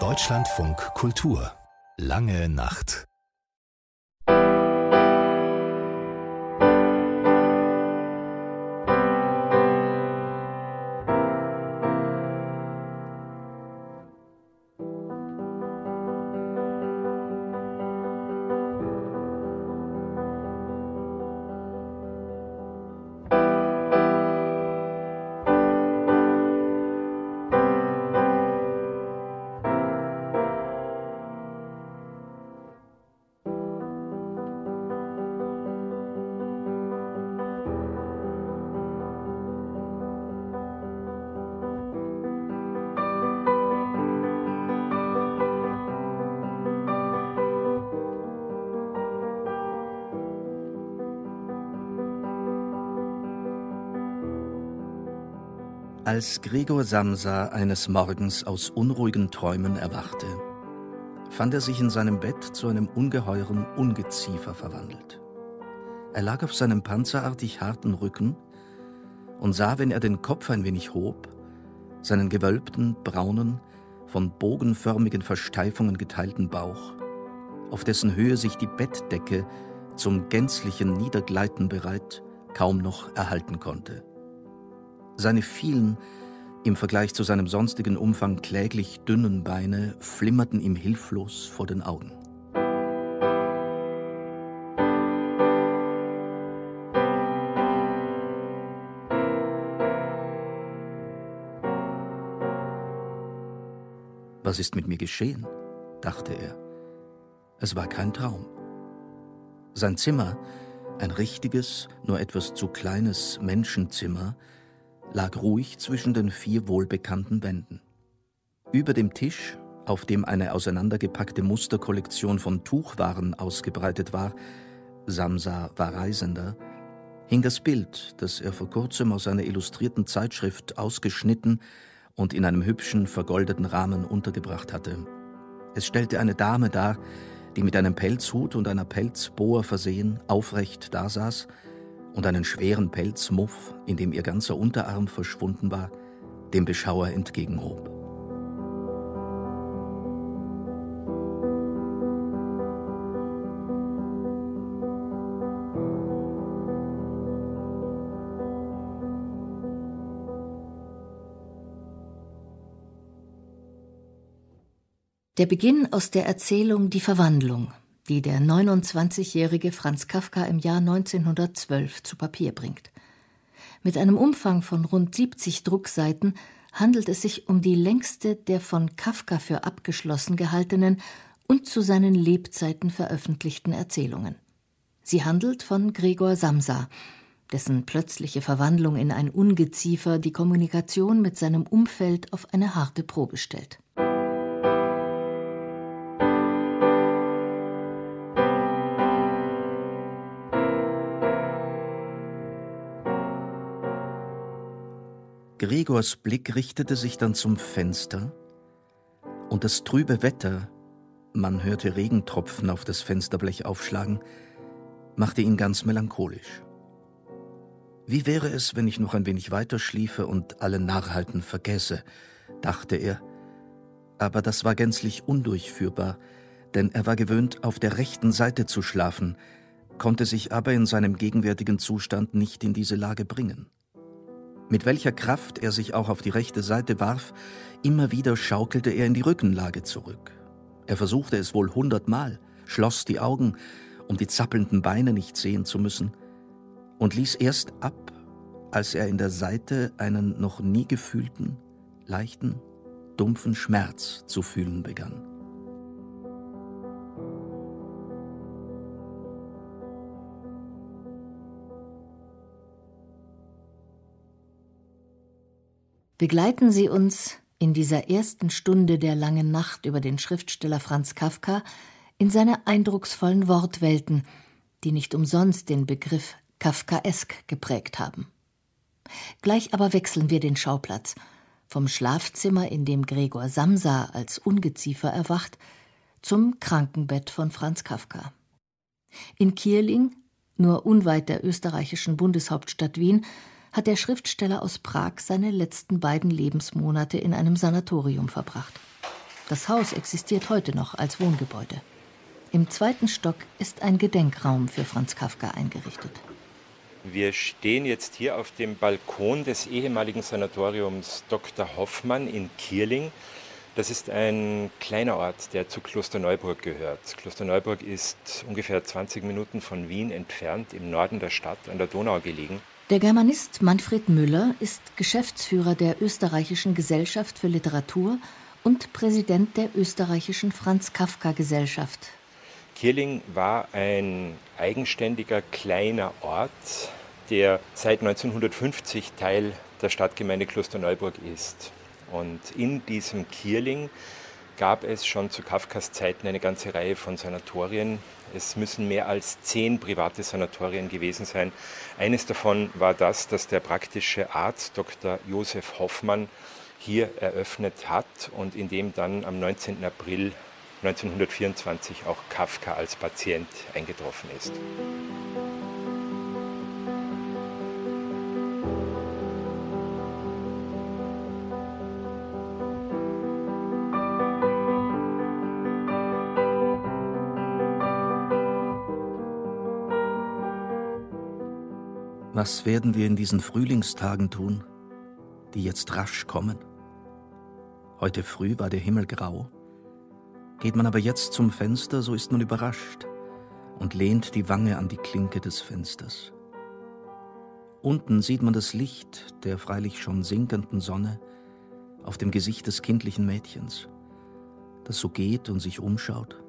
Deutschlandfunk Kultur. Lange Nacht. Als Gregor Samsa eines Morgens aus unruhigen Träumen erwachte, fand er sich in seinem Bett zu einem ungeheuren Ungeziefer verwandelt. Er lag auf seinem panzerartig harten Rücken und sah, wenn er den Kopf ein wenig hob, seinen gewölbten, braunen, von bogenförmigen Versteifungen geteilten Bauch, auf dessen Höhe sich die Bettdecke zum gänzlichen Niedergleiten bereit kaum noch erhalten konnte. Seine vielen, im Vergleich zu seinem sonstigen Umfang kläglich dünnen Beine flimmerten ihm hilflos vor den Augen. Was ist mit mir geschehen? dachte er. Es war kein Traum. Sein Zimmer, ein richtiges, nur etwas zu kleines Menschenzimmer, lag ruhig zwischen den vier wohlbekannten Wänden. Über dem Tisch, auf dem eine auseinandergepackte Musterkollektion von Tuchwaren ausgebreitet war, Samsa war Reisender, hing das Bild, das er vor kurzem aus einer illustrierten Zeitschrift ausgeschnitten und in einem hübschen, vergoldeten Rahmen untergebracht hatte. Es stellte eine Dame dar, die mit einem Pelzhut und einer Pelzbohr versehen aufrecht dasaß und einen schweren Pelzmuff, in dem ihr ganzer Unterarm verschwunden war, dem Beschauer entgegenhob. Der Beginn aus der Erzählung Die Verwandlung die der 29-jährige Franz Kafka im Jahr 1912 zu Papier bringt. Mit einem Umfang von rund 70 Druckseiten handelt es sich um die längste der von Kafka für abgeschlossen gehaltenen und zu seinen Lebzeiten veröffentlichten Erzählungen. Sie handelt von Gregor Samsa, dessen plötzliche Verwandlung in ein Ungeziefer die Kommunikation mit seinem Umfeld auf eine harte Probe stellt. Gregors Blick richtete sich dann zum Fenster und das trübe Wetter, man hörte Regentropfen auf das Fensterblech aufschlagen, machte ihn ganz melancholisch. Wie wäre es, wenn ich noch ein wenig weiter schliefe und alle Narrheiten vergäße, dachte er, aber das war gänzlich undurchführbar, denn er war gewöhnt, auf der rechten Seite zu schlafen, konnte sich aber in seinem gegenwärtigen Zustand nicht in diese Lage bringen. Mit welcher Kraft er sich auch auf die rechte Seite warf, immer wieder schaukelte er in die Rückenlage zurück. Er versuchte es wohl hundertmal, schloss die Augen, um die zappelnden Beine nicht sehen zu müssen, und ließ erst ab, als er in der Seite einen noch nie gefühlten, leichten, dumpfen Schmerz zu fühlen begann. Begleiten Sie uns in dieser ersten Stunde der langen Nacht über den Schriftsteller Franz Kafka in seine eindrucksvollen Wortwelten, die nicht umsonst den Begriff Kafkaesk geprägt haben. Gleich aber wechseln wir den Schauplatz. Vom Schlafzimmer, in dem Gregor Samsa als Ungeziefer erwacht, zum Krankenbett von Franz Kafka. In Kierling, nur unweit der österreichischen Bundeshauptstadt Wien, hat der Schriftsteller aus Prag seine letzten beiden Lebensmonate in einem Sanatorium verbracht. Das Haus existiert heute noch als Wohngebäude. Im zweiten Stock ist ein Gedenkraum für Franz Kafka eingerichtet. Wir stehen jetzt hier auf dem Balkon des ehemaligen Sanatoriums Dr. Hoffmann in Kierling. Das ist ein kleiner Ort, der zu Klosterneuburg gehört. Klosterneuburg ist ungefähr 20 Minuten von Wien entfernt, im Norden der Stadt an der Donau gelegen. Der Germanist Manfred Müller ist Geschäftsführer der Österreichischen Gesellschaft für Literatur und Präsident der Österreichischen Franz Kafka Gesellschaft. Kirling war ein eigenständiger kleiner Ort, der seit 1950 Teil der Stadtgemeinde Klosterneuburg ist. Und in diesem Kirling gab es schon zu Kafkas Zeiten eine ganze Reihe von Sanatorien. Es müssen mehr als zehn private Sanatorien gewesen sein. Eines davon war das, das der praktische Arzt Dr. Josef Hoffmann hier eröffnet hat und in dem dann am 19. April 1924 auch Kafka als Patient eingetroffen ist. Was werden wir in diesen Frühlingstagen tun, die jetzt rasch kommen? Heute früh war der Himmel grau. Geht man aber jetzt zum Fenster, so ist man überrascht und lehnt die Wange an die Klinke des Fensters. Unten sieht man das Licht der freilich schon sinkenden Sonne auf dem Gesicht des kindlichen Mädchens, das so geht und sich umschaut.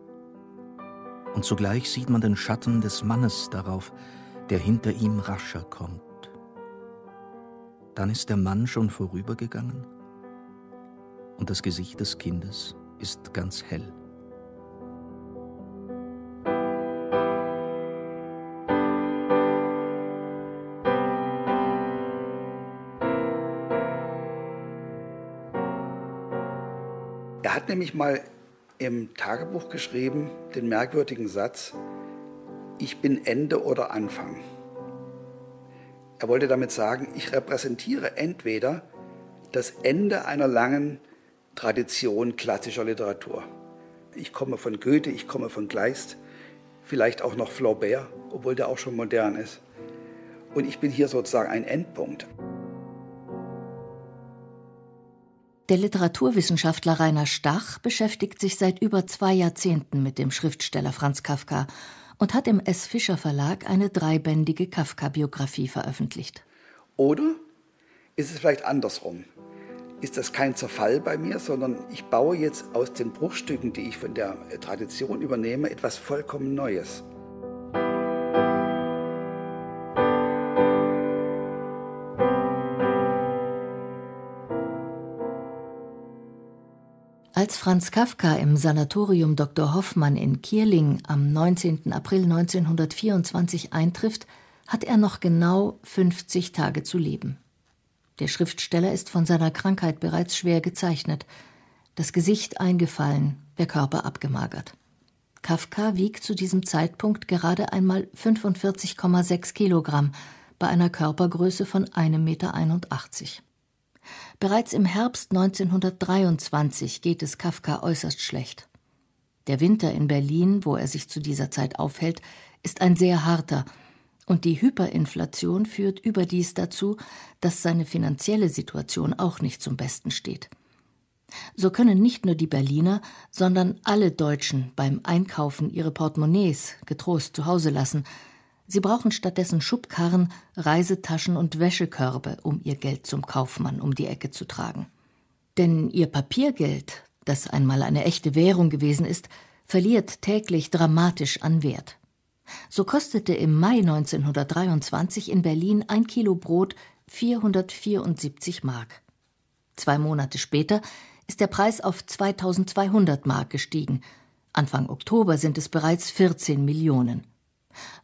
Und zugleich sieht man den Schatten des Mannes darauf, der hinter ihm rascher kommt. Dann ist der Mann schon vorübergegangen und das Gesicht des Kindes ist ganz hell. Er hat nämlich mal im Tagebuch geschrieben den merkwürdigen Satz, ich bin Ende oder Anfang. Er wollte damit sagen, ich repräsentiere entweder das Ende einer langen Tradition klassischer Literatur. Ich komme von Goethe, ich komme von Gleist, vielleicht auch noch Flaubert, obwohl der auch schon modern ist. Und ich bin hier sozusagen ein Endpunkt. Der Literaturwissenschaftler Rainer Stach beschäftigt sich seit über zwei Jahrzehnten mit dem Schriftsteller Franz Kafka und hat im S. Fischer Verlag eine dreibändige Kafka-Biografie veröffentlicht. Oder ist es vielleicht andersrum? Ist das kein Zerfall bei mir, sondern ich baue jetzt aus den Bruchstücken, die ich von der äh, Tradition übernehme, etwas vollkommen Neues. Als Franz Kafka im Sanatorium Dr. Hoffmann in Kierling am 19. April 1924 eintrifft, hat er noch genau 50 Tage zu leben. Der Schriftsteller ist von seiner Krankheit bereits schwer gezeichnet, das Gesicht eingefallen, der Körper abgemagert. Kafka wiegt zu diesem Zeitpunkt gerade einmal 45,6 Kilogramm bei einer Körpergröße von 1,81 Meter. Bereits im Herbst 1923 geht es Kafka äußerst schlecht. Der Winter in Berlin, wo er sich zu dieser Zeit aufhält, ist ein sehr harter, und die Hyperinflation führt überdies dazu, dass seine finanzielle Situation auch nicht zum Besten steht. So können nicht nur die Berliner, sondern alle Deutschen beim Einkaufen ihre Portemonnaies getrost zu Hause lassen, Sie brauchen stattdessen Schubkarren, Reisetaschen und Wäschekörbe, um ihr Geld zum Kaufmann um die Ecke zu tragen. Denn ihr Papiergeld, das einmal eine echte Währung gewesen ist, verliert täglich dramatisch an Wert. So kostete im Mai 1923 in Berlin ein Kilo Brot 474 Mark. Zwei Monate später ist der Preis auf 2200 Mark gestiegen. Anfang Oktober sind es bereits 14 Millionen.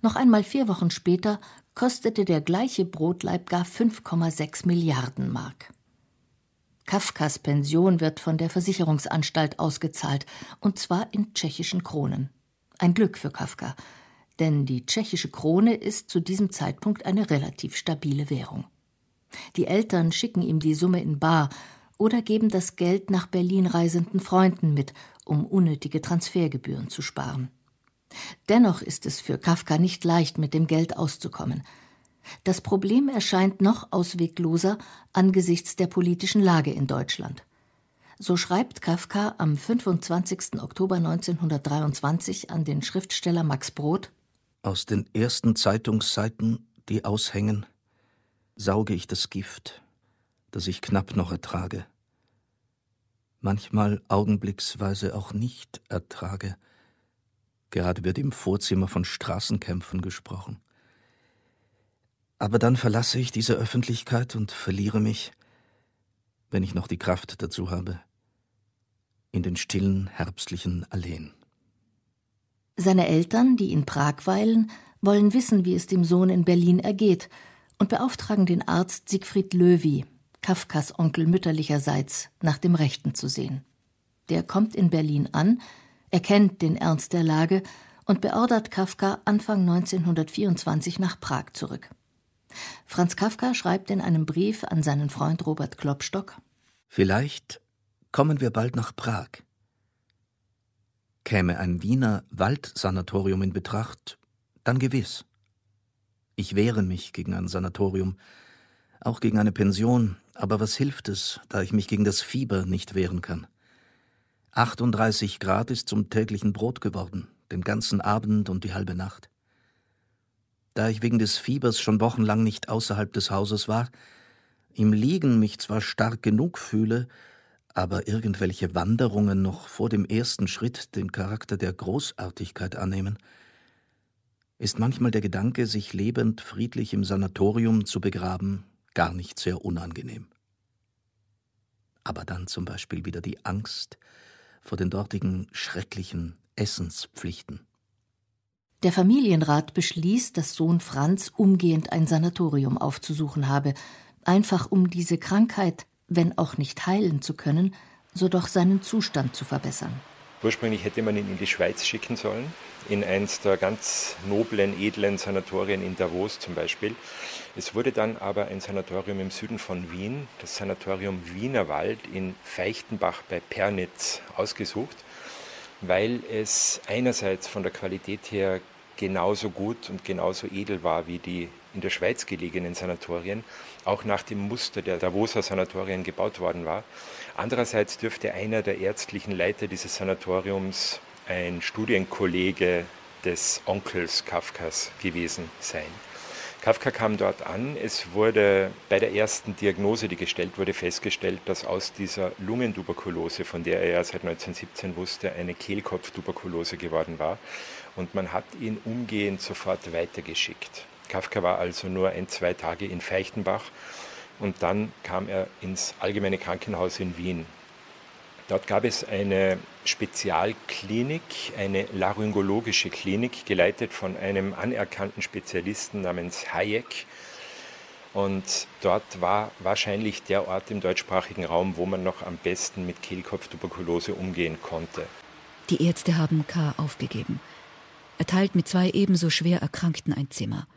Noch einmal vier Wochen später kostete der gleiche Brotleib gar 5,6 Milliarden Mark. Kafkas Pension wird von der Versicherungsanstalt ausgezahlt, und zwar in tschechischen Kronen. Ein Glück für Kafka, denn die tschechische Krone ist zu diesem Zeitpunkt eine relativ stabile Währung. Die Eltern schicken ihm die Summe in Bar oder geben das Geld nach Berlin reisenden Freunden mit, um unnötige Transfergebühren zu sparen. Dennoch ist es für Kafka nicht leicht, mit dem Geld auszukommen. Das Problem erscheint noch auswegloser angesichts der politischen Lage in Deutschland. So schreibt Kafka am 25. Oktober 1923 an den Schriftsteller Max Brod Aus den ersten Zeitungsseiten, die aushängen, sauge ich das Gift, das ich knapp noch ertrage, manchmal augenblicksweise auch nicht ertrage, Gerade wird im Vorzimmer von Straßenkämpfen gesprochen. Aber dann verlasse ich diese Öffentlichkeit und verliere mich, wenn ich noch die Kraft dazu habe, in den stillen herbstlichen Alleen. Seine Eltern, die in Prag weilen, wollen wissen, wie es dem Sohn in Berlin ergeht und beauftragen den Arzt Siegfried Löwy, Kafkas Onkel mütterlicherseits, nach dem Rechten zu sehen. Der kommt in Berlin an, er kennt den Ernst der Lage und beordert Kafka Anfang 1924 nach Prag zurück. Franz Kafka schreibt in einem Brief an seinen Freund Robert Klopstock Vielleicht kommen wir bald nach Prag. Käme ein Wiener Waldsanatorium in Betracht, dann gewiss. Ich wehre mich gegen ein Sanatorium, auch gegen eine Pension, aber was hilft es, da ich mich gegen das Fieber nicht wehren kann? 38 Grad ist zum täglichen Brot geworden, den ganzen Abend und die halbe Nacht. Da ich wegen des Fiebers schon wochenlang nicht außerhalb des Hauses war, im Liegen mich zwar stark genug fühle, aber irgendwelche Wanderungen noch vor dem ersten Schritt den Charakter der Großartigkeit annehmen, ist manchmal der Gedanke, sich lebend friedlich im Sanatorium zu begraben, gar nicht sehr unangenehm. Aber dann zum Beispiel wieder die Angst, vor den dortigen schrecklichen Essenspflichten. Der Familienrat beschließt, dass Sohn Franz umgehend ein Sanatorium aufzusuchen habe, einfach um diese Krankheit, wenn auch nicht heilen zu können, so doch seinen Zustand zu verbessern. Ursprünglich hätte man ihn in die Schweiz schicken sollen, in eins der ganz noblen, edlen Sanatorien in Davos zum Beispiel. Es wurde dann aber ein Sanatorium im Süden von Wien, das Sanatorium Wienerwald in Feichtenbach bei Pernitz, ausgesucht, weil es einerseits von der Qualität her genauso gut und genauso edel war wie die in der Schweiz gelegenen Sanatorien, auch nach dem Muster der Davoser Sanatorien gebaut worden war Andererseits dürfte einer der ärztlichen Leiter dieses Sanatoriums ein Studienkollege des Onkels Kafkas gewesen sein. Kafka kam dort an. Es wurde bei der ersten Diagnose, die gestellt wurde, festgestellt, dass aus dieser Lungentuberkulose, von der er ja seit 1917 wusste, eine Kehlkopftuberkulose geworden war. Und man hat ihn umgehend sofort weitergeschickt. Kafka war also nur ein, zwei Tage in Feichtenbach und dann kam er ins Allgemeine Krankenhaus in Wien. Dort gab es eine Spezialklinik, eine laryngologische Klinik, geleitet von einem anerkannten Spezialisten namens Hayek. Und dort war wahrscheinlich der Ort im deutschsprachigen Raum, wo man noch am besten mit Kehlkopftuberkulose umgehen konnte. Die Ärzte haben K. aufgegeben. Er teilt mit zwei ebenso schwer Erkrankten ein Zimmer.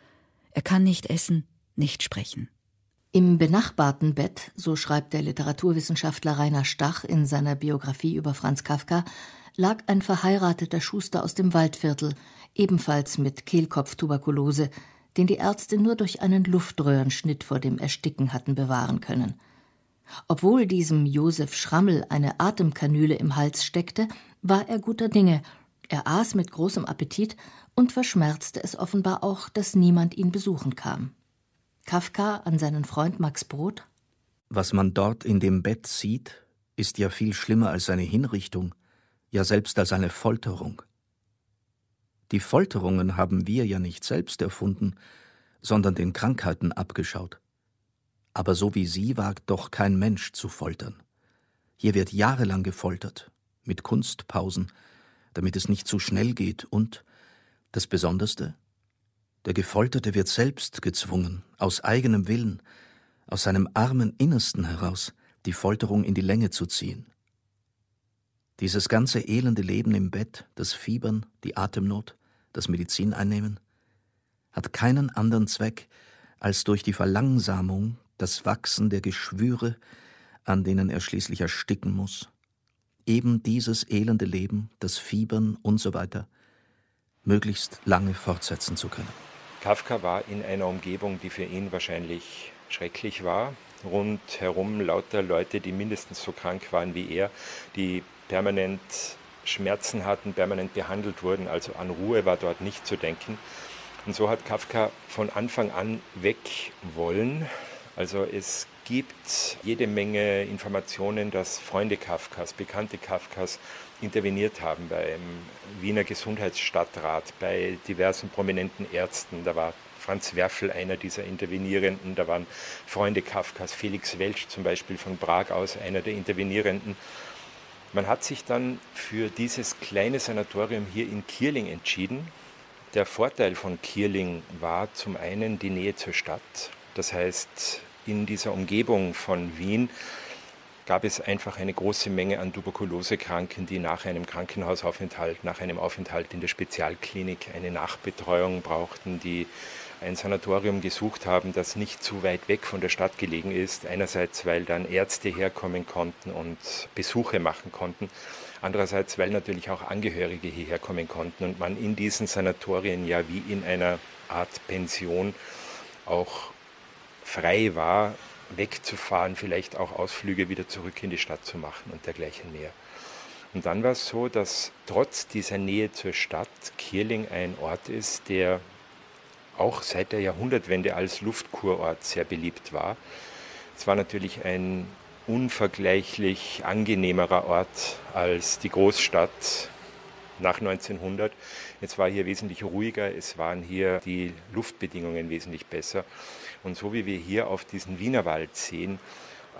Er kann nicht essen, nicht sprechen. Im benachbarten Bett, so schreibt der Literaturwissenschaftler Rainer Stach in seiner Biografie über Franz Kafka, lag ein verheirateter Schuster aus dem Waldviertel, ebenfalls mit Kehlkopftuberkulose, den die Ärzte nur durch einen Luftröhrenschnitt vor dem Ersticken hatten bewahren können. Obwohl diesem Josef Schrammel eine Atemkanüle im Hals steckte, war er guter Dinge. Er aß mit großem Appetit und verschmerzte es offenbar auch, dass niemand ihn besuchen kam. Kafka an seinen Freund Max Brod? Was man dort in dem Bett sieht, ist ja viel schlimmer als eine Hinrichtung, ja selbst als eine Folterung. Die Folterungen haben wir ja nicht selbst erfunden, sondern den Krankheiten abgeschaut. Aber so wie sie wagt doch kein Mensch zu foltern. Hier wird jahrelang gefoltert, mit Kunstpausen, damit es nicht zu schnell geht und, das Besonderste, der Gefolterte wird selbst gezwungen, aus eigenem Willen, aus seinem armen Innersten heraus, die Folterung in die Länge zu ziehen. Dieses ganze elende Leben im Bett, das Fiebern, die Atemnot, das Medizin einnehmen, hat keinen anderen Zweck, als durch die Verlangsamung das Wachsen der Geschwüre, an denen er schließlich ersticken muss. Eben dieses elende Leben, das Fiebern und So weiter, möglichst lange fortsetzen zu können. Kafka war in einer Umgebung, die für ihn wahrscheinlich schrecklich war. Rundherum lauter Leute, die mindestens so krank waren wie er, die permanent Schmerzen hatten, permanent behandelt wurden. Also an Ruhe war dort nicht zu denken. Und so hat Kafka von Anfang an weg wollen. Also es gibt jede Menge Informationen, dass Freunde Kafkas, Bekannte Kafkas interveniert haben beim Wiener Gesundheitsstadtrat, bei diversen prominenten Ärzten. Da war Franz Werfel einer dieser Intervenierenden, da waren Freunde Kafkas, Felix Welsch zum Beispiel von Prag aus einer der Intervenierenden. Man hat sich dann für dieses kleine Sanatorium hier in Kierling entschieden. Der Vorteil von Kierling war zum einen die Nähe zur Stadt, das heißt in dieser Umgebung von Wien gab es einfach eine große Menge an Tuberkulosekranken, die nach einem Krankenhausaufenthalt, nach einem Aufenthalt in der Spezialklinik eine Nachbetreuung brauchten, die ein Sanatorium gesucht haben, das nicht zu weit weg von der Stadt gelegen ist. Einerseits, weil dann Ärzte herkommen konnten und Besuche machen konnten. Andererseits, weil natürlich auch Angehörige hierher kommen konnten und man in diesen Sanatorien ja wie in einer Art Pension auch frei war, wegzufahren, vielleicht auch Ausflüge wieder zurück in die Stadt zu machen und dergleichen mehr. Und dann war es so, dass trotz dieser Nähe zur Stadt Kirling ein Ort ist, der auch seit der Jahrhundertwende als Luftkurort sehr beliebt war. Es war natürlich ein unvergleichlich angenehmerer Ort als die Großstadt nach 1900. Jetzt war hier wesentlich ruhiger, es waren hier die Luftbedingungen wesentlich besser. Und so wie wir hier auf diesen Wienerwald sehen,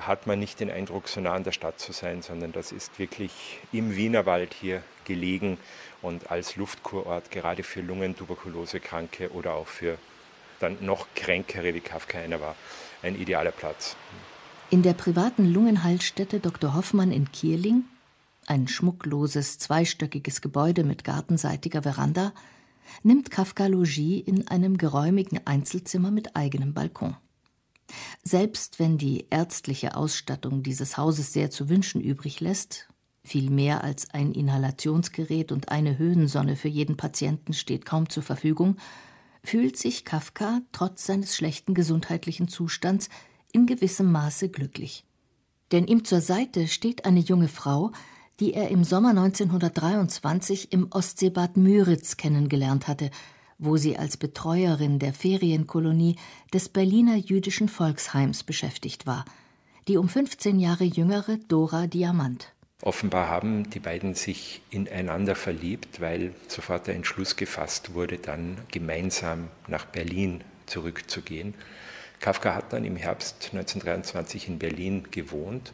hat man nicht den Eindruck, so nah an der Stadt zu sein, sondern das ist wirklich im Wienerwald hier gelegen und als Luftkurort gerade für Lungen, Tuberkulosekranke oder auch für dann noch Kränkere wie Kafka einer war, ein idealer Platz. In der privaten Lungenheilstätte Dr. Hoffmann in Kierling, ein schmuckloses zweistöckiges Gebäude mit gartenseitiger Veranda, nimmt Kafka Logis in einem geräumigen Einzelzimmer mit eigenem Balkon. Selbst wenn die ärztliche Ausstattung dieses Hauses sehr zu wünschen übrig lässt, viel mehr als ein Inhalationsgerät und eine Höhensonne für jeden Patienten steht kaum zur Verfügung, fühlt sich Kafka trotz seines schlechten gesundheitlichen Zustands in gewissem Maße glücklich. Denn ihm zur Seite steht eine junge Frau, die er im Sommer 1923 im Ostseebad Müritz kennengelernt hatte, wo sie als Betreuerin der Ferienkolonie des Berliner jüdischen Volksheims beschäftigt war. Die um 15 Jahre jüngere Dora Diamant. Offenbar haben die beiden sich ineinander verliebt, weil sofort der Entschluss gefasst wurde, dann gemeinsam nach Berlin zurückzugehen. Kafka hat dann im Herbst 1923 in Berlin gewohnt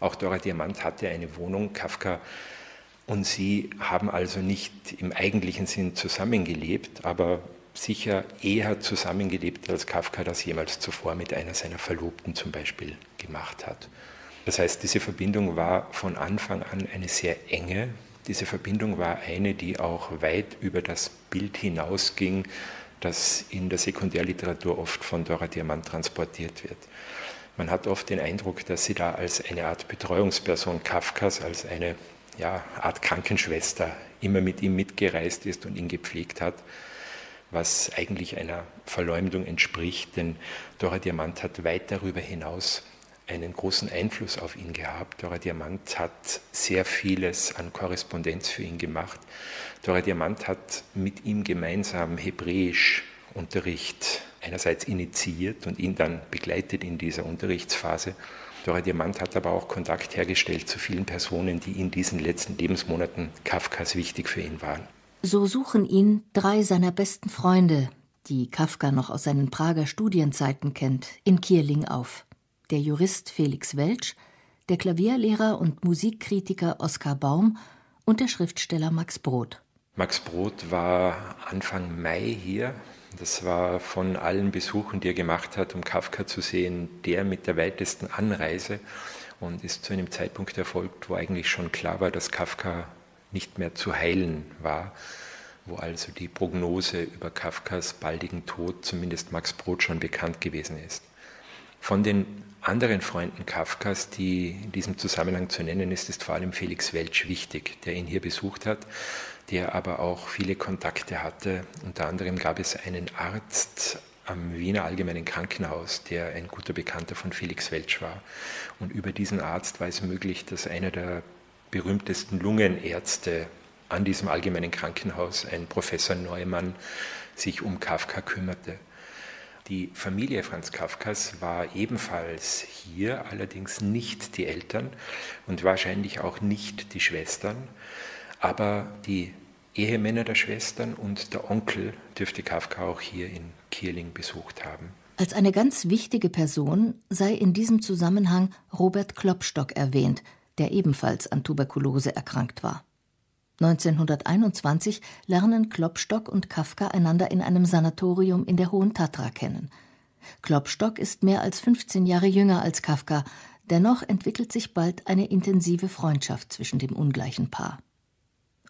auch Dora Diamant hatte eine Wohnung, Kafka und sie haben also nicht im eigentlichen Sinn zusammengelebt, aber sicher eher zusammengelebt, als Kafka das jemals zuvor mit einer seiner Verlobten zum Beispiel gemacht hat. Das heißt, diese Verbindung war von Anfang an eine sehr enge. Diese Verbindung war eine, die auch weit über das Bild hinausging, das in der Sekundärliteratur oft von Dora Diamant transportiert wird. Man hat oft den Eindruck, dass sie da als eine Art Betreuungsperson Kafkas, als eine ja, Art Krankenschwester immer mit ihm mitgereist ist und ihn gepflegt hat, was eigentlich einer Verleumdung entspricht, denn Dora Diamant hat weit darüber hinaus einen großen Einfluss auf ihn gehabt. Dora Diamant hat sehr vieles an Korrespondenz für ihn gemacht. Dora Diamant hat mit ihm gemeinsam Hebräisch Unterricht einerseits initiiert und ihn dann begleitet in dieser Unterrichtsphase. Dora Diamant hat aber auch Kontakt hergestellt zu vielen Personen, die in diesen letzten Lebensmonaten Kafkas wichtig für ihn waren. So suchen ihn drei seiner besten Freunde, die Kafka noch aus seinen Prager Studienzeiten kennt, in Kierling auf. Der Jurist Felix Welsch, der Klavierlehrer und Musikkritiker Oskar Baum und der Schriftsteller Max Brod. Max Brod war Anfang Mai hier das war von allen Besuchen, die er gemacht hat, um Kafka zu sehen, der mit der weitesten Anreise und ist zu einem Zeitpunkt erfolgt, wo eigentlich schon klar war, dass Kafka nicht mehr zu heilen war, wo also die Prognose über Kafkas baldigen Tod, zumindest Max Brod, schon bekannt gewesen ist. Von den anderen Freunden Kafkas, die in diesem Zusammenhang zu nennen ist, ist vor allem Felix Welsch wichtig, der ihn hier besucht hat der aber auch viele Kontakte hatte. Unter anderem gab es einen Arzt am Wiener Allgemeinen Krankenhaus, der ein guter Bekannter von Felix Welsch war. Und über diesen Arzt war es möglich, dass einer der berühmtesten Lungenärzte an diesem Allgemeinen Krankenhaus, ein Professor Neumann, sich um Kafka kümmerte. Die Familie Franz Kafkas war ebenfalls hier, allerdings nicht die Eltern und wahrscheinlich auch nicht die Schwestern, aber die Ehemänner der Schwestern und der Onkel dürfte Kafka auch hier in Kierling besucht haben. Als eine ganz wichtige Person sei in diesem Zusammenhang Robert Klopstock erwähnt, der ebenfalls an Tuberkulose erkrankt war. 1921 lernen Klopstock und Kafka einander in einem Sanatorium in der Hohen Tatra kennen. Klopstock ist mehr als 15 Jahre jünger als Kafka, dennoch entwickelt sich bald eine intensive Freundschaft zwischen dem ungleichen Paar.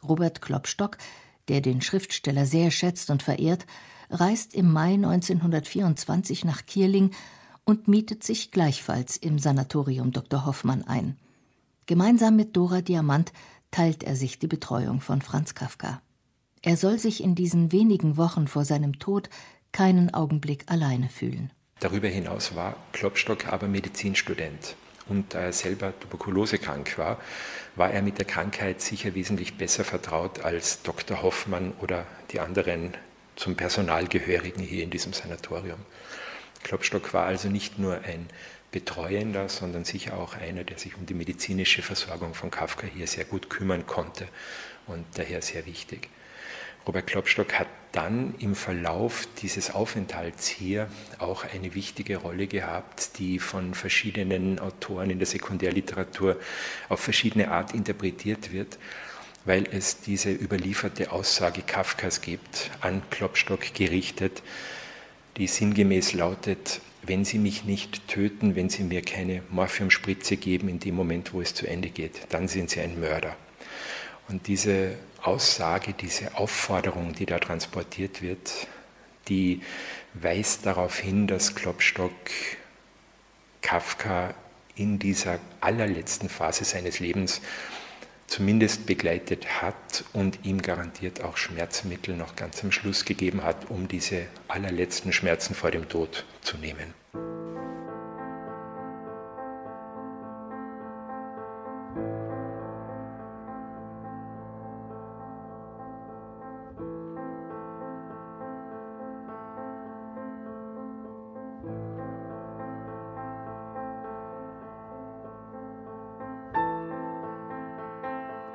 Robert Klopstock, der den Schriftsteller sehr schätzt und verehrt, reist im Mai 1924 nach Kierling und mietet sich gleichfalls im Sanatorium Dr. Hoffmann ein. Gemeinsam mit Dora Diamant teilt er sich die Betreuung von Franz Kafka. Er soll sich in diesen wenigen Wochen vor seinem Tod keinen Augenblick alleine fühlen. Darüber hinaus war Klopstock aber Medizinstudent und da äh, er selber tuberkulosekrank war, war er mit der Krankheit sicher wesentlich besser vertraut als Dr. Hoffmann oder die anderen zum Personal gehörigen hier in diesem Sanatorium. Klopstock war also nicht nur ein Betreuender, sondern sicher auch einer, der sich um die medizinische Versorgung von Kafka hier sehr gut kümmern konnte und daher sehr wichtig. Robert Klopstock hat dann im Verlauf dieses Aufenthalts hier auch eine wichtige Rolle gehabt, die von verschiedenen Autoren in der Sekundärliteratur auf verschiedene Art interpretiert wird, weil es diese überlieferte Aussage Kafkas gibt, an Klopstock gerichtet, die sinngemäß lautet, wenn Sie mich nicht töten, wenn Sie mir keine Morphiumspritze geben in dem Moment, wo es zu Ende geht, dann sind Sie ein Mörder. Und diese Aussage, diese Aufforderung, die da transportiert wird, die weist darauf hin, dass Klopstock Kafka in dieser allerletzten Phase seines Lebens zumindest begleitet hat und ihm garantiert auch Schmerzmittel noch ganz am Schluss gegeben hat, um diese allerletzten Schmerzen vor dem Tod zu nehmen.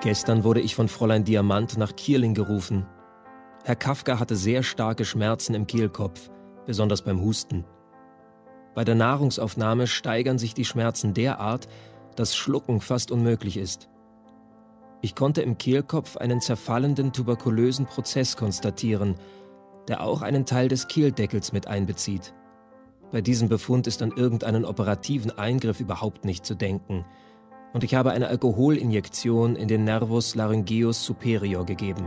Gestern wurde ich von Fräulein Diamant nach Kierling gerufen. Herr Kafka hatte sehr starke Schmerzen im Kehlkopf, besonders beim Husten. Bei der Nahrungsaufnahme steigern sich die Schmerzen derart, dass Schlucken fast unmöglich ist. Ich konnte im Kehlkopf einen zerfallenden tuberkulösen Prozess konstatieren, der auch einen Teil des Kehldeckels mit einbezieht. Bei diesem Befund ist an irgendeinen operativen Eingriff überhaupt nicht zu denken – und ich habe eine Alkoholinjektion in den Nervus laryngeus superior gegeben.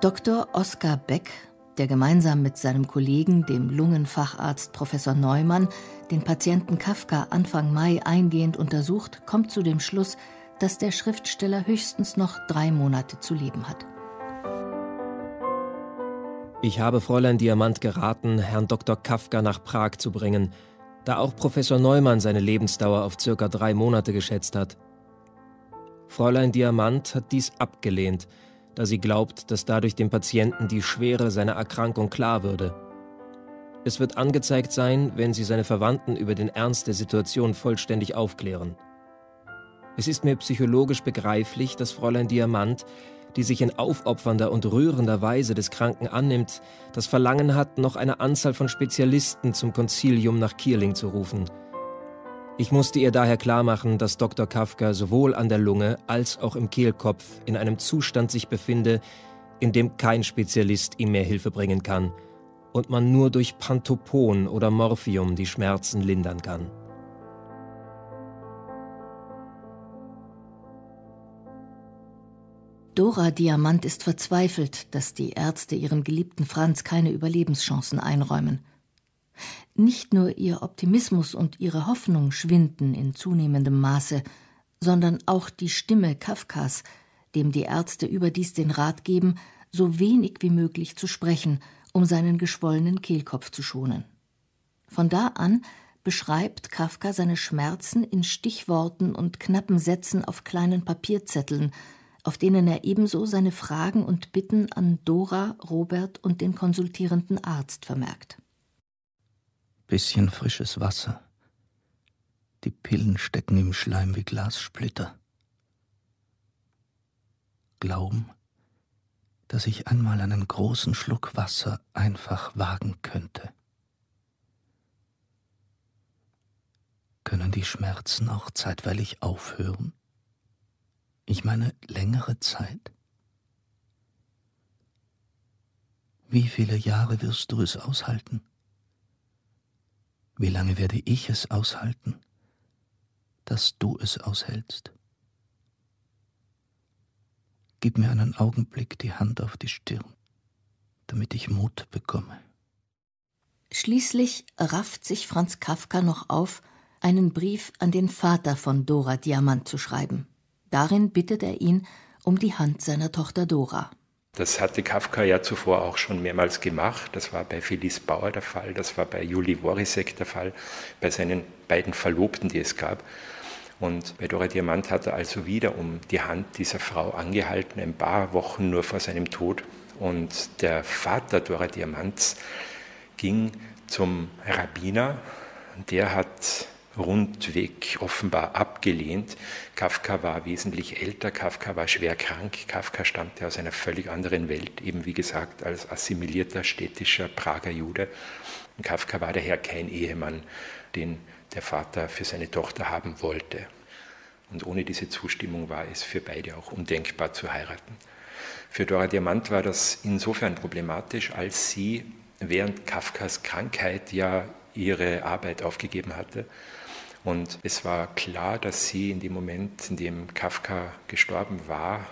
Dr. Oskar Beck, der gemeinsam mit seinem Kollegen, dem Lungenfacharzt Professor Neumann, den Patienten Kafka Anfang Mai eingehend untersucht, kommt zu dem Schluss, dass der Schriftsteller höchstens noch drei Monate zu leben hat. Ich habe Fräulein Diamant geraten, Herrn Dr. Kafka nach Prag zu bringen, da auch Professor Neumann seine Lebensdauer auf circa drei Monate geschätzt hat. Fräulein Diamant hat dies abgelehnt, da sie glaubt, dass dadurch dem Patienten die Schwere seiner Erkrankung klar würde. Es wird angezeigt sein, wenn sie seine Verwandten über den Ernst der Situation vollständig aufklären. Es ist mir psychologisch begreiflich, dass Fräulein Diamant die sich in aufopfernder und rührender Weise des Kranken annimmt, das Verlangen hat, noch eine Anzahl von Spezialisten zum Konzilium nach Kierling zu rufen. Ich musste ihr daher klarmachen, dass Dr. Kafka sowohl an der Lunge als auch im Kehlkopf in einem Zustand sich befinde, in dem kein Spezialist ihm mehr Hilfe bringen kann und man nur durch Pantopon oder Morphium die Schmerzen lindern kann. Dora Diamant ist verzweifelt, dass die Ärzte ihrem geliebten Franz keine Überlebenschancen einräumen. Nicht nur ihr Optimismus und ihre Hoffnung schwinden in zunehmendem Maße, sondern auch die Stimme Kafkas, dem die Ärzte überdies den Rat geben, so wenig wie möglich zu sprechen, um seinen geschwollenen Kehlkopf zu schonen. Von da an beschreibt Kafka seine Schmerzen in Stichworten und knappen Sätzen auf kleinen Papierzetteln, auf denen er ebenso seine Fragen und Bitten an Dora, Robert und den konsultierenden Arzt vermerkt. Bisschen frisches Wasser. Die Pillen stecken im Schleim wie Glassplitter. Glauben, dass ich einmal einen großen Schluck Wasser einfach wagen könnte. Können die Schmerzen auch zeitweilig aufhören? Ich meine längere Zeit. Wie viele Jahre wirst du es aushalten? Wie lange werde ich es aushalten, dass du es aushältst? Gib mir einen Augenblick die Hand auf die Stirn, damit ich Mut bekomme. Schließlich rafft sich Franz Kafka noch auf, einen Brief an den Vater von Dora Diamant zu schreiben. Darin bittet er ihn um die Hand seiner Tochter Dora. Das hatte Kafka ja zuvor auch schon mehrmals gemacht. Das war bei Felice Bauer der Fall, das war bei Juli Worisek der Fall, bei seinen beiden Verlobten, die es gab. Und bei Dora Diamant hat er also wieder um die Hand dieser Frau angehalten, ein paar Wochen nur vor seinem Tod. Und der Vater Dora Diamants ging zum Rabbiner. Der hat rundweg offenbar abgelehnt. Kafka war wesentlich älter, Kafka war schwer krank, Kafka stammte aus einer völlig anderen Welt, eben wie gesagt als assimilierter städtischer Prager Jude. Und Kafka war daher kein Ehemann, den der Vater für seine Tochter haben wollte. Und ohne diese Zustimmung war es für beide auch undenkbar zu heiraten. Für Dora Diamant war das insofern problematisch, als sie während Kafkas Krankheit ja ihre Arbeit aufgegeben hatte und es war klar, dass sie in dem Moment, in dem Kafka gestorben war,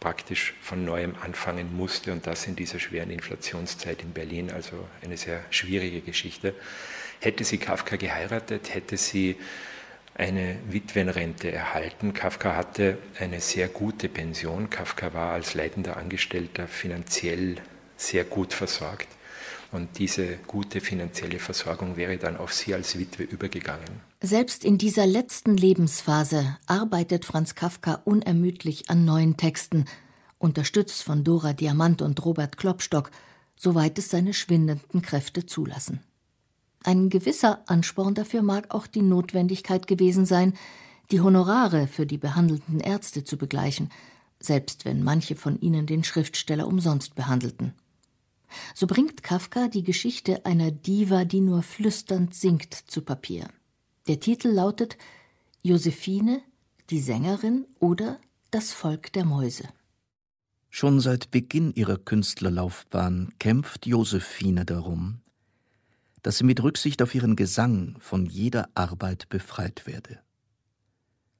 praktisch von neuem anfangen musste und das in dieser schweren Inflationszeit in Berlin, also eine sehr schwierige Geschichte. Hätte sie Kafka geheiratet, hätte sie eine Witwenrente erhalten. Kafka hatte eine sehr gute Pension. Kafka war als leitender Angestellter finanziell sehr gut versorgt und diese gute finanzielle Versorgung wäre dann auf sie als Witwe übergegangen. Selbst in dieser letzten Lebensphase arbeitet Franz Kafka unermüdlich an neuen Texten, unterstützt von Dora Diamant und Robert Klopstock, soweit es seine schwindenden Kräfte zulassen. Ein gewisser Ansporn dafür mag auch die Notwendigkeit gewesen sein, die Honorare für die behandelnden Ärzte zu begleichen, selbst wenn manche von ihnen den Schriftsteller umsonst behandelten. So bringt Kafka die Geschichte einer Diva, die nur flüsternd singt, zu Papier. Der Titel lautet Josephine, die Sängerin oder Das Volk der Mäuse. Schon seit Beginn ihrer Künstlerlaufbahn kämpft Josephine darum, dass sie mit Rücksicht auf ihren Gesang von jeder Arbeit befreit werde.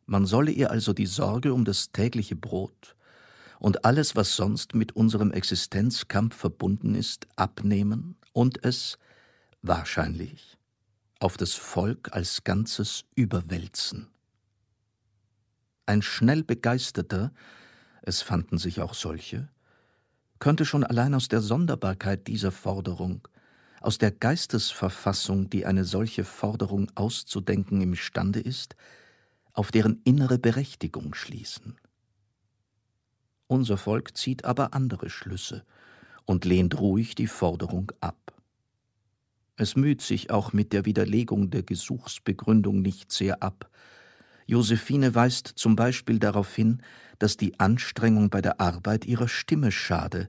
Man solle ihr also die Sorge um das tägliche Brot und alles, was sonst mit unserem Existenzkampf verbunden ist, abnehmen und es, wahrscheinlich, auf das Volk als Ganzes überwälzen. Ein schnell begeisterter, es fanden sich auch solche, könnte schon allein aus der Sonderbarkeit dieser Forderung, aus der Geistesverfassung, die eine solche Forderung auszudenken imstande ist, auf deren innere Berechtigung schließen. Unser Volk zieht aber andere Schlüsse und lehnt ruhig die Forderung ab. Es müht sich auch mit der Widerlegung der Gesuchsbegründung nicht sehr ab. Josephine weist zum Beispiel darauf hin, dass die Anstrengung bei der Arbeit ihrer Stimme schade,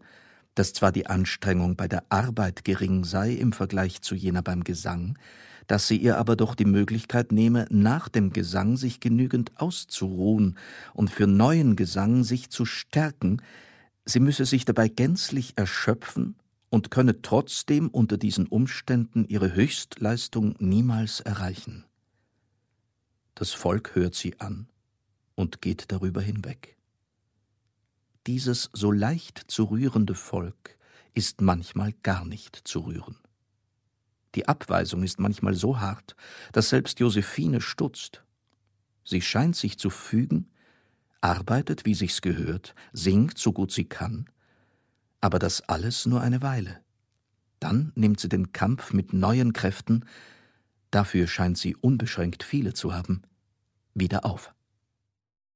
dass zwar die Anstrengung bei der Arbeit gering sei im Vergleich zu jener beim Gesang, dass sie ihr aber doch die Möglichkeit nehme, nach dem Gesang sich genügend auszuruhen und für neuen Gesang sich zu stärken, sie müsse sich dabei gänzlich erschöpfen und könne trotzdem unter diesen Umständen ihre Höchstleistung niemals erreichen. Das Volk hört sie an und geht darüber hinweg. Dieses so leicht zu rührende Volk ist manchmal gar nicht zu rühren. Die Abweisung ist manchmal so hart, dass selbst Josephine stutzt. Sie scheint sich zu fügen, arbeitet, wie sich's gehört, singt so gut sie kann, aber das alles nur eine Weile. Dann nimmt sie den Kampf mit neuen Kräften, dafür scheint sie unbeschränkt viele zu haben, wieder auf.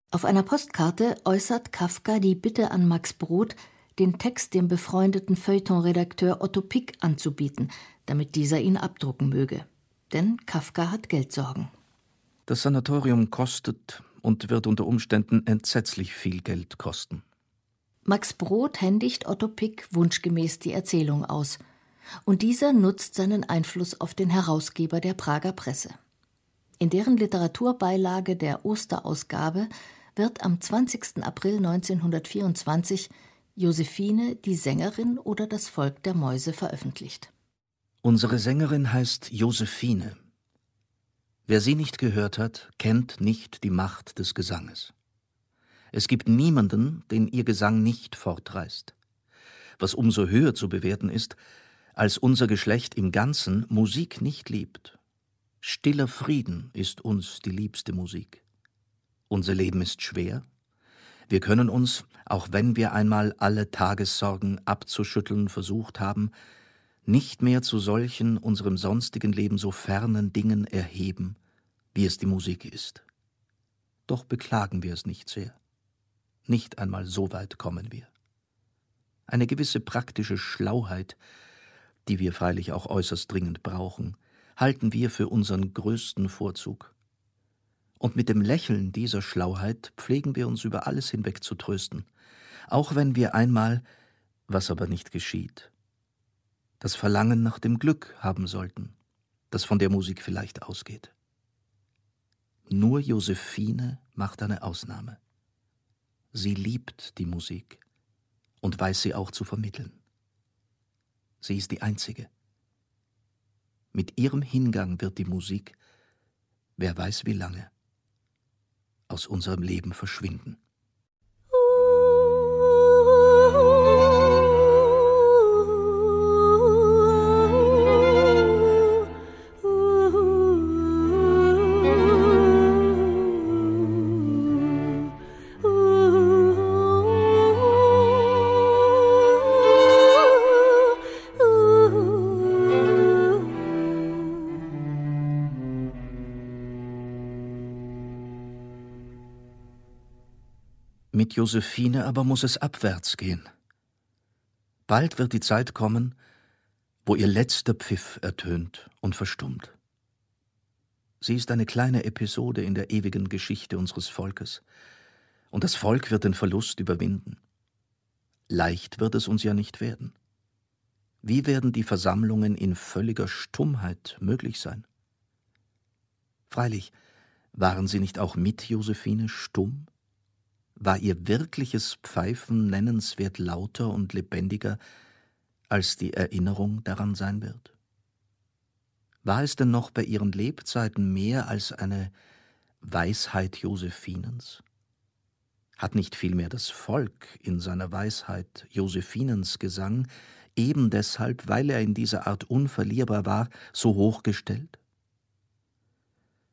Auf einer Postkarte äußert Kafka die Bitte an Max Brod, den Text dem befreundeten Feuilleton-Redakteur Otto Pick anzubieten, damit dieser ihn abdrucken möge. Denn Kafka hat Geldsorgen. Das Sanatorium kostet und wird unter Umständen entsetzlich viel Geld kosten. Max Brod händigt Otto Pick wunschgemäß die Erzählung aus. Und dieser nutzt seinen Einfluss auf den Herausgeber der Prager Presse. In deren Literaturbeilage der Osterausgabe wird am 20. April 1924 Josephine, die Sängerin oder das Volk der Mäuse veröffentlicht. Unsere Sängerin heißt Josephine. Wer sie nicht gehört hat, kennt nicht die Macht des Gesanges. Es gibt niemanden, den ihr Gesang nicht fortreißt. Was umso höher zu bewerten ist, als unser Geschlecht im Ganzen Musik nicht liebt. Stiller Frieden ist uns die liebste Musik. Unser Leben ist schwer. Wir können uns, auch wenn wir einmal alle Tagessorgen abzuschütteln versucht haben, nicht mehr zu solchen unserem sonstigen Leben so fernen Dingen erheben, wie es die Musik ist. Doch beklagen wir es nicht sehr. Nicht einmal so weit kommen wir. Eine gewisse praktische Schlauheit, die wir freilich auch äußerst dringend brauchen, halten wir für unseren größten Vorzug. Und mit dem Lächeln dieser Schlauheit pflegen wir uns über alles hinweg zu trösten, auch wenn wir einmal, was aber nicht geschieht, das Verlangen nach dem Glück haben sollten, das von der Musik vielleicht ausgeht. Nur Josephine macht eine Ausnahme. Sie liebt die Musik und weiß sie auch zu vermitteln. Sie ist die Einzige. Mit ihrem Hingang wird die Musik, wer weiß wie lange, aus unserem Leben verschwinden. Josephine aber muss es abwärts gehen. Bald wird die Zeit kommen, wo ihr letzter Pfiff ertönt und verstummt. Sie ist eine kleine Episode in der ewigen Geschichte unseres Volkes, und das Volk wird den Verlust überwinden. Leicht wird es uns ja nicht werden. Wie werden die Versammlungen in völliger Stummheit möglich sein? Freilich, waren sie nicht auch mit Josephine stumm? war ihr wirkliches Pfeifen nennenswert lauter und lebendiger, als die Erinnerung daran sein wird? War es denn noch bei ihren Lebzeiten mehr als eine Weisheit Josephinens? Hat nicht vielmehr das Volk in seiner Weisheit Josephinens Gesang, eben deshalb, weil er in dieser Art unverlierbar war, so hochgestellt?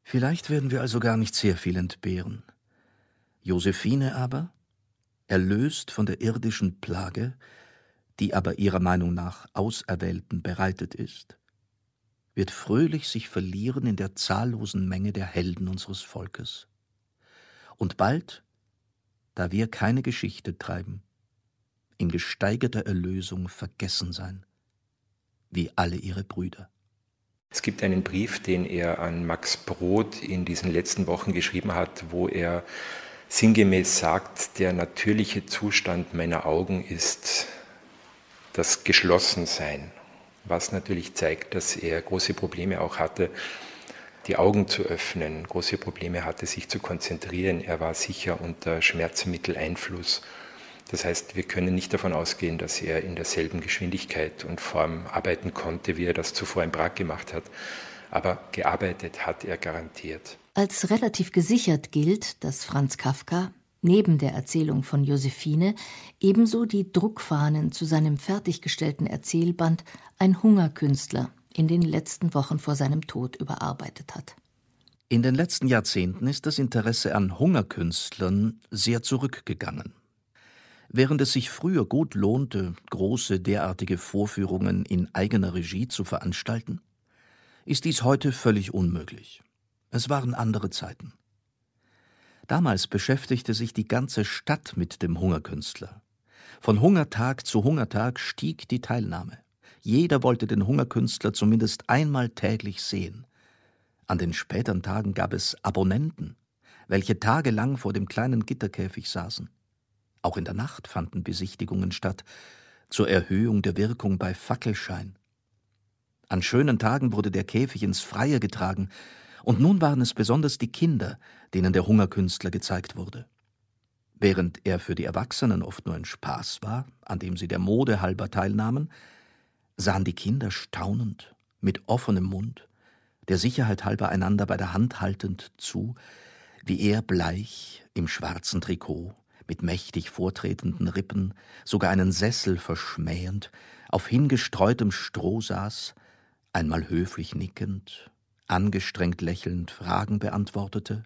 Vielleicht werden wir also gar nicht sehr viel entbehren, Josephine aber, erlöst von der irdischen Plage, die aber ihrer Meinung nach Auserwählten bereitet ist, wird fröhlich sich verlieren in der zahllosen Menge der Helden unseres Volkes. Und bald, da wir keine Geschichte treiben, in gesteigerter Erlösung vergessen sein, wie alle ihre Brüder. Es gibt einen Brief, den er an Max Brod in diesen letzten Wochen geschrieben hat, wo er sinngemäß sagt, der natürliche Zustand meiner Augen ist das Geschlossensein, was natürlich zeigt, dass er große Probleme auch hatte, die Augen zu öffnen, große Probleme hatte, sich zu konzentrieren. Er war sicher unter Schmerzmitteleinfluss. Das heißt, wir können nicht davon ausgehen, dass er in derselben Geschwindigkeit und Form arbeiten konnte, wie er das zuvor in Prag gemacht hat. Aber gearbeitet hat er garantiert. Als relativ gesichert gilt, dass Franz Kafka neben der Erzählung von Josephine ebenso die Druckfahnen zu seinem fertiggestellten Erzählband Ein Hungerkünstler in den letzten Wochen vor seinem Tod überarbeitet hat. In den letzten Jahrzehnten ist das Interesse an Hungerkünstlern sehr zurückgegangen. Während es sich früher gut lohnte, große derartige Vorführungen in eigener Regie zu veranstalten, ist dies heute völlig unmöglich. Es waren andere Zeiten. Damals beschäftigte sich die ganze Stadt mit dem Hungerkünstler. Von Hungertag zu Hungertag stieg die Teilnahme. Jeder wollte den Hungerkünstler zumindest einmal täglich sehen. An den späteren Tagen gab es Abonnenten, welche tagelang vor dem kleinen Gitterkäfig saßen. Auch in der Nacht fanden Besichtigungen statt, zur Erhöhung der Wirkung bei Fackelschein. An schönen Tagen wurde der Käfig ins Freie getragen, und nun waren es besonders die Kinder, denen der Hungerkünstler gezeigt wurde. Während er für die Erwachsenen oft nur ein Spaß war, an dem sie der Mode halber teilnahmen, sahen die Kinder staunend, mit offenem Mund, der Sicherheit halber einander bei der Hand haltend zu, wie er bleich im schwarzen Trikot, mit mächtig vortretenden Rippen, sogar einen Sessel verschmähend, auf hingestreutem Stroh saß, einmal höflich nickend, angestrengt lächelnd Fragen beantwortete,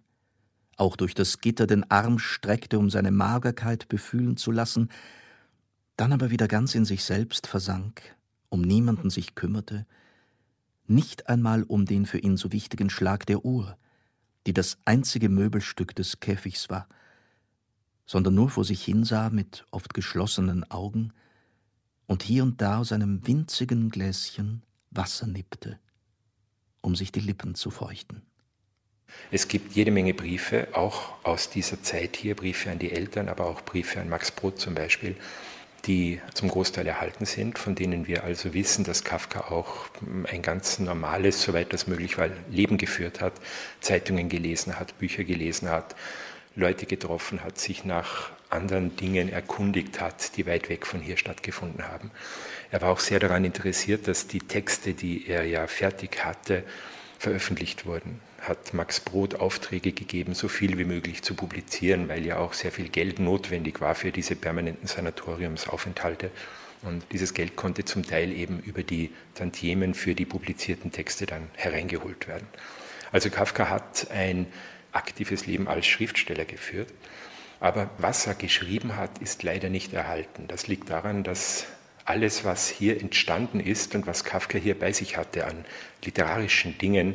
auch durch das Gitter den Arm streckte, um seine Magerkeit befühlen zu lassen, dann aber wieder ganz in sich selbst versank, um niemanden sich kümmerte, nicht einmal um den für ihn so wichtigen Schlag der Uhr, die das einzige Möbelstück des Käfigs war, sondern nur vor sich hinsah mit oft geschlossenen Augen und hier und da aus einem winzigen Gläschen Wasser nippte um sich die Lippen zu feuchten. Es gibt jede Menge Briefe, auch aus dieser Zeit hier, Briefe an die Eltern, aber auch Briefe an Max Brod zum Beispiel, die zum Großteil erhalten sind, von denen wir also wissen, dass Kafka auch ein ganz normales, soweit das möglich war, Leben geführt hat, Zeitungen gelesen hat, Bücher gelesen hat, Leute getroffen hat, sich nach anderen Dingen erkundigt hat, die weit weg von hier stattgefunden haben. Er war auch sehr daran interessiert, dass die Texte, die er ja fertig hatte, veröffentlicht wurden. Hat Max Brod Aufträge gegeben, so viel wie möglich zu publizieren, weil ja auch sehr viel Geld notwendig war für diese permanenten Sanatoriumsaufenthalte. Und dieses Geld konnte zum Teil eben über die Tantiemen für die publizierten Texte dann hereingeholt werden. Also Kafka hat ein aktives Leben als Schriftsteller geführt. Aber was er geschrieben hat, ist leider nicht erhalten. Das liegt daran, dass alles, was hier entstanden ist und was Kafka hier bei sich hatte an literarischen Dingen,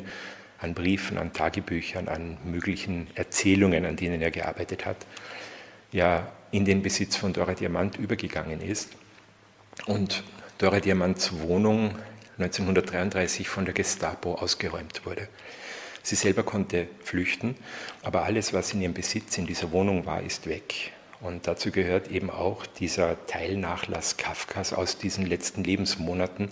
an Briefen, an Tagebüchern, an möglichen Erzählungen, an denen er gearbeitet hat, ja in den Besitz von Dora Diamant übergegangen ist. Und Dora Diamants Wohnung 1933 von der Gestapo ausgeräumt wurde. Sie selber konnte flüchten, aber alles, was in ihrem Besitz in dieser Wohnung war, ist weg. Und dazu gehört eben auch dieser Teilnachlass Kafkas aus diesen letzten Lebensmonaten,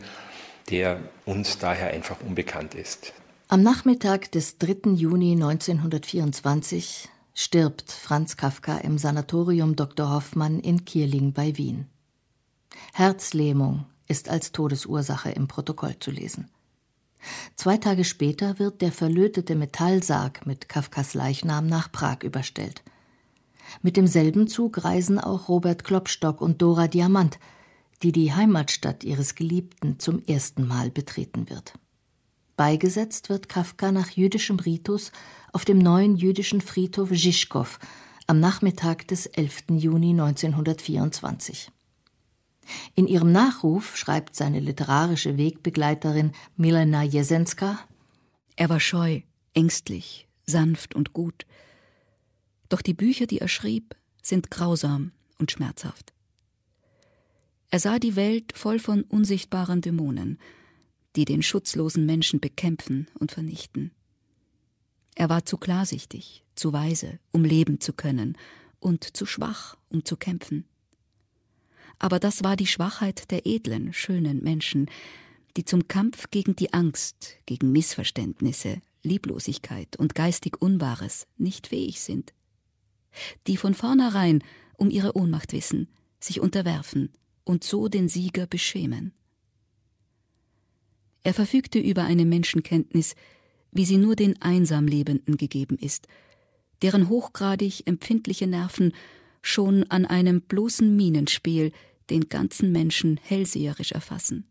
der uns daher einfach unbekannt ist. Am Nachmittag des 3. Juni 1924 stirbt Franz Kafka im Sanatorium Dr. Hoffmann in Kierling bei Wien. Herzlähmung ist als Todesursache im Protokoll zu lesen. Zwei Tage später wird der verlötete Metallsarg mit Kafkas Leichnam nach Prag überstellt. Mit demselben Zug reisen auch Robert Klopstock und Dora Diamant, die die Heimatstadt ihres Geliebten zum ersten Mal betreten wird. Beigesetzt wird Kafka nach jüdischem Ritus auf dem neuen jüdischen Friedhof Žižkov am Nachmittag des 11. Juni 1924. In ihrem Nachruf schreibt seine literarische Wegbegleiterin Milena Jesenska: Er war scheu, ängstlich, sanft und gut, doch die Bücher, die er schrieb, sind grausam und schmerzhaft. Er sah die Welt voll von unsichtbaren Dämonen, die den schutzlosen Menschen bekämpfen und vernichten. Er war zu klarsichtig, zu weise, um leben zu können, und zu schwach, um zu kämpfen. Aber das war die Schwachheit der edlen, schönen Menschen, die zum Kampf gegen die Angst, gegen Missverständnisse, Lieblosigkeit und geistig Unwahres nicht fähig sind die von vornherein um ihre Ohnmacht wissen, sich unterwerfen und so den Sieger beschämen. Er verfügte über eine Menschenkenntnis, wie sie nur den Einsamlebenden gegeben ist, deren hochgradig empfindliche Nerven schon an einem bloßen Minenspiel den ganzen Menschen hellseherisch erfassen.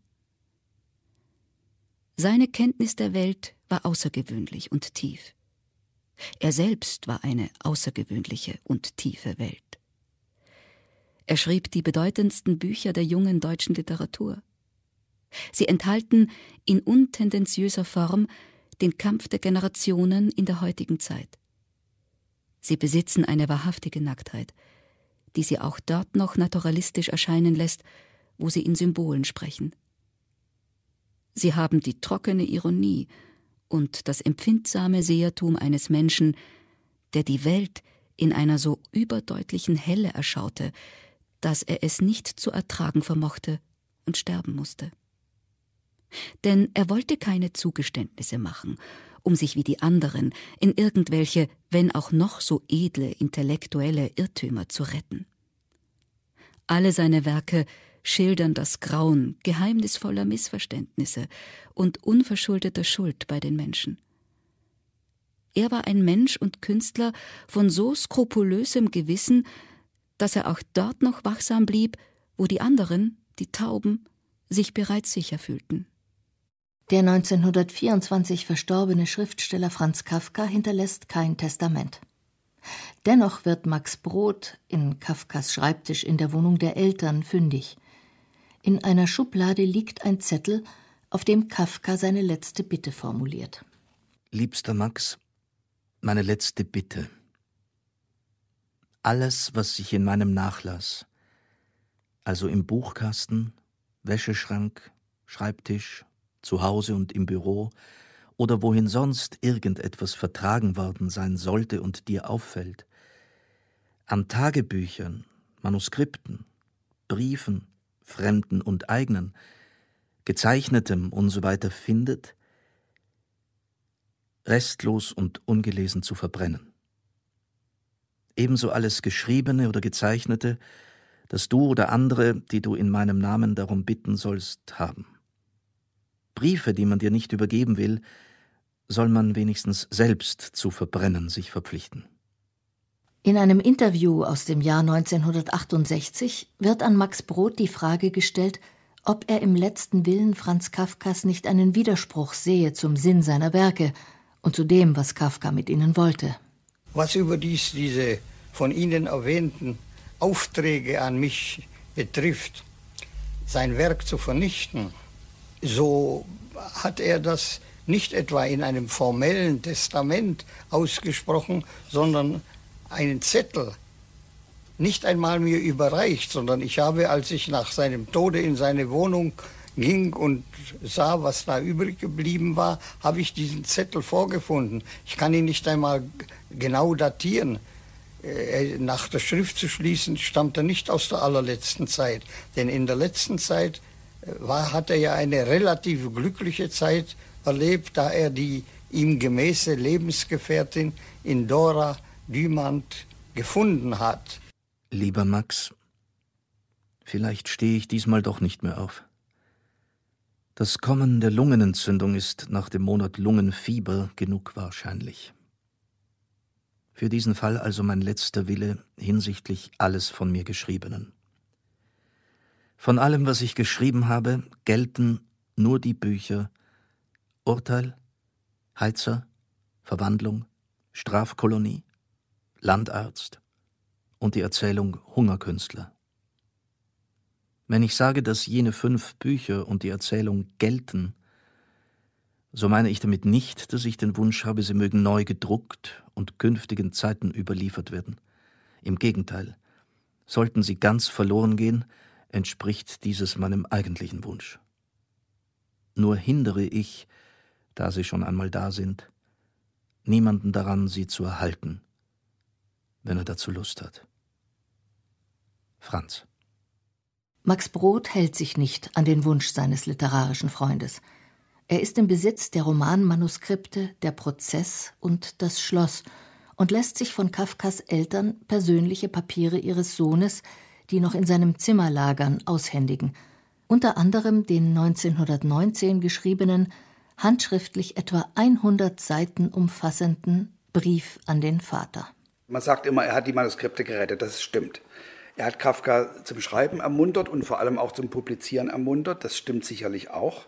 Seine Kenntnis der Welt war außergewöhnlich und tief. Er selbst war eine außergewöhnliche und tiefe Welt. Er schrieb die bedeutendsten Bücher der jungen deutschen Literatur. Sie enthalten in untendenziöser Form den Kampf der Generationen in der heutigen Zeit. Sie besitzen eine wahrhaftige Nacktheit, die sie auch dort noch naturalistisch erscheinen lässt, wo sie in Symbolen sprechen. Sie haben die trockene Ironie und das empfindsame Sehertum eines Menschen, der die Welt in einer so überdeutlichen Helle erschaute, dass er es nicht zu ertragen vermochte und sterben musste. Denn er wollte keine Zugeständnisse machen, um sich wie die anderen in irgendwelche, wenn auch noch so edle intellektuelle Irrtümer zu retten. Alle seine Werke schildern das Grauen geheimnisvoller Missverständnisse und unverschuldeter Schuld bei den Menschen. Er war ein Mensch und Künstler von so skrupulösem Gewissen, dass er auch dort noch wachsam blieb, wo die anderen, die Tauben, sich bereits sicher fühlten. Der 1924 verstorbene Schriftsteller Franz Kafka hinterlässt kein Testament. Dennoch wird Max Brod in Kafkas Schreibtisch in der Wohnung der Eltern fündig. In einer Schublade liegt ein Zettel, auf dem Kafka seine letzte Bitte formuliert. Liebster Max, meine letzte Bitte. Alles, was sich in meinem Nachlass, also im Buchkasten, Wäscheschrank, Schreibtisch, zu Hause und im Büro oder wohin sonst irgendetwas vertragen worden sein sollte und dir auffällt, an Tagebüchern, Manuskripten, Briefen, Fremden und Eigenen, Gezeichnetem und So weiter findet, restlos und ungelesen zu verbrennen. Ebenso alles Geschriebene oder Gezeichnete, das du oder andere, die du in meinem Namen darum bitten sollst, haben. Briefe, die man dir nicht übergeben will, soll man wenigstens selbst zu verbrennen sich verpflichten. In einem Interview aus dem Jahr 1968 wird an Max Brod die Frage gestellt, ob er im letzten Willen Franz Kafkas nicht einen Widerspruch sehe zum Sinn seiner Werke und zu dem, was Kafka mit ihnen wollte. Was überdies diese von Ihnen erwähnten Aufträge an mich betrifft, sein Werk zu vernichten, so hat er das nicht etwa in einem formellen Testament ausgesprochen, sondern einen Zettel nicht einmal mir überreicht, sondern ich habe, als ich nach seinem Tode in seine Wohnung ging und sah, was da übrig geblieben war, habe ich diesen Zettel vorgefunden. Ich kann ihn nicht einmal genau datieren. Äh, nach der Schrift zu schließen, stammt er nicht aus der allerletzten Zeit. Denn in der letzten Zeit äh, war, hat er ja eine relativ glückliche Zeit erlebt, da er die ihm gemäße Lebensgefährtin in Dora jemand gefunden hat. Lieber Max, vielleicht stehe ich diesmal doch nicht mehr auf. Das Kommen der Lungenentzündung ist nach dem Monat Lungenfieber genug wahrscheinlich. Für diesen Fall also mein letzter Wille hinsichtlich alles von mir Geschriebenen. Von allem, was ich geschrieben habe, gelten nur die Bücher Urteil, Heizer, Verwandlung, Strafkolonie, Landarzt und die Erzählung Hungerkünstler. Wenn ich sage, dass jene fünf Bücher und die Erzählung gelten, so meine ich damit nicht, dass ich den Wunsch habe, sie mögen neu gedruckt und künftigen Zeiten überliefert werden. Im Gegenteil, sollten sie ganz verloren gehen, entspricht dieses meinem eigentlichen Wunsch. Nur hindere ich, da sie schon einmal da sind, niemanden daran, sie zu erhalten wenn er dazu Lust hat. Franz. Max Brod hält sich nicht an den Wunsch seines literarischen Freundes. Er ist im Besitz der Romanmanuskripte Der Prozess und Das Schloss und lässt sich von Kafkas Eltern persönliche Papiere ihres Sohnes, die noch in seinem Zimmer lagern, aushändigen, unter anderem den 1919 geschriebenen, handschriftlich etwa 100 Seiten umfassenden Brief an den Vater. Man sagt immer, er hat die Manuskripte gerettet, das stimmt. Er hat Kafka zum Schreiben ermuntert und vor allem auch zum Publizieren ermuntert, das stimmt sicherlich auch.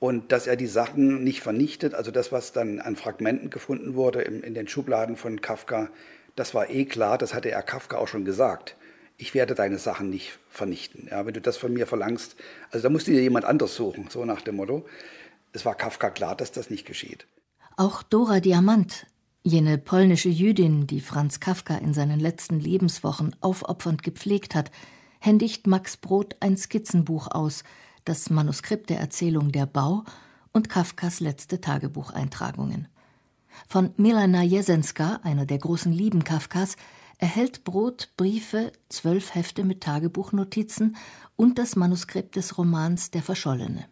Und dass er die Sachen nicht vernichtet, also das, was dann an Fragmenten gefunden wurde in den Schubladen von Kafka, das war eh klar, das hatte er Kafka auch schon gesagt. Ich werde deine Sachen nicht vernichten. Ja, wenn du das von mir verlangst, also da musst du dir jemand anders suchen, so nach dem Motto. Es war Kafka klar, dass das nicht geschieht. Auch Dora Diamant Jene polnische Jüdin, die Franz Kafka in seinen letzten Lebenswochen aufopfernd gepflegt hat, händigt Max Brod ein Skizzenbuch aus, das Manuskript der Erzählung Der Bau und Kafkas letzte Tagebucheintragungen. Von Milana Jesenska, einer der großen Lieben Kafkas, erhält Brod Briefe, zwölf Hefte mit Tagebuchnotizen und das Manuskript des Romans Der Verschollene.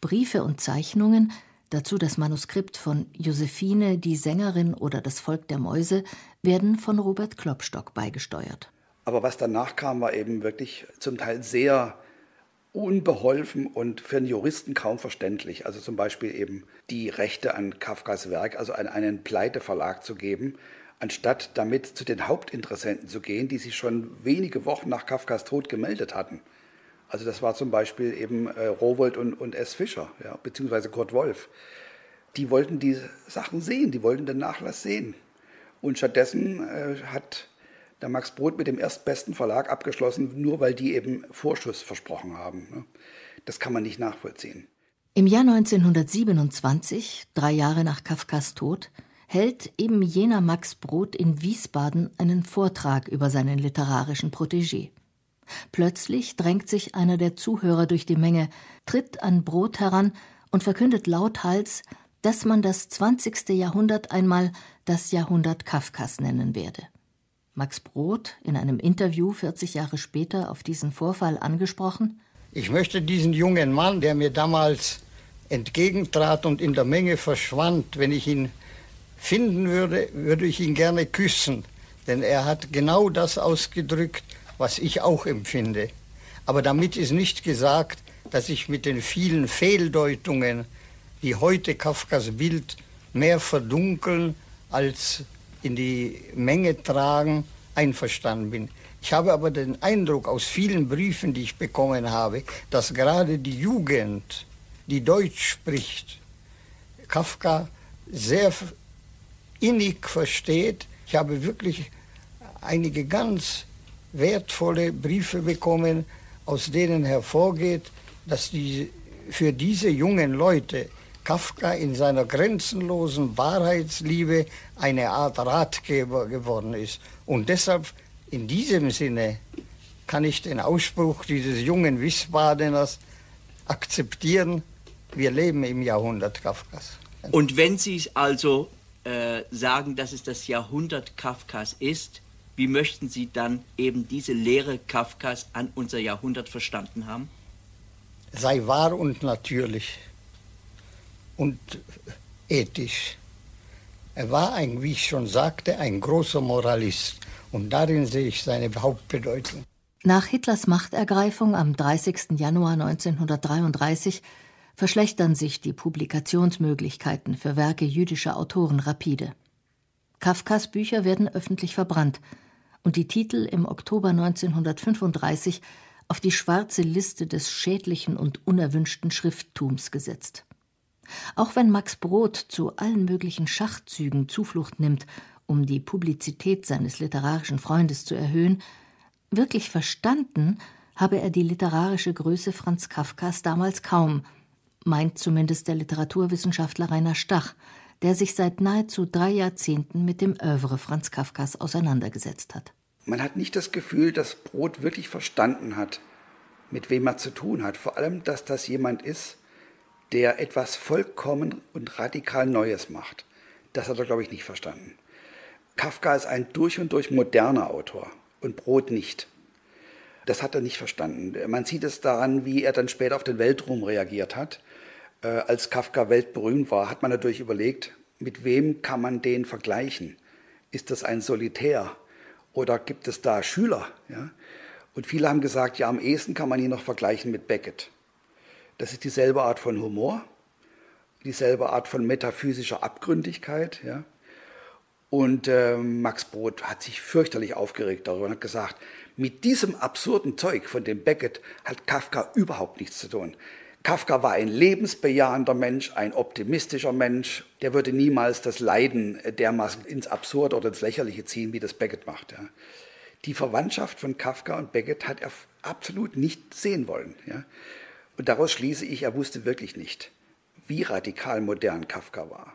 Briefe und Zeichnungen Dazu das Manuskript von Josephine, die Sängerin oder das Volk der Mäuse werden von Robert Klopstock beigesteuert. Aber was danach kam, war eben wirklich zum Teil sehr unbeholfen und für einen Juristen kaum verständlich. Also zum Beispiel eben die Rechte an Kafkas Werk, also an einen Pleiteverlag zu geben, anstatt damit zu den Hauptinteressenten zu gehen, die sich schon wenige Wochen nach Kafkas Tod gemeldet hatten. Also das war zum Beispiel eben äh, Rowold und, und S. Fischer, ja, beziehungsweise Kurt Wolf. Die wollten die Sachen sehen, die wollten den Nachlass sehen. Und stattdessen äh, hat der Max Brod mit dem erstbesten Verlag abgeschlossen, nur weil die eben Vorschuss versprochen haben. Ne? Das kann man nicht nachvollziehen. Im Jahr 1927, drei Jahre nach Kafkas Tod, hält eben jener Max Brod in Wiesbaden einen Vortrag über seinen literarischen Protégé. Plötzlich drängt sich einer der Zuhörer durch die Menge, tritt an Brot heran und verkündet lauthals, dass man das 20. Jahrhundert einmal das Jahrhundert Kafkas nennen werde. Max Brot, in einem Interview 40 Jahre später auf diesen Vorfall angesprochen, ich möchte diesen jungen Mann, der mir damals entgegentrat und in der Menge verschwand, wenn ich ihn finden würde, würde ich ihn gerne küssen. Denn er hat genau das ausgedrückt, was ich auch empfinde. Aber damit ist nicht gesagt, dass ich mit den vielen Fehldeutungen, die heute Kafkas Bild mehr verdunkeln als in die Menge tragen, einverstanden bin. Ich habe aber den Eindruck aus vielen Briefen, die ich bekommen habe, dass gerade die Jugend, die Deutsch spricht, Kafka sehr innig versteht. Ich habe wirklich einige ganz wertvolle Briefe bekommen, aus denen hervorgeht, dass die, für diese jungen Leute Kafka in seiner grenzenlosen Wahrheitsliebe eine Art Ratgeber geworden ist. Und deshalb in diesem Sinne kann ich den Ausspruch dieses jungen Wiesbadeners akzeptieren, wir leben im Jahrhundert Kafkas. Und wenn Sie also äh, sagen, dass es das Jahrhundert Kafkas ist, wie möchten Sie dann eben diese Lehre Kafkas an unser Jahrhundert verstanden haben? Sei wahr und natürlich und ethisch. Er war ein, wie ich schon sagte, ein großer Moralist und darin sehe ich seine Hauptbedeutung. Nach Hitlers Machtergreifung am 30. Januar 1933 verschlechtern sich die Publikationsmöglichkeiten für Werke jüdischer Autoren rapide. Kafkas Bücher werden öffentlich verbrannt, und die Titel im Oktober 1935 auf die schwarze Liste des schädlichen und unerwünschten Schrifttums gesetzt. Auch wenn Max Brod zu allen möglichen Schachzügen Zuflucht nimmt, um die Publizität seines literarischen Freundes zu erhöhen, wirklich verstanden habe er die literarische Größe Franz Kafkas damals kaum, meint zumindest der Literaturwissenschaftler Rainer Stach – der sich seit nahezu drei Jahrzehnten mit dem Övre Franz Kafkas auseinandergesetzt hat. Man hat nicht das Gefühl, dass Brot wirklich verstanden hat, mit wem er zu tun hat. Vor allem, dass das jemand ist, der etwas vollkommen und radikal Neues macht. Das hat er, glaube ich, nicht verstanden. Kafka ist ein durch und durch moderner Autor und Brot nicht. Das hat er nicht verstanden. Man sieht es daran, wie er dann später auf den Weltraum reagiert hat äh, als Kafka weltberühmt war, hat man natürlich überlegt, mit wem kann man den vergleichen? Ist das ein Solitär oder gibt es da Schüler? Ja? Und viele haben gesagt, ja, am ehesten kann man ihn noch vergleichen mit Beckett. Das ist dieselbe Art von Humor, dieselbe Art von metaphysischer Abgründigkeit. Ja? Und äh, Max Brod hat sich fürchterlich aufgeregt darüber und hat gesagt, mit diesem absurden Zeug von dem Beckett hat Kafka überhaupt nichts zu tun. Kafka war ein lebensbejahender Mensch, ein optimistischer Mensch. Der würde niemals das Leiden äh, dermaßen ins Absurde oder ins Lächerliche ziehen, wie das Beckett macht. Ja. Die Verwandtschaft von Kafka und Beckett hat er absolut nicht sehen wollen. Ja. Und daraus schließe ich, er wusste wirklich nicht, wie radikal modern Kafka war.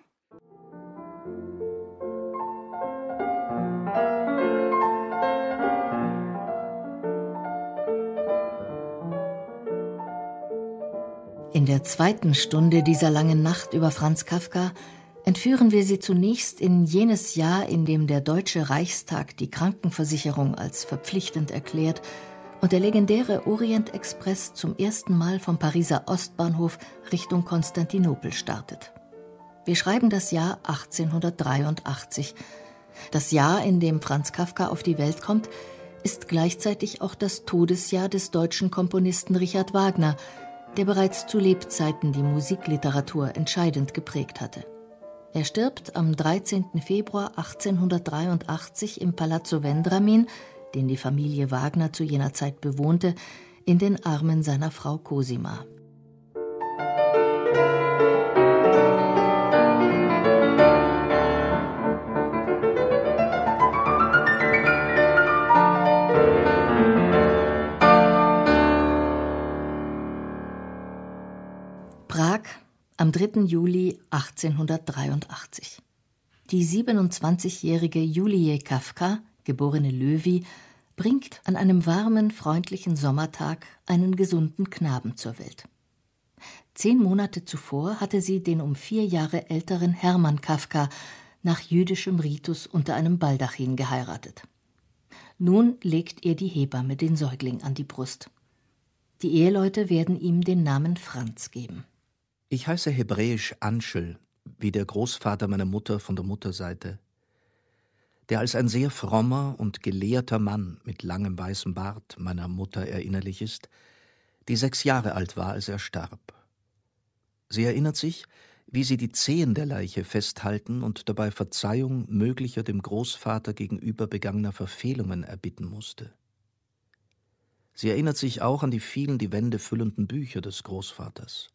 In der zweiten Stunde dieser langen Nacht über Franz Kafka entführen wir Sie zunächst in jenes Jahr, in dem der Deutsche Reichstag die Krankenversicherung als verpflichtend erklärt und der legendäre Orient-Express zum ersten Mal vom Pariser Ostbahnhof Richtung Konstantinopel startet. Wir schreiben das Jahr 1883. Das Jahr, in dem Franz Kafka auf die Welt kommt, ist gleichzeitig auch das Todesjahr des deutschen Komponisten Richard Wagner – der bereits zu Lebzeiten die Musikliteratur entscheidend geprägt hatte. Er stirbt am 13. Februar 1883 im Palazzo Vendramin, den die Familie Wagner zu jener Zeit bewohnte, in den Armen seiner Frau Cosima. am 3. Juli 1883. Die 27-jährige Julie Kafka, geborene Löwy, bringt an einem warmen, freundlichen Sommertag einen gesunden Knaben zur Welt. Zehn Monate zuvor hatte sie den um vier Jahre älteren Hermann Kafka nach jüdischem Ritus unter einem Baldachin geheiratet. Nun legt ihr die Hebamme den Säugling an die Brust. Die Eheleute werden ihm den Namen Franz geben. Ich heiße hebräisch Anschel, wie der Großvater meiner Mutter von der Mutterseite, der als ein sehr frommer und gelehrter Mann mit langem weißem Bart meiner Mutter erinnerlich ist, die sechs Jahre alt war, als er starb. Sie erinnert sich, wie sie die Zehen der Leiche festhalten und dabei Verzeihung möglicher dem Großvater gegenüber begangener Verfehlungen erbitten musste. Sie erinnert sich auch an die vielen die Wände füllenden Bücher des Großvaters,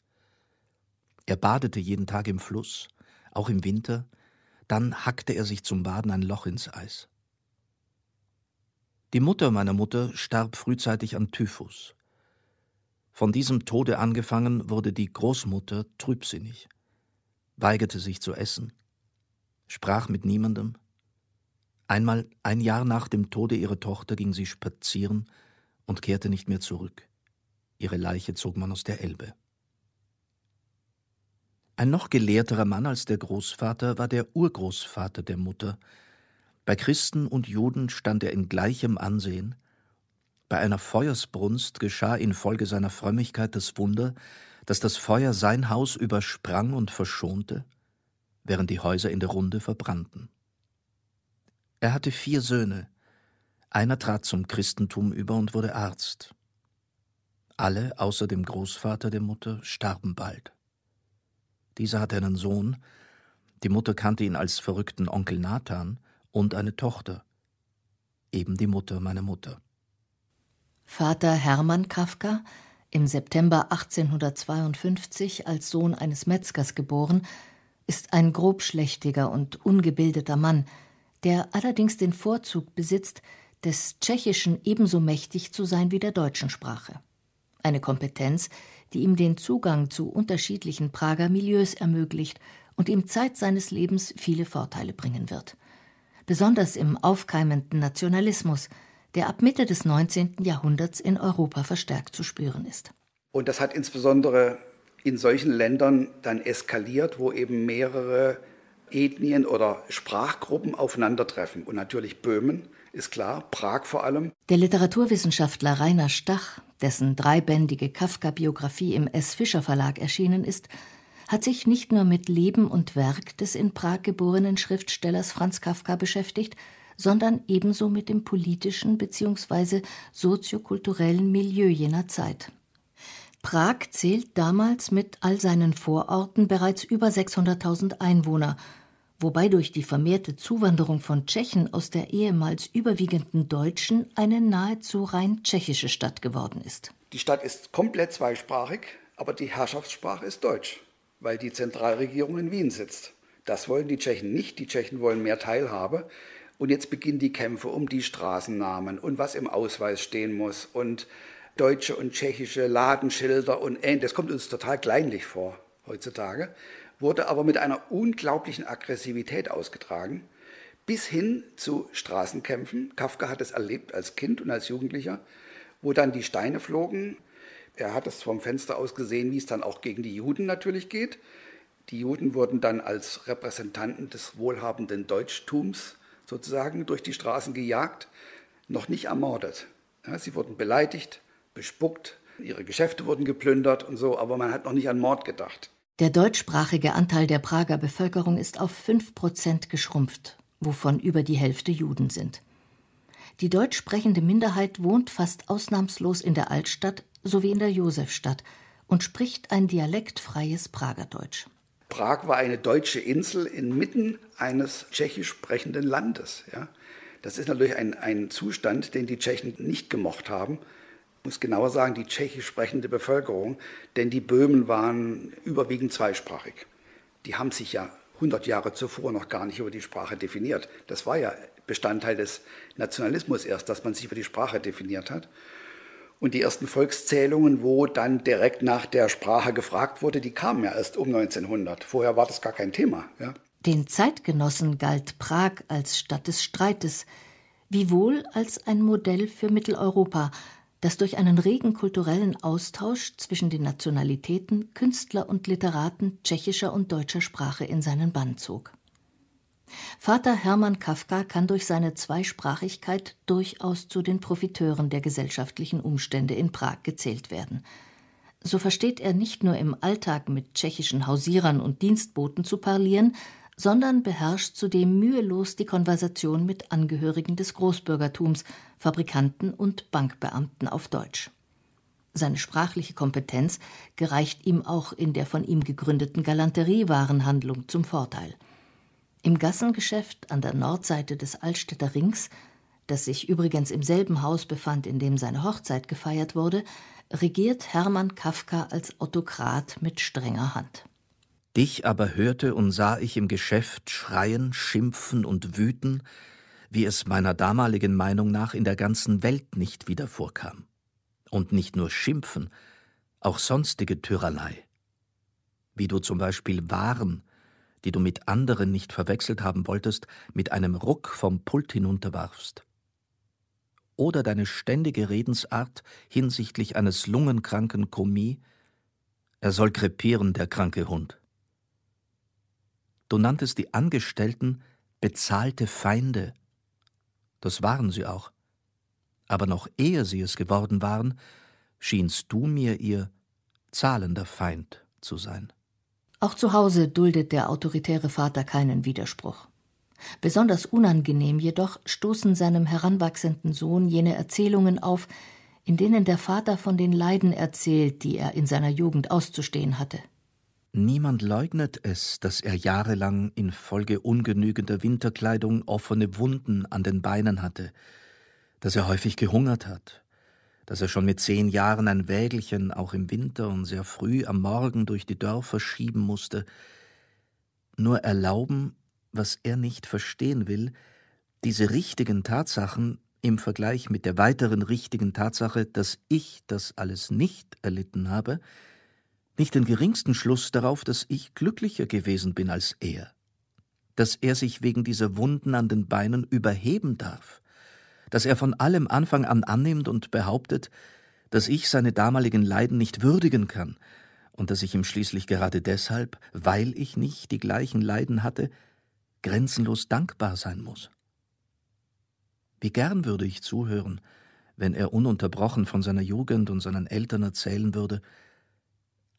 er badete jeden Tag im Fluss, auch im Winter, dann hackte er sich zum Baden ein Loch ins Eis. Die Mutter meiner Mutter starb frühzeitig an Typhus. Von diesem Tode angefangen wurde die Großmutter trübsinnig, weigerte sich zu essen, sprach mit niemandem. Einmal ein Jahr nach dem Tode ihrer Tochter ging sie spazieren und kehrte nicht mehr zurück. Ihre Leiche zog man aus der Elbe. Ein noch gelehrterer Mann als der Großvater war der Urgroßvater der Mutter. Bei Christen und Juden stand er in gleichem Ansehen. Bei einer Feuersbrunst geschah infolge seiner Frömmigkeit das Wunder, dass das Feuer sein Haus übersprang und verschonte, während die Häuser in der Runde verbrannten. Er hatte vier Söhne. Einer trat zum Christentum über und wurde Arzt. Alle, außer dem Großvater der Mutter, starben bald. Dieser hatte einen Sohn, die Mutter kannte ihn als verrückten Onkel Nathan und eine Tochter, eben die Mutter meiner Mutter. Vater Hermann Kafka, im September 1852 als Sohn eines Metzgers geboren, ist ein grobschlächtiger und ungebildeter Mann, der allerdings den Vorzug besitzt, des Tschechischen ebenso mächtig zu sein wie der deutschen Sprache. Eine Kompetenz, die ihm den Zugang zu unterschiedlichen Prager Milieus ermöglicht und ihm Zeit seines Lebens viele Vorteile bringen wird. Besonders im aufkeimenden Nationalismus, der ab Mitte des 19. Jahrhunderts in Europa verstärkt zu spüren ist. Und das hat insbesondere in solchen Ländern dann eskaliert, wo eben mehrere Ethnien oder Sprachgruppen aufeinandertreffen. Und natürlich Böhmen ist klar, Prag vor allem. Der Literaturwissenschaftler Rainer Stach, dessen dreibändige Kafka-Biografie im S. Fischer Verlag erschienen ist, hat sich nicht nur mit Leben und Werk des in Prag geborenen Schriftstellers Franz Kafka beschäftigt, sondern ebenso mit dem politischen bzw. soziokulturellen Milieu jener Zeit. Prag zählt damals mit all seinen Vororten bereits über 600.000 Einwohner – wobei durch die vermehrte Zuwanderung von Tschechen aus der ehemals überwiegenden Deutschen eine nahezu rein tschechische Stadt geworden ist. Die Stadt ist komplett zweisprachig, aber die Herrschaftssprache ist Deutsch, weil die Zentralregierung in Wien sitzt. Das wollen die Tschechen nicht, die Tschechen wollen mehr Teilhabe. Und jetzt beginnen die Kämpfe um die Straßennamen und was im Ausweis stehen muss und deutsche und tschechische Ladenschilder und ähnliches. Das kommt uns total kleinlich vor heutzutage wurde aber mit einer unglaublichen Aggressivität ausgetragen, bis hin zu Straßenkämpfen. Kafka hat es erlebt als Kind und als Jugendlicher, wo dann die Steine flogen. Er hat es vom Fenster aus gesehen, wie es dann auch gegen die Juden natürlich geht. Die Juden wurden dann als Repräsentanten des wohlhabenden Deutschtums sozusagen durch die Straßen gejagt, noch nicht ermordet. Ja, sie wurden beleidigt, bespuckt, ihre Geschäfte wurden geplündert und so, aber man hat noch nicht an Mord gedacht. Der deutschsprachige Anteil der Prager Bevölkerung ist auf 5 Prozent geschrumpft, wovon über die Hälfte Juden sind. Die deutsch sprechende Minderheit wohnt fast ausnahmslos in der Altstadt sowie in der Josefstadt und spricht ein dialektfreies Pragerdeutsch. Prag war eine deutsche Insel inmitten eines tschechisch sprechenden Landes. Ja. Das ist natürlich ein, ein Zustand, den die Tschechen nicht gemocht haben. Ich muss genauer sagen, die tschechisch sprechende Bevölkerung, denn die Böhmen waren überwiegend zweisprachig. Die haben sich ja 100 Jahre zuvor noch gar nicht über die Sprache definiert. Das war ja Bestandteil des Nationalismus erst, dass man sich über die Sprache definiert hat. Und die ersten Volkszählungen, wo dann direkt nach der Sprache gefragt wurde, die kamen ja erst um 1900. Vorher war das gar kein Thema. Ja. Den Zeitgenossen galt Prag als Stadt des Streites, wiewohl als ein Modell für Mitteleuropa, das durch einen regen kulturellen Austausch zwischen den Nationalitäten, Künstler und Literaten tschechischer und deutscher Sprache in seinen Bann zog. Vater Hermann Kafka kann durch seine Zweisprachigkeit durchaus zu den Profiteuren der gesellschaftlichen Umstände in Prag gezählt werden. So versteht er nicht nur im Alltag mit tschechischen Hausierern und Dienstboten zu parlieren, sondern beherrscht zudem mühelos die Konversation mit Angehörigen des Großbürgertums, Fabrikanten und Bankbeamten auf Deutsch. Seine sprachliche Kompetenz gereicht ihm auch in der von ihm gegründeten Galanteriewarenhandlung zum Vorteil. Im Gassengeschäft an der Nordseite des Altstädter Rings, das sich übrigens im selben Haus befand, in dem seine Hochzeit gefeiert wurde, regiert Hermann Kafka als Autokrat mit strenger Hand. Dich aber hörte und sah ich im Geschäft schreien, schimpfen und wüten, wie es meiner damaligen Meinung nach in der ganzen Welt nicht wieder vorkam. Und nicht nur Schimpfen, auch sonstige Tyrannei. Wie du zum Beispiel Waren, die du mit anderen nicht verwechselt haben wolltest, mit einem Ruck vom Pult hinunterwarfst. Oder deine ständige Redensart hinsichtlich eines lungenkranken Kommis, er soll krepieren, der kranke Hund. Du nanntest die Angestellten bezahlte Feinde das waren sie auch. Aber noch ehe sie es geworden waren, schienst du mir ihr zahlender Feind zu sein. Auch zu Hause duldet der autoritäre Vater keinen Widerspruch. Besonders unangenehm jedoch stoßen seinem heranwachsenden Sohn jene Erzählungen auf, in denen der Vater von den Leiden erzählt, die er in seiner Jugend auszustehen hatte. Niemand leugnet es, dass er jahrelang infolge ungenügender Winterkleidung offene Wunden an den Beinen hatte, dass er häufig gehungert hat, dass er schon mit zehn Jahren ein Wägelchen auch im Winter und sehr früh am Morgen durch die Dörfer schieben musste. Nur erlauben, was er nicht verstehen will, diese richtigen Tatsachen im Vergleich mit der weiteren richtigen Tatsache, dass ich das alles nicht erlitten habe, nicht den geringsten Schluss darauf, dass ich glücklicher gewesen bin als er, dass er sich wegen dieser Wunden an den Beinen überheben darf, dass er von allem Anfang an annimmt und behauptet, dass ich seine damaligen Leiden nicht würdigen kann und dass ich ihm schließlich gerade deshalb, weil ich nicht die gleichen Leiden hatte, grenzenlos dankbar sein muss. Wie gern würde ich zuhören, wenn er ununterbrochen von seiner Jugend und seinen Eltern erzählen würde,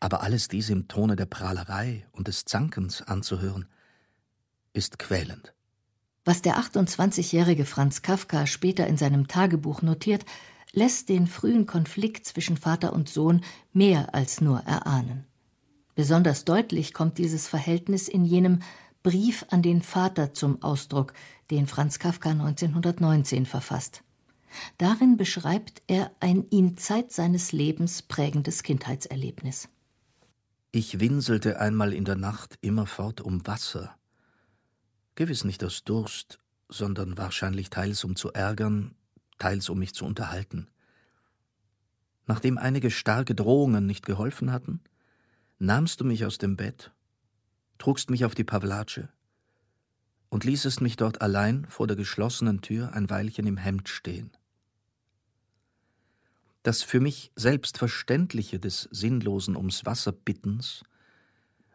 aber alles dies im Tone der Prahlerei und des Zankens anzuhören, ist quälend. Was der 28-jährige Franz Kafka später in seinem Tagebuch notiert, lässt den frühen Konflikt zwischen Vater und Sohn mehr als nur erahnen. Besonders deutlich kommt dieses Verhältnis in jenem Brief an den Vater zum Ausdruck, den Franz Kafka 1919 verfasst. Darin beschreibt er ein ihn Zeit seines Lebens prägendes Kindheitserlebnis. Ich winselte einmal in der Nacht immerfort um Wasser. Gewiss nicht aus Durst, sondern wahrscheinlich teils um zu ärgern, teils um mich zu unterhalten. Nachdem einige starke Drohungen nicht geholfen hatten, nahmst du mich aus dem Bett, trugst mich auf die Pavlatsche und ließest mich dort allein vor der geschlossenen Tür ein Weilchen im Hemd stehen das für mich Selbstverständliche des sinnlosen ums Wasser bittens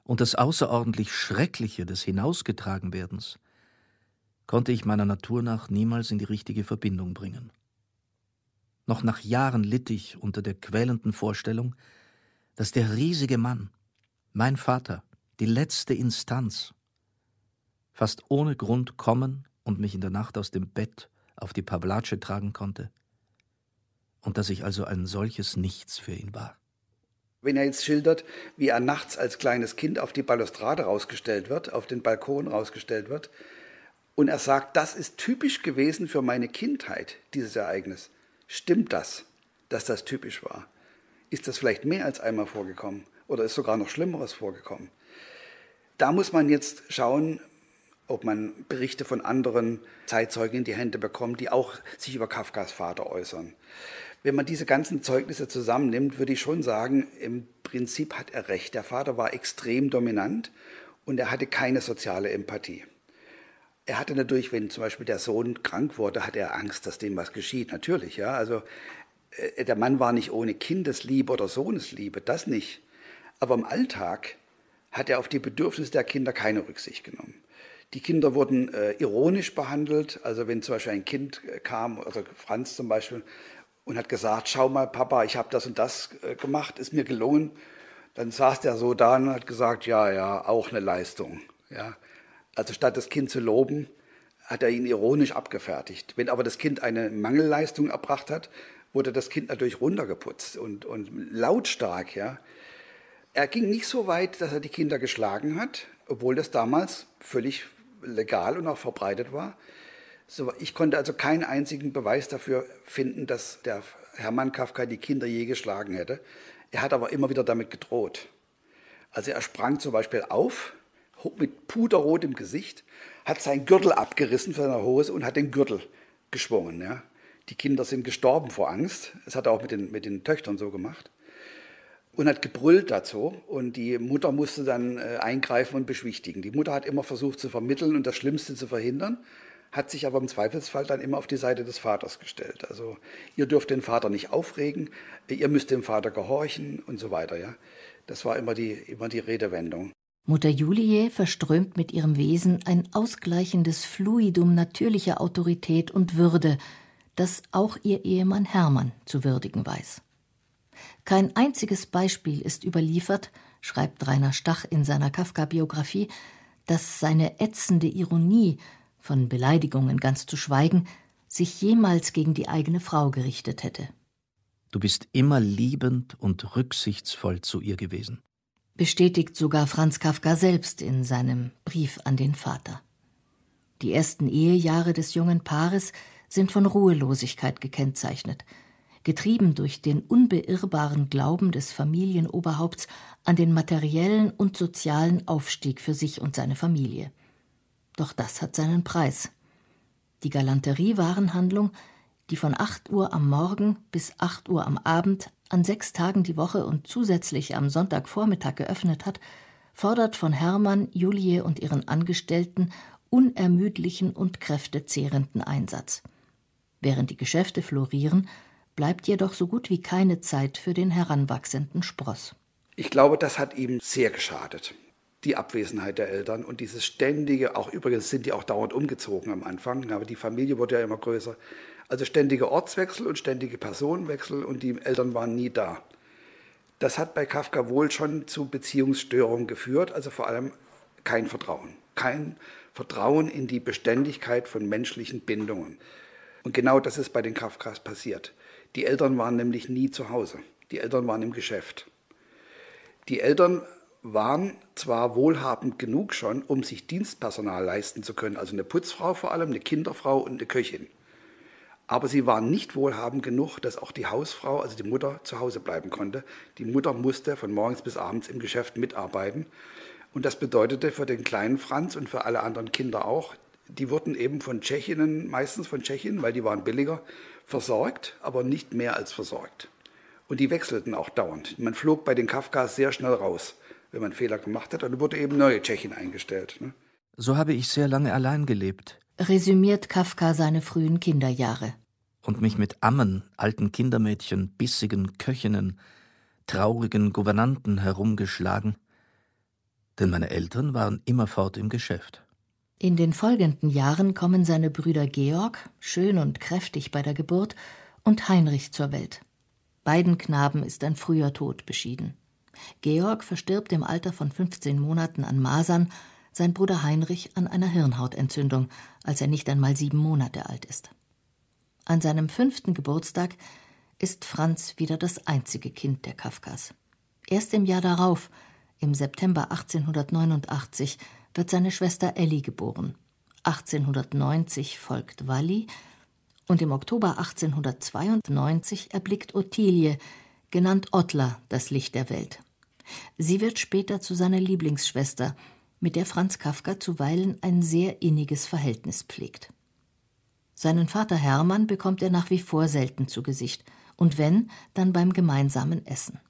und das außerordentlich Schreckliche des Hinausgetragenwerdens konnte ich meiner Natur nach niemals in die richtige Verbindung bringen. Noch nach Jahren litt ich unter der quälenden Vorstellung, dass der riesige Mann, mein Vater, die letzte Instanz, fast ohne Grund kommen und mich in der Nacht aus dem Bett auf die Pavlatsche tragen konnte – und dass ich also ein solches Nichts für ihn war. Wenn er jetzt schildert, wie er nachts als kleines Kind auf die Balustrade rausgestellt wird, auf den Balkon rausgestellt wird, und er sagt, das ist typisch gewesen für meine Kindheit, dieses Ereignis. Stimmt das, dass das typisch war? Ist das vielleicht mehr als einmal vorgekommen oder ist sogar noch Schlimmeres vorgekommen? Da muss man jetzt schauen, ob man Berichte von anderen Zeitzeugen in die Hände bekommt, die auch sich über Kafkas Vater äußern wenn man diese ganzen Zeugnisse zusammennimmt, würde ich schon sagen, im Prinzip hat er recht. Der Vater war extrem dominant und er hatte keine soziale Empathie. Er hatte natürlich, wenn zum Beispiel der Sohn krank wurde, hatte er Angst, dass dem was geschieht. Natürlich, ja. Also äh, der Mann war nicht ohne Kindesliebe oder Sohnesliebe, das nicht. Aber im Alltag hat er auf die Bedürfnisse der Kinder keine Rücksicht genommen. Die Kinder wurden äh, ironisch behandelt. Also wenn zum Beispiel ein Kind äh, kam, also Franz zum Beispiel, und hat gesagt, schau mal, Papa, ich habe das und das äh, gemacht, ist mir gelungen. Dann saß der so da und hat gesagt, ja, ja, auch eine Leistung. Ja. Also statt das Kind zu loben, hat er ihn ironisch abgefertigt. Wenn aber das Kind eine Mangelleistung erbracht hat, wurde das Kind natürlich runtergeputzt und, und lautstark. Ja. Er ging nicht so weit, dass er die Kinder geschlagen hat, obwohl das damals völlig legal und auch verbreitet war. So, ich konnte also keinen einzigen Beweis dafür finden, dass der Hermann Kafka die Kinder je geschlagen hätte. Er hat aber immer wieder damit gedroht. Also er sprang zum Beispiel auf mit puderrotem Gesicht, hat seinen Gürtel abgerissen von seiner Hose und hat den Gürtel geschwungen. Ja. Die Kinder sind gestorben vor Angst. Das hat er auch mit den, mit den Töchtern so gemacht. Und hat gebrüllt dazu. Und die Mutter musste dann äh, eingreifen und beschwichtigen. Die Mutter hat immer versucht zu vermitteln und das Schlimmste zu verhindern hat sich aber im Zweifelsfall dann immer auf die Seite des Vaters gestellt. Also ihr dürft den Vater nicht aufregen, ihr müsst dem Vater gehorchen und so weiter. Ja? Das war immer die, immer die Redewendung. Mutter Julie verströmt mit ihrem Wesen ein ausgleichendes Fluidum natürlicher Autorität und Würde, das auch ihr Ehemann Hermann zu würdigen weiß. Kein einziges Beispiel ist überliefert, schreibt Rainer Stach in seiner Kafka-Biografie, dass seine ätzende Ironie von Beleidigungen ganz zu schweigen, sich jemals gegen die eigene Frau gerichtet hätte. Du bist immer liebend und rücksichtsvoll zu ihr gewesen. Bestätigt sogar Franz Kafka selbst in seinem Brief an den Vater. Die ersten Ehejahre des jungen Paares sind von Ruhelosigkeit gekennzeichnet, getrieben durch den unbeirrbaren Glauben des Familienoberhaupts an den materiellen und sozialen Aufstieg für sich und seine Familie. Doch das hat seinen Preis. Die Galanteriewarenhandlung, die von 8 Uhr am Morgen bis 8 Uhr am Abend an sechs Tagen die Woche und zusätzlich am Sonntagvormittag geöffnet hat, fordert von Hermann, Julie und ihren Angestellten unermüdlichen und kräftezehrenden Einsatz. Während die Geschäfte florieren, bleibt jedoch so gut wie keine Zeit für den heranwachsenden Spross. Ich glaube, das hat ihm sehr geschadet die Abwesenheit der Eltern und dieses ständige, auch übrigens sind die auch dauernd umgezogen am Anfang, aber die Familie wurde ja immer größer. Also ständige Ortswechsel und ständige Personenwechsel und die Eltern waren nie da. Das hat bei Kafka wohl schon zu Beziehungsstörungen geführt, also vor allem kein Vertrauen. Kein Vertrauen in die Beständigkeit von menschlichen Bindungen. Und genau das ist bei den Kafkas passiert. Die Eltern waren nämlich nie zu Hause. Die Eltern waren im Geschäft. Die Eltern waren zwar wohlhabend genug schon, um sich Dienstpersonal leisten zu können, also eine Putzfrau vor allem, eine Kinderfrau und eine Köchin. Aber sie waren nicht wohlhabend genug, dass auch die Hausfrau, also die Mutter, zu Hause bleiben konnte. Die Mutter musste von morgens bis abends im Geschäft mitarbeiten. Und das bedeutete für den kleinen Franz und für alle anderen Kinder auch, die wurden eben von Tschechinnen, meistens von Tschechien, weil die waren billiger, versorgt, aber nicht mehr als versorgt. Und die wechselten auch dauernd. Man flog bei den Kafkas sehr schnell raus wenn man Fehler gemacht hat. dann wurde eben neue Tschechien eingestellt. Ne? So habe ich sehr lange allein gelebt. Resümiert Kafka seine frühen Kinderjahre. Und mich mit Ammen, alten Kindermädchen, bissigen Köchinnen, traurigen Gouvernanten herumgeschlagen. Denn meine Eltern waren immerfort im Geschäft. In den folgenden Jahren kommen seine Brüder Georg, schön und kräftig bei der Geburt, und Heinrich zur Welt. Beiden Knaben ist ein früher Tod beschieden. Georg verstirbt im Alter von 15 Monaten an Masern, sein Bruder Heinrich an einer Hirnhautentzündung, als er nicht einmal sieben Monate alt ist. An seinem fünften Geburtstag ist Franz wieder das einzige Kind der Kafkas. Erst im Jahr darauf, im September 1889, wird seine Schwester Elli geboren. 1890 folgt Walli und im Oktober 1892 erblickt Ottilie, genannt Ottler, das Licht der Welt Sie wird später zu seiner Lieblingsschwester, mit der Franz Kafka zuweilen ein sehr inniges Verhältnis pflegt. Seinen Vater Hermann bekommt er nach wie vor selten zu Gesicht, und wenn, dann beim gemeinsamen Essen.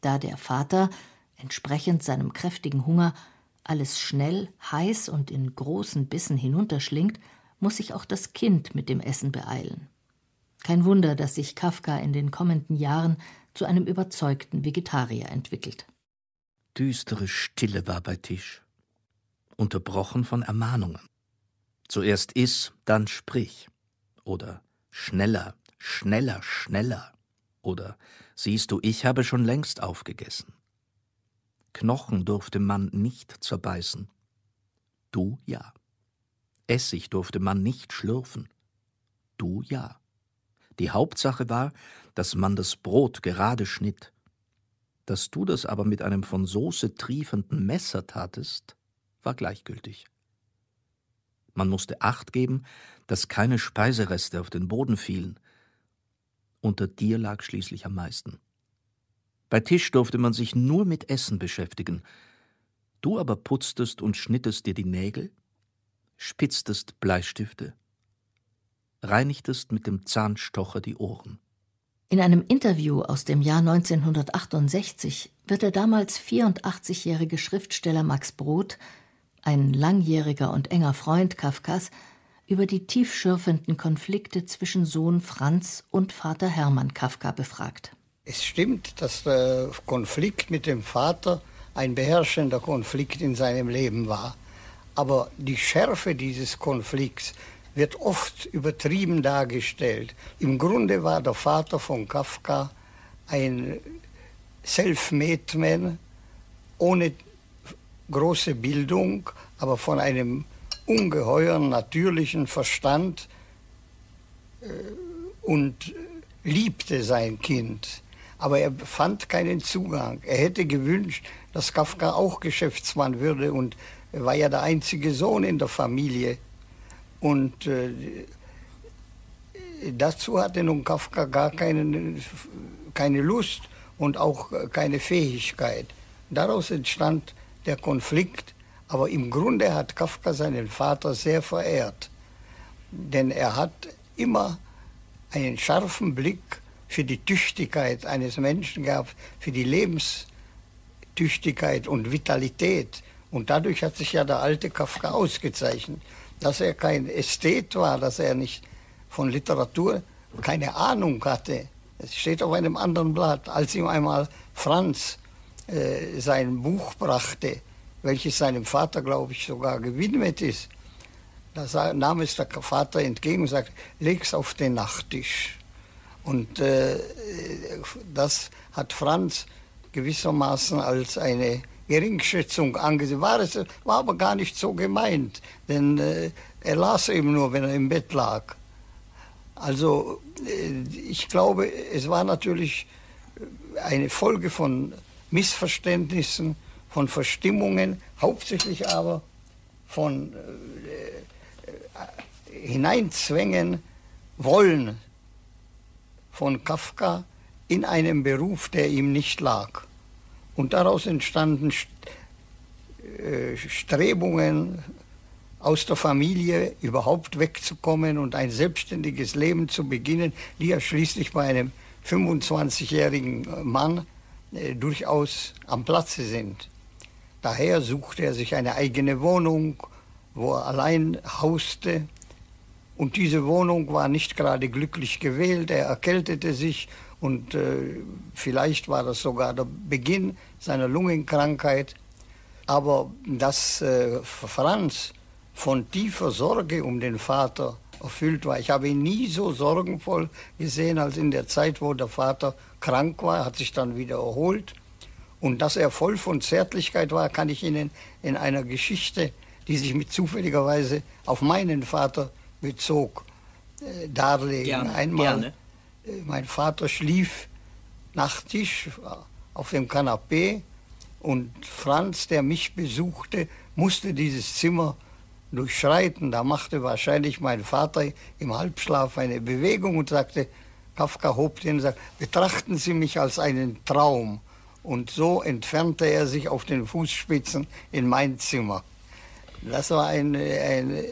Da der Vater, entsprechend seinem kräftigen Hunger, alles schnell, heiß und in großen Bissen hinunterschlingt, muss sich auch das Kind mit dem Essen beeilen. Kein Wunder, dass sich Kafka in den kommenden Jahren zu einem überzeugten Vegetarier entwickelt. Düstere Stille war bei Tisch, unterbrochen von Ermahnungen. Zuerst iss, dann sprich. Oder schneller, schneller, schneller. Oder siehst du, ich habe schon längst aufgegessen. Knochen durfte man nicht zerbeißen. Du ja. Essig durfte man nicht schlürfen. Du ja. Die Hauptsache war, dass man das Brot gerade schnitt. Dass du das aber mit einem von Soße triefenden Messer tatest, war gleichgültig. Man musste Acht geben, dass keine Speisereste auf den Boden fielen. Unter dir lag schließlich am meisten. Bei Tisch durfte man sich nur mit Essen beschäftigen. Du aber putztest und schnittest dir die Nägel, spitztest Bleistifte, reinigtest mit dem Zahnstocher die Ohren. In einem Interview aus dem Jahr 1968 wird der damals 84-jährige Schriftsteller Max Brod, ein langjähriger und enger Freund Kafkas, über die tiefschürfenden Konflikte zwischen Sohn Franz und Vater Hermann Kafka befragt. Es stimmt, dass der Konflikt mit dem Vater ein beherrschender Konflikt in seinem Leben war. Aber die Schärfe dieses Konflikts wird oft übertrieben dargestellt. Im Grunde war der Vater von Kafka ein Self-Made Man ohne große Bildung, aber von einem ungeheuren natürlichen Verstand äh, und liebte sein Kind. Aber er fand keinen Zugang. Er hätte gewünscht, dass Kafka auch Geschäftsmann würde und er war ja der einzige Sohn in der Familie. Und äh, dazu hatte nun Kafka gar keine, keine Lust und auch keine Fähigkeit. Daraus entstand der Konflikt, aber im Grunde hat Kafka seinen Vater sehr verehrt, denn er hat immer einen scharfen Blick für die Tüchtigkeit eines Menschen gehabt, für die Lebenstüchtigkeit und Vitalität. Und dadurch hat sich ja der alte Kafka ausgezeichnet dass er kein Ästhet war, dass er nicht von Literatur keine Ahnung hatte. Es steht auf einem anderen Blatt, als ihm einmal Franz äh, sein Buch brachte, welches seinem Vater, glaube ich, sogar gewidmet ist. Da nahm es der Vater entgegen und sagte, leg's auf den Nachttisch. Und äh, das hat Franz gewissermaßen als eine Geringschätzung angesehen. War, es, war aber gar nicht so gemeint, denn äh, er las eben nur, wenn er im Bett lag. Also äh, ich glaube, es war natürlich äh, eine Folge von Missverständnissen, von Verstimmungen, hauptsächlich aber von äh, äh, Hineinzwängen, Wollen von Kafka in einem Beruf, der ihm nicht lag. Und daraus entstanden äh, Strebungen aus der Familie überhaupt wegzukommen und ein selbstständiges Leben zu beginnen, die ja schließlich bei einem 25-jährigen Mann äh, durchaus am Platze sind. Daher suchte er sich eine eigene Wohnung, wo er allein hauste. Und diese Wohnung war nicht gerade glücklich gewählt. Er erkältete sich und äh, vielleicht war das sogar der Beginn seiner Lungenkrankheit. Aber dass äh, Franz von tiefer Sorge um den Vater erfüllt war. Ich habe ihn nie so sorgenvoll gesehen als in der Zeit, wo der Vater krank war, hat sich dann wieder erholt. Und dass er voll von Zärtlichkeit war, kann ich Ihnen in einer Geschichte, die sich mit zufälligerweise auf meinen Vater bezog, äh, darlegen. Gerne, Einmal gerne. Mein Vater schlief nachtisch auf dem Kanapee und Franz, der mich besuchte, musste dieses Zimmer durchschreiten. Da machte wahrscheinlich mein Vater im Halbschlaf eine Bewegung und sagte, Kafka hob den und sagte, betrachten Sie mich als einen Traum. Und so entfernte er sich auf den Fußspitzen in mein Zimmer. Das war ein, ein,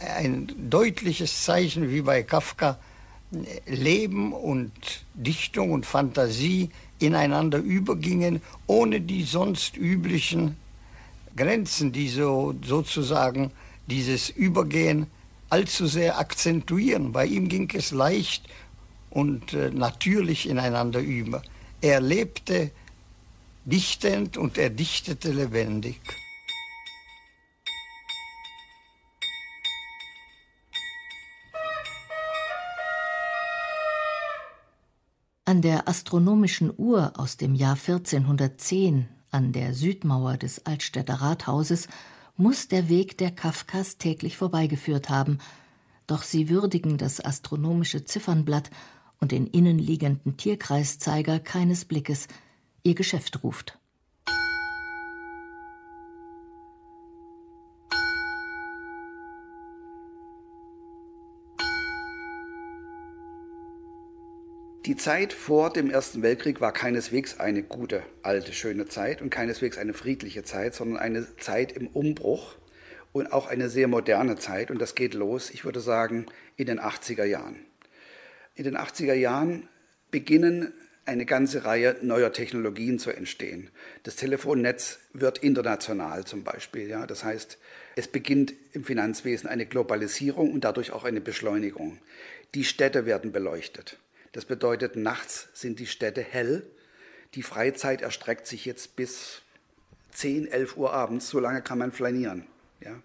ein deutliches Zeichen, wie bei Kafka, Leben und Dichtung und Fantasie ineinander übergingen, ohne die sonst üblichen Grenzen, die so, sozusagen dieses Übergehen allzu sehr akzentuieren. Bei ihm ging es leicht und äh, natürlich ineinander über. Er lebte dichtend und er dichtete lebendig. An der astronomischen Uhr aus dem Jahr 1410 an der Südmauer des Altstädter Rathauses muss der Weg der Kafkas täglich vorbeigeführt haben, doch sie würdigen das astronomische Ziffernblatt und den innenliegenden Tierkreiszeiger keines Blickes, ihr Geschäft ruft. Die Zeit vor dem Ersten Weltkrieg war keineswegs eine gute, alte, schöne Zeit und keineswegs eine friedliche Zeit, sondern eine Zeit im Umbruch und auch eine sehr moderne Zeit. Und das geht los, ich würde sagen, in den 80er Jahren. In den 80er Jahren beginnen eine ganze Reihe neuer Technologien zu entstehen. Das Telefonnetz wird international zum Beispiel. Ja? Das heißt, es beginnt im Finanzwesen eine Globalisierung und dadurch auch eine Beschleunigung. Die Städte werden beleuchtet. Das bedeutet, nachts sind die Städte hell. Die Freizeit erstreckt sich jetzt bis 10, 11 Uhr abends. So lange kann man flanieren. Ja.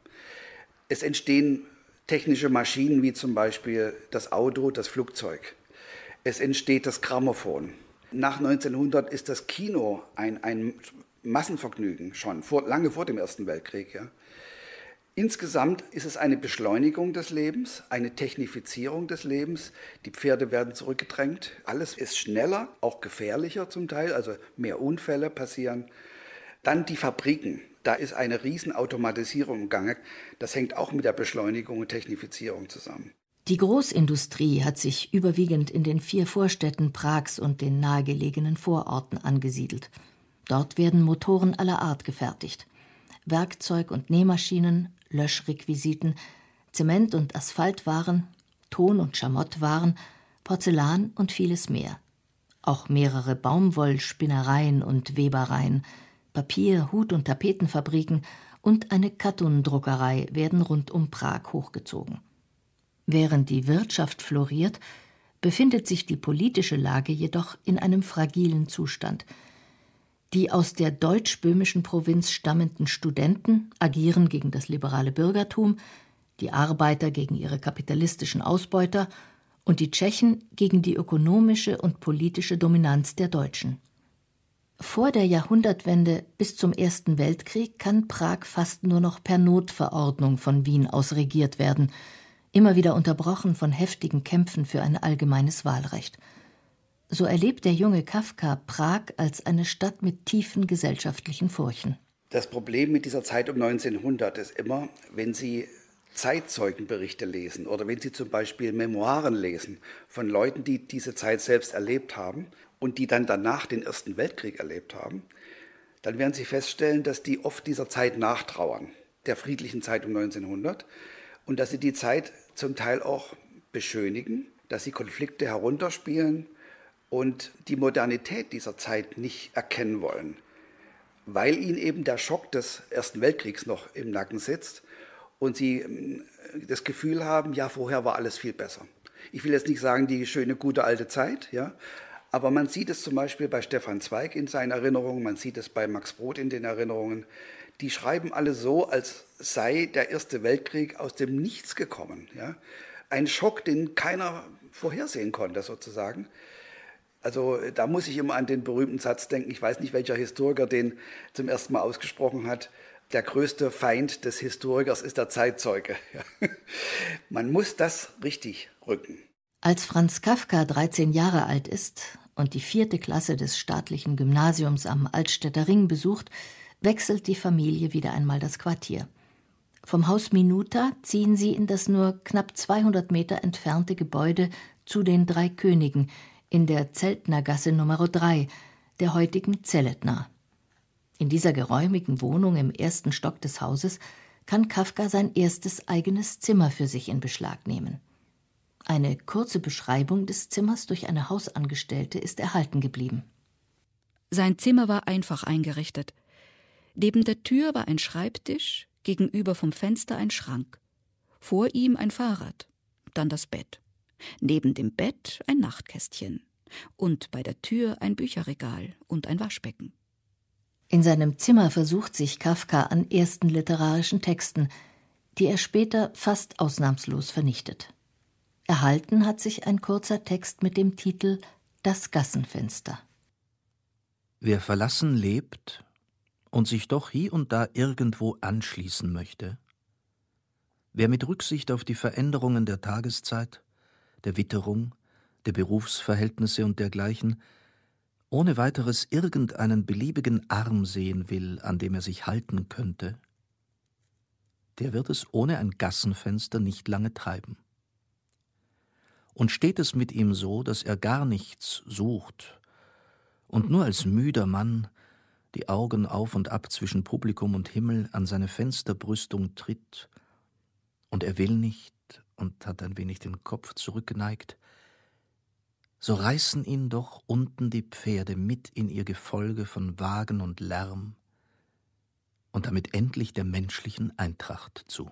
Es entstehen technische Maschinen wie zum Beispiel das Auto, das Flugzeug. Es entsteht das Grammophon. Nach 1900 ist das Kino ein, ein Massenvergnügen schon, vor, lange vor dem Ersten Weltkrieg. Ja. Insgesamt ist es eine Beschleunigung des Lebens, eine Technifizierung des Lebens. Die Pferde werden zurückgedrängt. Alles ist schneller, auch gefährlicher zum Teil, also mehr Unfälle passieren. Dann die Fabriken. Da ist eine Riesenautomatisierung im Gange. Das hängt auch mit der Beschleunigung und Technifizierung zusammen. Die Großindustrie hat sich überwiegend in den vier Vorstädten Prags und den nahegelegenen Vororten angesiedelt. Dort werden Motoren aller Art gefertigt. Werkzeug und Nähmaschinen, Löschrequisiten, Zement- und Asphaltwaren, Ton- und Schamottwaren, Porzellan und vieles mehr. Auch mehrere Baumwollspinnereien und Webereien, Papier-, Hut- und Tapetenfabriken und eine Kattundruckerei werden rund um Prag hochgezogen. Während die Wirtschaft floriert, befindet sich die politische Lage jedoch in einem fragilen Zustand – die aus der deutsch-böhmischen Provinz stammenden Studenten agieren gegen das liberale Bürgertum, die Arbeiter gegen ihre kapitalistischen Ausbeuter und die Tschechen gegen die ökonomische und politische Dominanz der Deutschen. Vor der Jahrhundertwende bis zum Ersten Weltkrieg kann Prag fast nur noch per Notverordnung von Wien aus regiert werden, immer wieder unterbrochen von heftigen Kämpfen für ein allgemeines Wahlrecht. So erlebt der junge Kafka Prag als eine Stadt mit tiefen gesellschaftlichen Furchen. Das Problem mit dieser Zeit um 1900 ist immer, wenn Sie Zeitzeugenberichte lesen oder wenn Sie zum Beispiel Memoiren lesen von Leuten, die diese Zeit selbst erlebt haben und die dann danach den Ersten Weltkrieg erlebt haben, dann werden Sie feststellen, dass die oft dieser Zeit nachtrauern, der friedlichen Zeit um 1900, und dass sie die Zeit zum Teil auch beschönigen, dass sie Konflikte herunterspielen und die Modernität dieser Zeit nicht erkennen wollen, weil ihnen eben der Schock des Ersten Weltkriegs noch im Nacken sitzt und sie ähm, das Gefühl haben, ja, vorher war alles viel besser. Ich will jetzt nicht sagen, die schöne, gute alte Zeit, ja, aber man sieht es zum Beispiel bei Stefan Zweig in seinen Erinnerungen, man sieht es bei Max Brod in den Erinnerungen. Die schreiben alle so, als sei der Erste Weltkrieg aus dem Nichts gekommen. Ja? Ein Schock, den keiner vorhersehen konnte, sozusagen. Also äh, da muss ich immer an den berühmten Satz denken, ich weiß nicht, welcher Historiker den zum ersten Mal ausgesprochen hat, der größte Feind des Historikers ist der Zeitzeuge. Man muss das richtig rücken. Als Franz Kafka 13 Jahre alt ist und die vierte Klasse des staatlichen Gymnasiums am Altstädter Ring besucht, wechselt die Familie wieder einmal das Quartier. Vom Haus Minuta ziehen sie in das nur knapp 200 Meter entfernte Gebäude zu den drei Königen, in der Zeltnergasse Nr. 3, der heutigen Zelletner. In dieser geräumigen Wohnung im ersten Stock des Hauses kann Kafka sein erstes eigenes Zimmer für sich in Beschlag nehmen. Eine kurze Beschreibung des Zimmers durch eine Hausangestellte ist erhalten geblieben. Sein Zimmer war einfach eingerichtet. Neben der Tür war ein Schreibtisch, gegenüber vom Fenster ein Schrank, vor ihm ein Fahrrad, dann das Bett. Neben dem Bett ein Nachtkästchen und bei der Tür ein Bücherregal und ein Waschbecken. In seinem Zimmer versucht sich Kafka an ersten literarischen Texten, die er später fast ausnahmslos vernichtet. Erhalten hat sich ein kurzer Text mit dem Titel Das Gassenfenster. Wer verlassen lebt und sich doch hie und da irgendwo anschließen möchte, wer mit Rücksicht auf die Veränderungen der Tageszeit der Witterung, der Berufsverhältnisse und dergleichen, ohne weiteres irgendeinen beliebigen Arm sehen will, an dem er sich halten könnte, der wird es ohne ein Gassenfenster nicht lange treiben. Und steht es mit ihm so, dass er gar nichts sucht und nur als müder Mann, die Augen auf und ab zwischen Publikum und Himmel, an seine Fensterbrüstung tritt, und er will nicht, und hat ein wenig den Kopf zurückgeneigt, so reißen ihn doch unten die Pferde mit in ihr Gefolge von Wagen und Lärm und damit endlich der menschlichen Eintracht zu.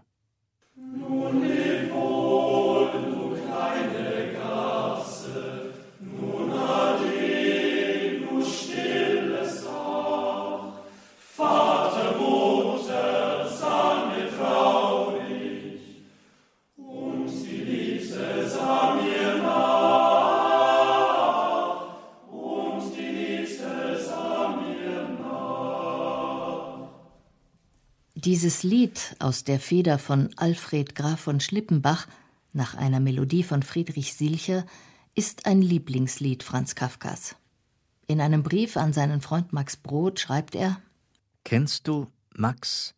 Nun leb wohl, du kleine Dieses Lied aus der Feder von Alfred Graf von Schlippenbach nach einer Melodie von Friedrich Silcher ist ein Lieblingslied Franz Kafkas. In einem Brief an seinen Freund Max Brod schreibt er Kennst du, Max,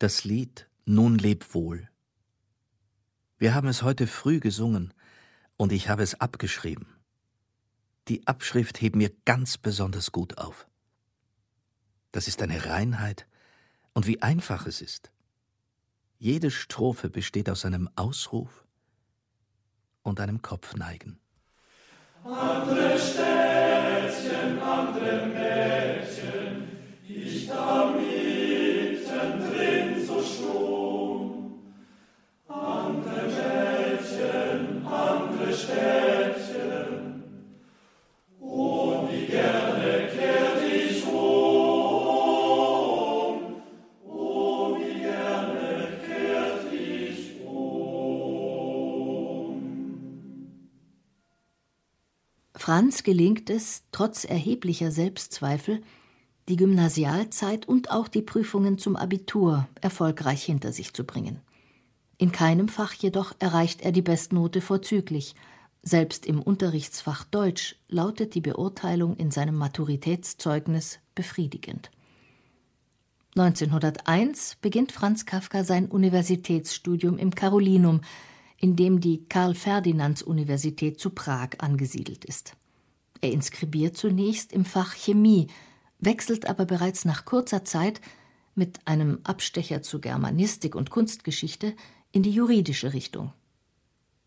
das Lied Nun leb wohl? Wir haben es heute früh gesungen und ich habe es abgeschrieben. Die Abschrift hebt mir ganz besonders gut auf. Das ist eine Reinheit, und wie einfach es ist. Jede Strophe besteht aus einem Ausruf und einem Kopfneigen. Andere Städtchen, andere Mädchen, ich da mitten drin so stumm. Andere Mädchen, andere Städtchen, Franz gelingt es, trotz erheblicher Selbstzweifel, die Gymnasialzeit und auch die Prüfungen zum Abitur erfolgreich hinter sich zu bringen. In keinem Fach jedoch erreicht er die Bestnote vorzüglich. Selbst im Unterrichtsfach Deutsch lautet die Beurteilung in seinem Maturitätszeugnis befriedigend. 1901 beginnt Franz Kafka sein Universitätsstudium im Carolinum, in dem die Karl-Ferdinands-Universität zu Prag angesiedelt ist. Er inskribiert zunächst im Fach Chemie, wechselt aber bereits nach kurzer Zeit mit einem Abstecher zu Germanistik und Kunstgeschichte in die juridische Richtung.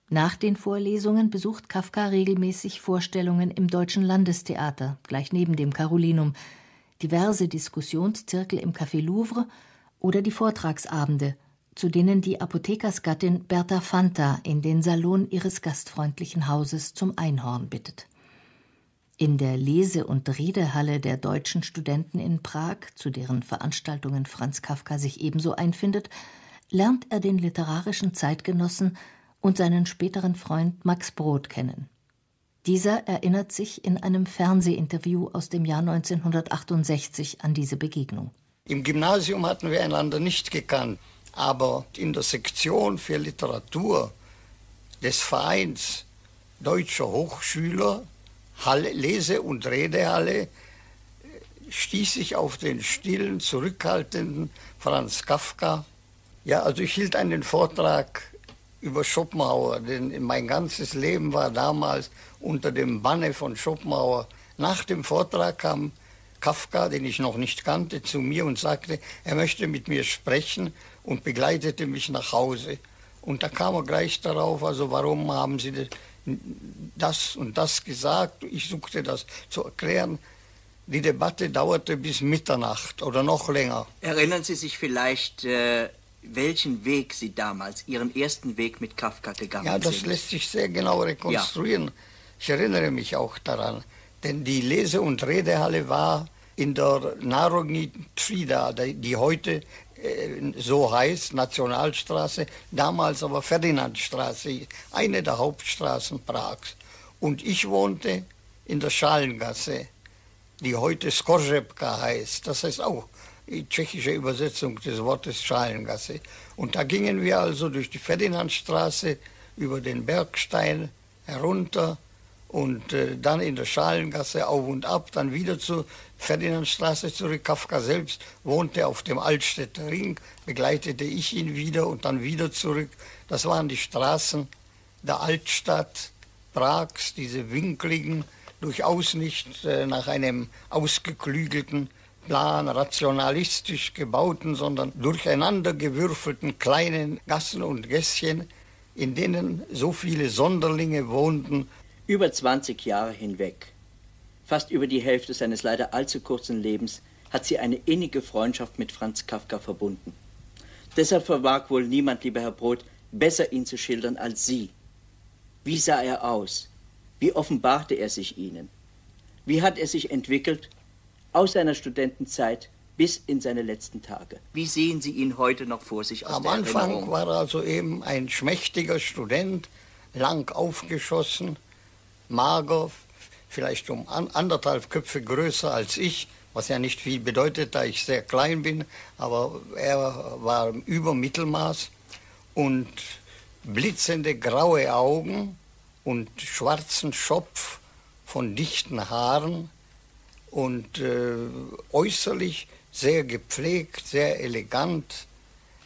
Nach den Vorlesungen besucht Kafka regelmäßig Vorstellungen im Deutschen Landestheater, gleich neben dem Carolinum, diverse Diskussionszirkel im Café Louvre oder die Vortragsabende, zu denen die Apothekersgattin Berta Fanta in den Salon ihres gastfreundlichen Hauses zum Einhorn bittet. In der Lese- und Redehalle der deutschen Studenten in Prag, zu deren Veranstaltungen Franz Kafka sich ebenso einfindet, lernt er den literarischen Zeitgenossen und seinen späteren Freund Max Brod kennen. Dieser erinnert sich in einem Fernsehinterview aus dem Jahr 1968 an diese Begegnung. Im Gymnasium hatten wir einander nicht gekannt, aber in der Sektion für Literatur des Vereins deutscher Hochschüler Halle, Lese- und Redehalle stieß ich auf den stillen, zurückhaltenden Franz Kafka. Ja, also ich hielt einen Vortrag über Schopenhauer, denn mein ganzes Leben war damals unter dem Banne von Schopenhauer. Nach dem Vortrag kam Kafka, den ich noch nicht kannte, zu mir und sagte, er möchte mit mir sprechen und begleitete mich nach Hause. Und da kam er gleich darauf, also warum haben Sie das? das und das gesagt. Ich suchte das zu erklären. Die Debatte dauerte bis Mitternacht oder noch länger. Erinnern Sie sich vielleicht, äh, welchen Weg Sie damals, Ihren ersten Weg mit Kafka gegangen sind? Ja, das sind? lässt sich sehr genau rekonstruieren. Ja. Ich erinnere mich auch daran. Denn die Lese- und Redehalle war in der Narogni Trida, die heute äh, so heißt, Nationalstraße, damals aber Ferdinandstraße, eine der Hauptstraßen Prags. Und ich wohnte in der Schalengasse, die heute Skorzebka heißt, das heißt auch die tschechische Übersetzung des Wortes Schalengasse. Und da gingen wir also durch die Ferdinandstraße über den Bergstein herunter und äh, dann in der Schalengasse auf und ab, dann wieder zur Ferdinandstraße zurück. Kafka selbst wohnte auf dem Altstädter Ring, begleitete ich ihn wieder und dann wieder zurück. Das waren die Straßen der Altstadt Prags, diese winkligen, durchaus nicht äh, nach einem ausgeklügelten Plan rationalistisch gebauten, sondern durcheinandergewürfelten kleinen Gassen und Gässchen, in denen so viele Sonderlinge wohnten, über 20 Jahre hinweg, fast über die Hälfte seines leider allzu kurzen Lebens, hat sie eine innige Freundschaft mit Franz Kafka verbunden. Deshalb vermag wohl niemand, lieber Herr Brot, besser ihn zu schildern als Sie. Wie sah er aus? Wie offenbarte er sich Ihnen? Wie hat er sich entwickelt aus seiner Studentenzeit bis in seine letzten Tage? Wie sehen Sie ihn heute noch vor sich aus Am Anfang Erinnerung? war er also ein schmächtiger Student, lang aufgeschossen, mager, vielleicht um anderthalb Köpfe größer als ich, was ja nicht viel bedeutet, da ich sehr klein bin, aber er war über Mittelmaß und blitzende graue Augen und schwarzen Schopf von dichten Haaren und äh, äußerlich sehr gepflegt, sehr elegant.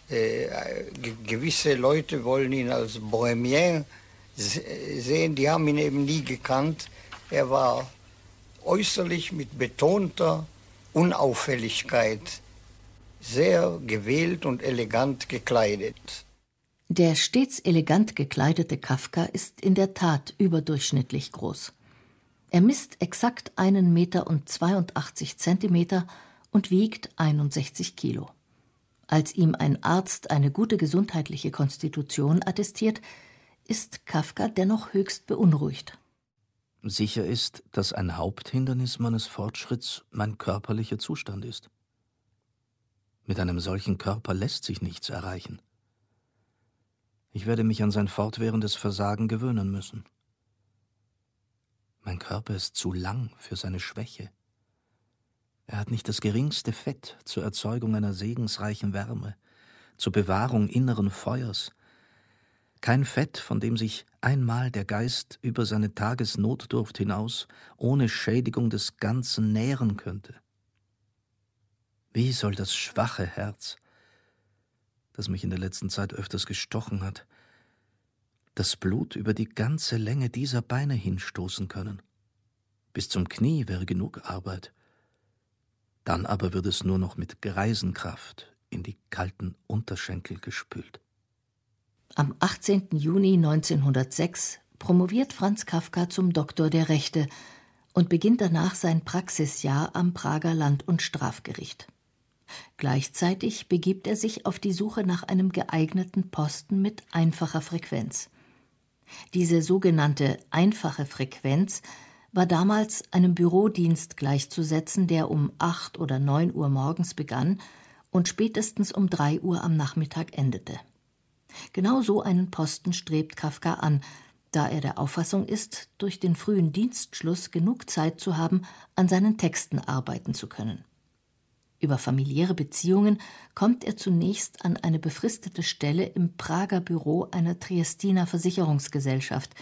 Äh, äh gewisse Leute wollen ihn als Bohemien sehen, die haben ihn eben nie gekannt. Er war äußerlich mit betonter Unauffälligkeit sehr gewählt und elegant gekleidet. Der stets elegant gekleidete Kafka ist in der Tat überdurchschnittlich groß. Er misst exakt einen Meter und 82 Zentimeter und wiegt 61 Kilo. Als ihm ein Arzt eine gute gesundheitliche Konstitution attestiert, ist Kafka dennoch höchst beunruhigt. Sicher ist, dass ein Haupthindernis meines Fortschritts mein körperlicher Zustand ist. Mit einem solchen Körper lässt sich nichts erreichen. Ich werde mich an sein fortwährendes Versagen gewöhnen müssen. Mein Körper ist zu lang für seine Schwäche. Er hat nicht das geringste Fett zur Erzeugung einer segensreichen Wärme, zur Bewahrung inneren Feuers, kein Fett, von dem sich einmal der Geist über seine Tagesnotdurft hinaus ohne Schädigung des Ganzen nähren könnte. Wie soll das schwache Herz, das mich in der letzten Zeit öfters gestochen hat, das Blut über die ganze Länge dieser Beine hinstoßen können? Bis zum Knie wäre genug Arbeit. Dann aber wird es nur noch mit Greisenkraft in die kalten Unterschenkel gespült. Am 18. Juni 1906 promoviert Franz Kafka zum Doktor der Rechte und beginnt danach sein Praxisjahr am Prager Land- und Strafgericht. Gleichzeitig begibt er sich auf die Suche nach einem geeigneten Posten mit einfacher Frequenz. Diese sogenannte einfache Frequenz war damals einem Bürodienst gleichzusetzen, der um 8 oder 9 Uhr morgens begann und spätestens um 3 Uhr am Nachmittag endete. Genau so einen Posten strebt Kafka an, da er der Auffassung ist, durch den frühen Dienstschluss genug Zeit zu haben, an seinen Texten arbeiten zu können. Über familiäre Beziehungen kommt er zunächst an eine befristete Stelle im Prager Büro einer Triestiner Versicherungsgesellschaft,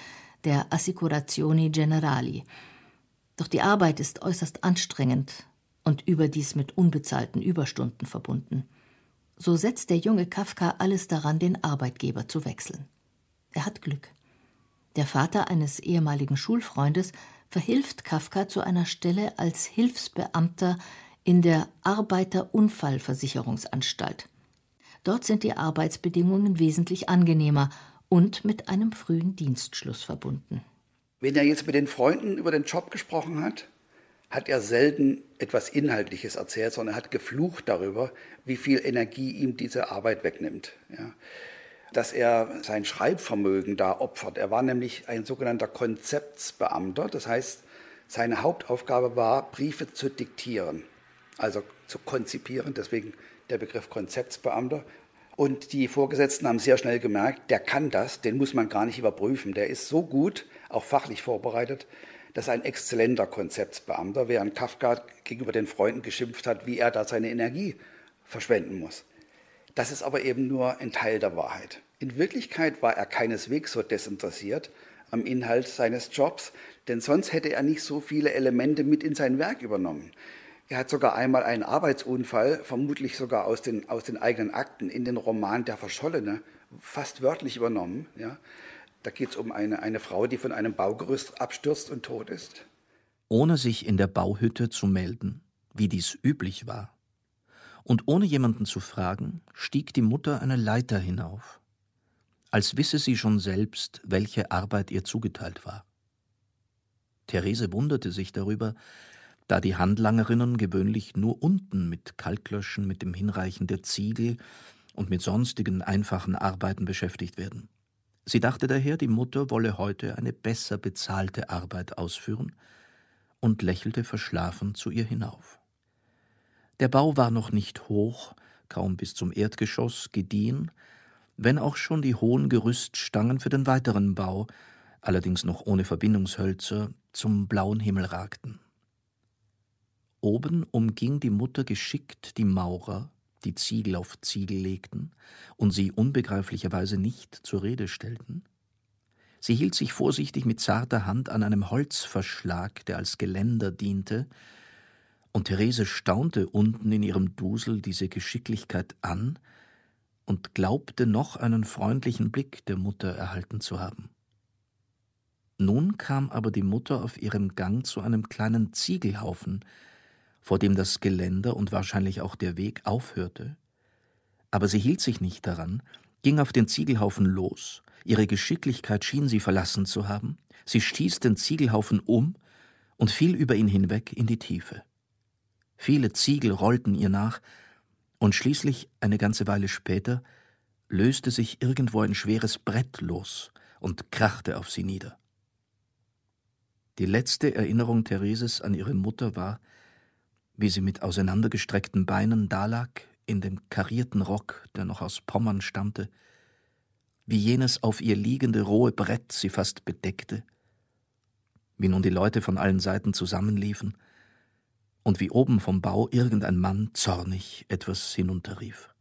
der Assicurazioni Generali. Doch die Arbeit ist äußerst anstrengend und überdies mit unbezahlten Überstunden verbunden. So setzt der junge Kafka alles daran, den Arbeitgeber zu wechseln. Er hat Glück. Der Vater eines ehemaligen Schulfreundes verhilft Kafka zu einer Stelle als Hilfsbeamter in der Arbeiterunfallversicherungsanstalt. Dort sind die Arbeitsbedingungen wesentlich angenehmer und mit einem frühen Dienstschluss verbunden. Wenn er jetzt mit den Freunden über den Job gesprochen hat, hat er selten etwas Inhaltliches erzählt, sondern er hat geflucht darüber, wie viel Energie ihm diese Arbeit wegnimmt. Ja. Dass er sein Schreibvermögen da opfert. Er war nämlich ein sogenannter Konzeptsbeamter, das heißt, seine Hauptaufgabe war, Briefe zu diktieren, also zu konzipieren, deswegen der Begriff Konzeptsbeamter. Und die Vorgesetzten haben sehr schnell gemerkt, der kann das, den muss man gar nicht überprüfen. Der ist so gut, auch fachlich vorbereitet, dass ein exzellenter Konzeptsbeamter, während Kafka gegenüber den Freunden geschimpft hat, wie er da seine Energie verschwenden muss. Das ist aber eben nur ein Teil der Wahrheit. In Wirklichkeit war er keineswegs so desinteressiert am Inhalt seines Jobs, denn sonst hätte er nicht so viele Elemente mit in sein Werk übernommen. Er hat sogar einmal einen Arbeitsunfall, vermutlich sogar aus den, aus den eigenen Akten, in den Roman Der Verschollene fast wörtlich übernommen. Ja. Da geht es um eine, eine Frau, die von einem Baugerüst abstürzt und tot ist. Ohne sich in der Bauhütte zu melden, wie dies üblich war, und ohne jemanden zu fragen, stieg die Mutter eine Leiter hinauf, als wisse sie schon selbst, welche Arbeit ihr zugeteilt war. Therese wunderte sich darüber, da die Handlangerinnen gewöhnlich nur unten mit Kalklöschen, mit dem Hinreichen der Ziegel und mit sonstigen einfachen Arbeiten beschäftigt werden. Sie dachte daher, die Mutter wolle heute eine besser bezahlte Arbeit ausführen und lächelte verschlafen zu ihr hinauf. Der Bau war noch nicht hoch, kaum bis zum Erdgeschoss gediehen, wenn auch schon die hohen Gerüststangen für den weiteren Bau, allerdings noch ohne Verbindungshölzer, zum blauen Himmel ragten. Oben umging die Mutter geschickt die Maurer die Ziegel auf Ziegel legten und sie unbegreiflicherweise nicht zur Rede stellten? Sie hielt sich vorsichtig mit zarter Hand an einem Holzverschlag, der als Geländer diente, und Therese staunte unten in ihrem Dusel diese Geschicklichkeit an und glaubte noch einen freundlichen Blick der Mutter erhalten zu haben. Nun kam aber die Mutter auf ihrem Gang zu einem kleinen Ziegelhaufen, vor dem das Geländer und wahrscheinlich auch der Weg aufhörte. Aber sie hielt sich nicht daran, ging auf den Ziegelhaufen los, ihre Geschicklichkeit schien sie verlassen zu haben, sie stieß den Ziegelhaufen um und fiel über ihn hinweg in die Tiefe. Viele Ziegel rollten ihr nach, und schließlich, eine ganze Weile später, löste sich irgendwo ein schweres Brett los und krachte auf sie nieder. Die letzte Erinnerung Thereses an ihre Mutter war, wie sie mit auseinandergestreckten Beinen dalag, in dem karierten Rock, der noch aus Pommern stammte, wie jenes auf ihr liegende rohe Brett sie fast bedeckte, wie nun die Leute von allen Seiten zusammenliefen und wie oben vom Bau irgendein Mann zornig etwas hinunterrief.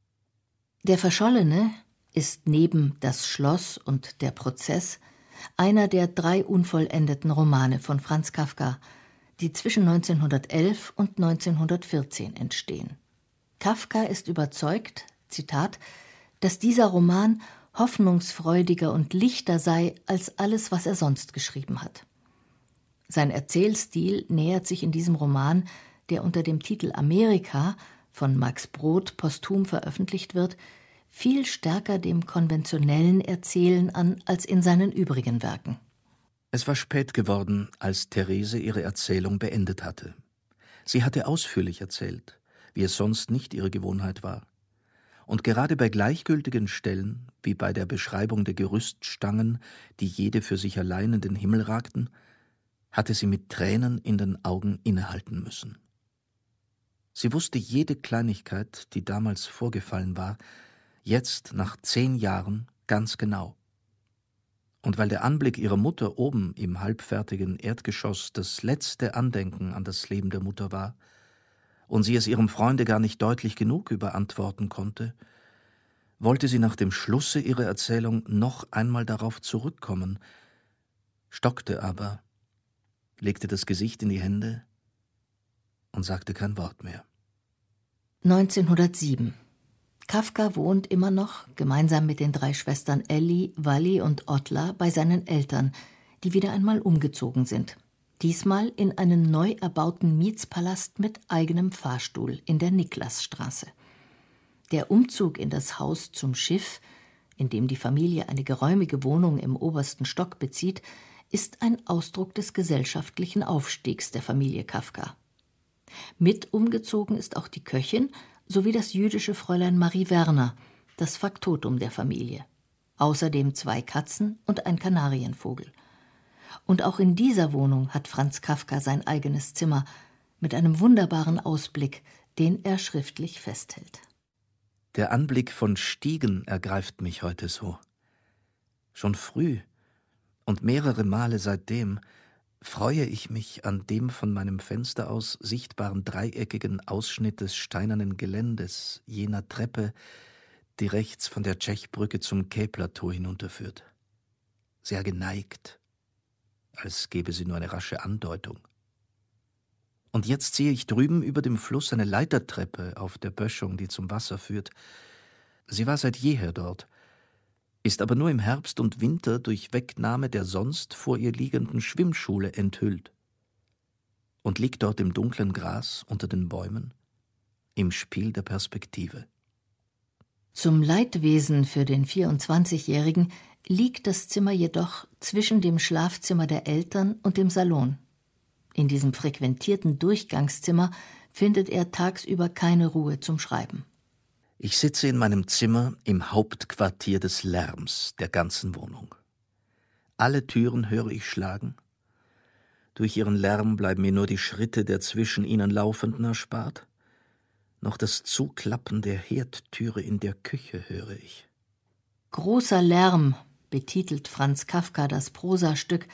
Der Verschollene ist neben Das Schloss und Der Prozess einer der drei unvollendeten Romane von Franz Kafka, die zwischen 1911 und 1914 entstehen. Kafka ist überzeugt, Zitat, dass dieser Roman hoffnungsfreudiger und lichter sei als alles, was er sonst geschrieben hat. Sein Erzählstil nähert sich in diesem Roman, der unter dem Titel Amerika von Max Brod posthum veröffentlicht wird, viel stärker dem konventionellen Erzählen an als in seinen übrigen Werken. Es war spät geworden, als Therese ihre Erzählung beendet hatte. Sie hatte ausführlich erzählt, wie es sonst nicht ihre Gewohnheit war. Und gerade bei gleichgültigen Stellen, wie bei der Beschreibung der Gerüststangen, die jede für sich allein in den Himmel ragten, hatte sie mit Tränen in den Augen innehalten müssen. Sie wusste jede Kleinigkeit, die damals vorgefallen war, jetzt nach zehn Jahren ganz genau und weil der Anblick ihrer Mutter oben im halbfertigen Erdgeschoss das letzte Andenken an das Leben der Mutter war, und sie es ihrem Freunde gar nicht deutlich genug überantworten konnte, wollte sie nach dem Schlusse ihrer Erzählung noch einmal darauf zurückkommen, stockte aber, legte das Gesicht in die Hände und sagte kein Wort mehr. 1907 Kafka wohnt immer noch, gemeinsam mit den drei Schwestern Elli, Walli und Ottla, bei seinen Eltern, die wieder einmal umgezogen sind. Diesmal in einen neu erbauten Mietspalast mit eigenem Fahrstuhl in der Niklasstraße. Der Umzug in das Haus zum Schiff, in dem die Familie eine geräumige Wohnung im obersten Stock bezieht, ist ein Ausdruck des gesellschaftlichen Aufstiegs der Familie Kafka. Mit umgezogen ist auch die Köchin, sowie das jüdische Fräulein Marie Werner, das Faktotum der Familie. Außerdem zwei Katzen und ein Kanarienvogel. Und auch in dieser Wohnung hat Franz Kafka sein eigenes Zimmer mit einem wunderbaren Ausblick, den er schriftlich festhält. Der Anblick von Stiegen ergreift mich heute so. Schon früh und mehrere Male seitdem freue ich mich an dem von meinem Fenster aus sichtbaren dreieckigen Ausschnitt des steinernen Geländes jener Treppe, die rechts von der Tschechbrücke zum Quai-Plateau hinunterführt. Sehr geneigt, als gäbe sie nur eine rasche Andeutung. Und jetzt sehe ich drüben über dem Fluss eine Leitertreppe auf der Böschung, die zum Wasser führt. Sie war seit jeher dort, ist aber nur im Herbst und Winter durch Wegnahme der sonst vor ihr liegenden Schwimmschule enthüllt und liegt dort im dunklen Gras unter den Bäumen im Spiel der Perspektive. Zum Leidwesen für den 24-Jährigen liegt das Zimmer jedoch zwischen dem Schlafzimmer der Eltern und dem Salon. In diesem frequentierten Durchgangszimmer findet er tagsüber keine Ruhe zum Schreiben. Ich sitze in meinem Zimmer im Hauptquartier des Lärms der ganzen Wohnung. Alle Türen höre ich schlagen. Durch ihren Lärm bleiben mir nur die Schritte der zwischen ihnen Laufenden erspart. Noch das Zuklappen der Herdtüre in der Küche höre ich. Großer Lärm betitelt Franz Kafka das Prosastück,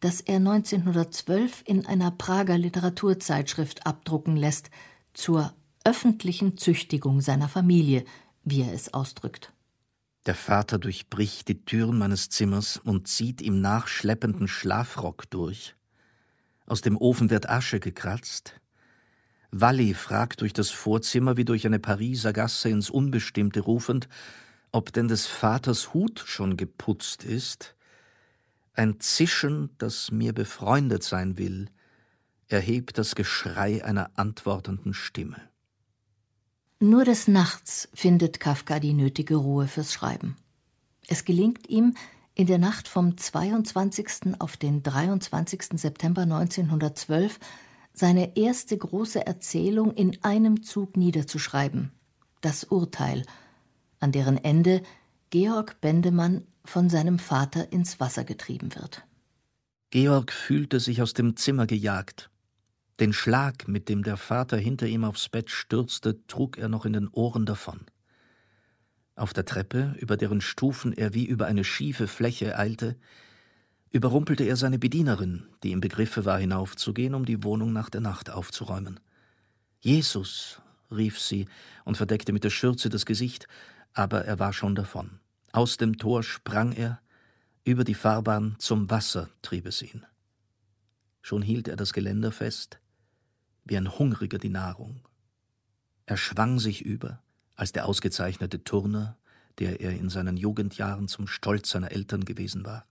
das er 1912 in einer Prager Literaturzeitschrift abdrucken lässt, zur öffentlichen Züchtigung seiner Familie, wie er es ausdrückt. Der Vater durchbricht die Türen meines Zimmers und zieht im nachschleppenden Schlafrock durch. Aus dem Ofen wird Asche gekratzt. Walli fragt durch das Vorzimmer wie durch eine Pariser Gasse ins Unbestimmte rufend, ob denn des Vaters Hut schon geputzt ist. Ein Zischen, das mir befreundet sein will, erhebt das Geschrei einer antwortenden Stimme. Nur des Nachts findet Kafka die nötige Ruhe fürs Schreiben. Es gelingt ihm, in der Nacht vom 22. auf den 23. September 1912 seine erste große Erzählung in einem Zug niederzuschreiben, das Urteil, an deren Ende Georg Bendemann von seinem Vater ins Wasser getrieben wird. Georg fühlte sich aus dem Zimmer gejagt. Den Schlag, mit dem der Vater hinter ihm aufs Bett stürzte, trug er noch in den Ohren davon. Auf der Treppe, über deren Stufen er wie über eine schiefe Fläche eilte, überrumpelte er seine Bedienerin, die im Begriffe war, hinaufzugehen, um die Wohnung nach der Nacht aufzuräumen. Jesus, rief sie und verdeckte mit der Schürze das Gesicht, aber er war schon davon. Aus dem Tor sprang er, über die Fahrbahn zum Wasser trieb es ihn. Schon hielt er das Geländer fest, wie ein Hungriger die Nahrung. Er schwang sich über, als der ausgezeichnete Turner, der er in seinen Jugendjahren zum Stolz seiner Eltern gewesen war.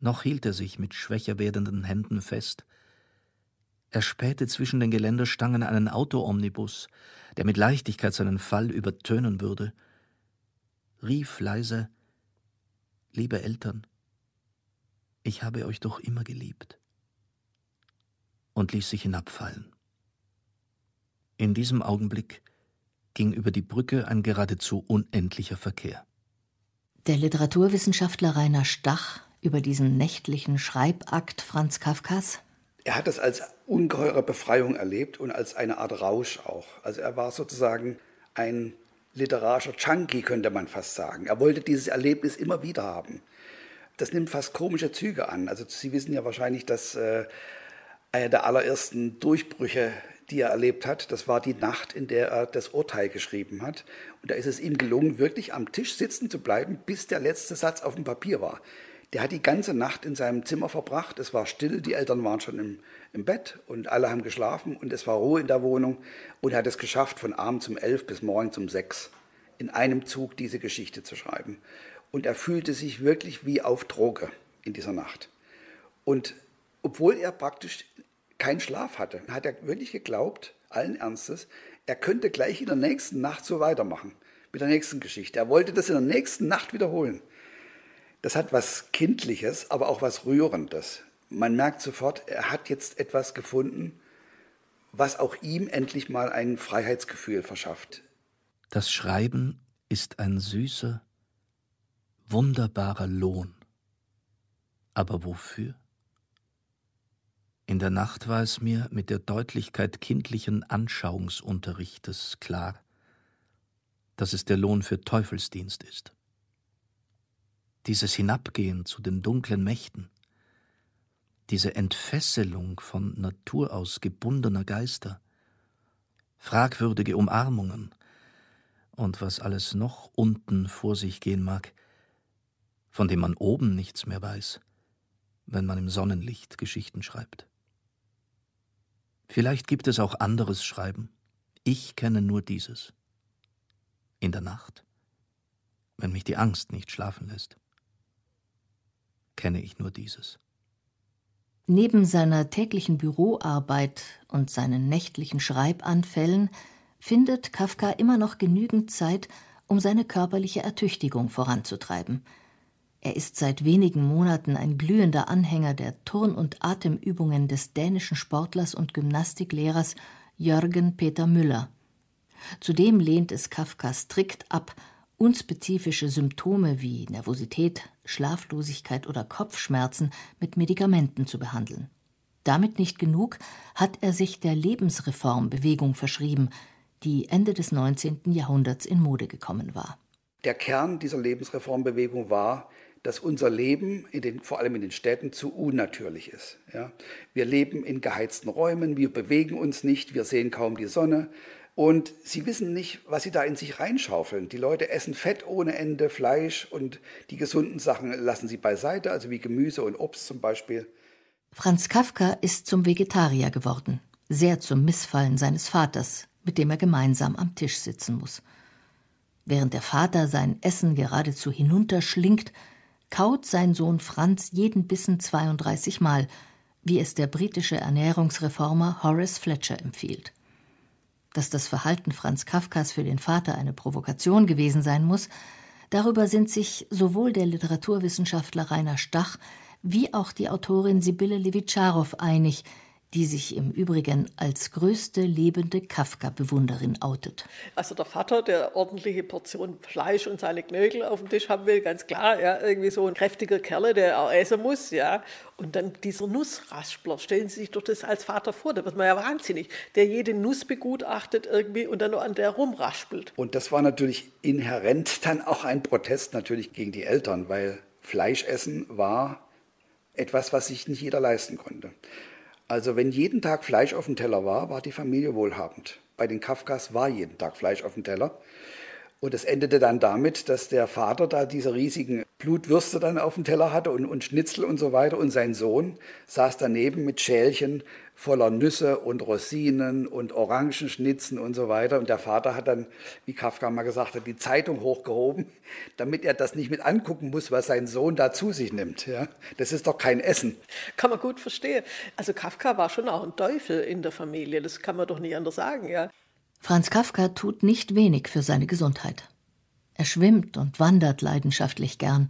Noch hielt er sich mit schwächer werdenden Händen fest. Er spähte zwischen den Geländerstangen einen Autoomnibus, der mit Leichtigkeit seinen Fall übertönen würde, rief leise Liebe Eltern, ich habe euch doch immer geliebt und ließ sich hinabfallen. In diesem Augenblick ging über die Brücke ein geradezu unendlicher Verkehr. Der Literaturwissenschaftler Rainer Stach über diesen nächtlichen Schreibakt Franz Kafkas? Er hat das als ungeheure Befreiung erlebt und als eine Art Rausch auch. Also er war sozusagen ein literarischer Junkie, könnte man fast sagen. Er wollte dieses Erlebnis immer wieder haben. Das nimmt fast komische Züge an. Also Sie wissen ja wahrscheinlich, dass äh, einer der allerersten Durchbrüche, die er erlebt hat. Das war die Nacht, in der er das Urteil geschrieben hat. Und da ist es ihm gelungen, wirklich am Tisch sitzen zu bleiben, bis der letzte Satz auf dem Papier war. Der hat die ganze Nacht in seinem Zimmer verbracht. Es war still, die Eltern waren schon im, im Bett und alle haben geschlafen und es war Ruhe in der Wohnung. Und er hat es geschafft, von abends um elf bis morgens um sechs in einem Zug diese Geschichte zu schreiben. Und er fühlte sich wirklich wie auf Droge in dieser Nacht. Und obwohl er praktisch keinen Schlaf hatte. Hat er wirklich geglaubt, allen Ernstes, er könnte gleich in der nächsten Nacht so weitermachen mit der nächsten Geschichte. Er wollte das in der nächsten Nacht wiederholen. Das hat was Kindliches, aber auch was Rührendes. Man merkt sofort, er hat jetzt etwas gefunden, was auch ihm endlich mal ein Freiheitsgefühl verschafft. Das Schreiben ist ein süßer, wunderbarer Lohn. Aber wofür? In der Nacht war es mir mit der Deutlichkeit kindlichen Anschauungsunterrichtes klar, dass es der Lohn für Teufelsdienst ist. Dieses Hinabgehen zu den dunklen Mächten, diese Entfesselung von Natur aus gebundener Geister, fragwürdige Umarmungen und was alles noch unten vor sich gehen mag, von dem man oben nichts mehr weiß, wenn man im Sonnenlicht Geschichten schreibt. Vielleicht gibt es auch anderes Schreiben. Ich kenne nur dieses. In der Nacht, wenn mich die Angst nicht schlafen lässt, kenne ich nur dieses. Neben seiner täglichen Büroarbeit und seinen nächtlichen Schreibanfällen findet Kafka immer noch genügend Zeit, um seine körperliche Ertüchtigung voranzutreiben – er ist seit wenigen Monaten ein glühender Anhänger der Turn- und Atemübungen des dänischen Sportlers und Gymnastiklehrers Jörgen Peter Müller. Zudem lehnt es Kafka strikt ab, unspezifische Symptome wie Nervosität, Schlaflosigkeit oder Kopfschmerzen mit Medikamenten zu behandeln. Damit nicht genug, hat er sich der Lebensreformbewegung verschrieben, die Ende des 19. Jahrhunderts in Mode gekommen war. Der Kern dieser Lebensreformbewegung war, dass unser Leben den, vor allem in den Städten zu unnatürlich ist. Ja? Wir leben in geheizten Räumen, wir bewegen uns nicht, wir sehen kaum die Sonne. Und sie wissen nicht, was sie da in sich reinschaufeln. Die Leute essen Fett ohne Ende, Fleisch und die gesunden Sachen lassen sie beiseite, also wie Gemüse und Obst zum Beispiel. Franz Kafka ist zum Vegetarier geworden, sehr zum Missfallen seines Vaters, mit dem er gemeinsam am Tisch sitzen muss. Während der Vater sein Essen geradezu hinunterschlingt, kaut sein Sohn Franz jeden Bissen 32 Mal, wie es der britische Ernährungsreformer Horace Fletcher empfiehlt. Dass das Verhalten Franz Kafkas für den Vater eine Provokation gewesen sein muss, darüber sind sich sowohl der Literaturwissenschaftler Rainer Stach wie auch die Autorin Sibylle Levitscharow einig, die sich im Übrigen als größte lebende Kafka-Bewunderin outet. Also der Vater, der ordentliche Portion Fleisch und seine Knödel auf dem Tisch haben will, ganz klar, ja, irgendwie so ein kräftiger Kerl, der auch essen muss, ja. Und dann dieser Nussraspler, stellen Sie sich doch das als Vater vor, da wird man ja wahnsinnig, der jede Nuss begutachtet irgendwie und dann nur an der rumraspelt. Und das war natürlich inhärent dann auch ein Protest natürlich gegen die Eltern, weil Fleisch essen war etwas, was sich nicht jeder leisten konnte. Also wenn jeden Tag Fleisch auf dem Teller war, war die Familie wohlhabend. Bei den Kafkas war jeden Tag Fleisch auf dem Teller. Und es endete dann damit, dass der Vater da diese riesigen Blutwürste dann auf dem Teller hatte und, und Schnitzel und so weiter. Und sein Sohn saß daneben mit Schälchen voller Nüsse und Rosinen und Orangenschnitzen und so weiter. Und der Vater hat dann, wie Kafka mal gesagt hat, die Zeitung hochgehoben, damit er das nicht mit angucken muss, was sein Sohn da zu sich nimmt. Ja? Das ist doch kein Essen. Kann man gut verstehen. Also Kafka war schon auch ein Teufel in der Familie, das kann man doch nicht anders sagen. Ja? Franz Kafka tut nicht wenig für seine Gesundheit. Er schwimmt und wandert leidenschaftlich gern,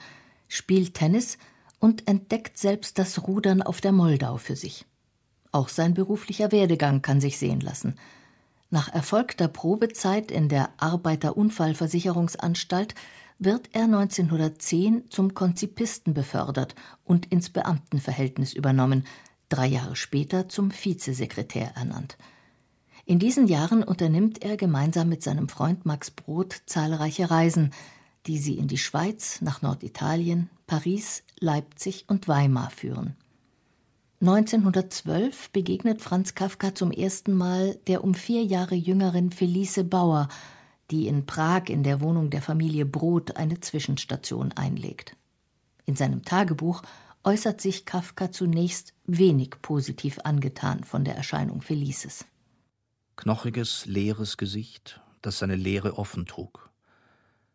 spielt Tennis und entdeckt selbst das Rudern auf der Moldau für sich. Auch sein beruflicher Werdegang kann sich sehen lassen. Nach erfolgter Probezeit in der Arbeiterunfallversicherungsanstalt wird er 1910 zum Konzipisten befördert und ins Beamtenverhältnis übernommen, drei Jahre später zum Vizesekretär ernannt. In diesen Jahren unternimmt er gemeinsam mit seinem Freund Max Brod zahlreiche Reisen, die sie in die Schweiz, nach Norditalien, Paris, Leipzig und Weimar führen. 1912 begegnet Franz Kafka zum ersten Mal der um vier Jahre jüngeren Felice Bauer, die in Prag in der Wohnung der Familie Brod eine Zwischenstation einlegt. In seinem Tagebuch äußert sich Kafka zunächst wenig positiv angetan von der Erscheinung Felices knochiges, leeres Gesicht, das seine Leere offen trug.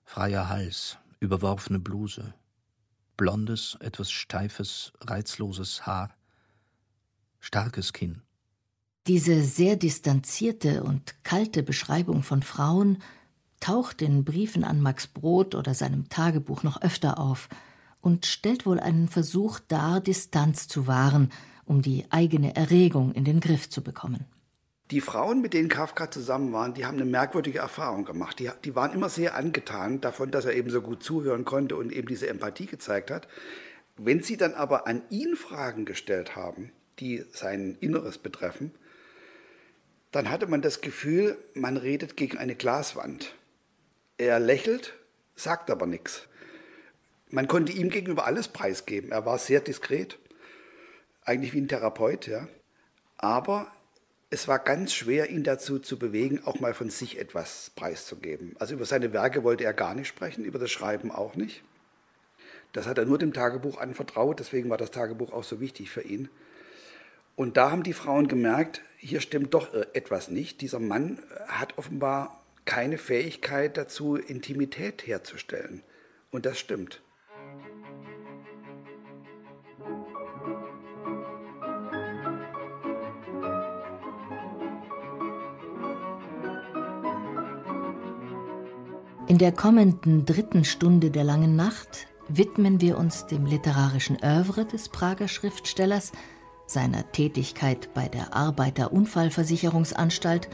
Freier Hals, überworfene Bluse, blondes, etwas steifes, reizloses Haar, starkes Kinn. Diese sehr distanzierte und kalte Beschreibung von Frauen taucht in Briefen an Max Brod oder seinem Tagebuch noch öfter auf und stellt wohl einen Versuch dar, Distanz zu wahren, um die eigene Erregung in den Griff zu bekommen die Frauen, mit denen Kafka zusammen waren, die haben eine merkwürdige Erfahrung gemacht. Die, die waren immer sehr angetan davon, dass er eben so gut zuhören konnte und eben diese Empathie gezeigt hat. Wenn sie dann aber an ihn Fragen gestellt haben, die sein Inneres betreffen, dann hatte man das Gefühl, man redet gegen eine Glaswand. Er lächelt, sagt aber nichts. Man konnte ihm gegenüber alles preisgeben. Er war sehr diskret, eigentlich wie ein Therapeut, ja. Aber es war ganz schwer, ihn dazu zu bewegen, auch mal von sich etwas preiszugeben. Also über seine Werke wollte er gar nicht sprechen, über das Schreiben auch nicht. Das hat er nur dem Tagebuch anvertraut, deswegen war das Tagebuch auch so wichtig für ihn. Und da haben die Frauen gemerkt, hier stimmt doch äh, etwas nicht. Dieser Mann äh, hat offenbar keine Fähigkeit dazu, Intimität herzustellen. Und das stimmt. In der kommenden dritten Stunde der langen Nacht widmen wir uns dem literarischen Œuvre des Prager Schriftstellers, seiner Tätigkeit bei der Arbeiterunfallversicherungsanstalt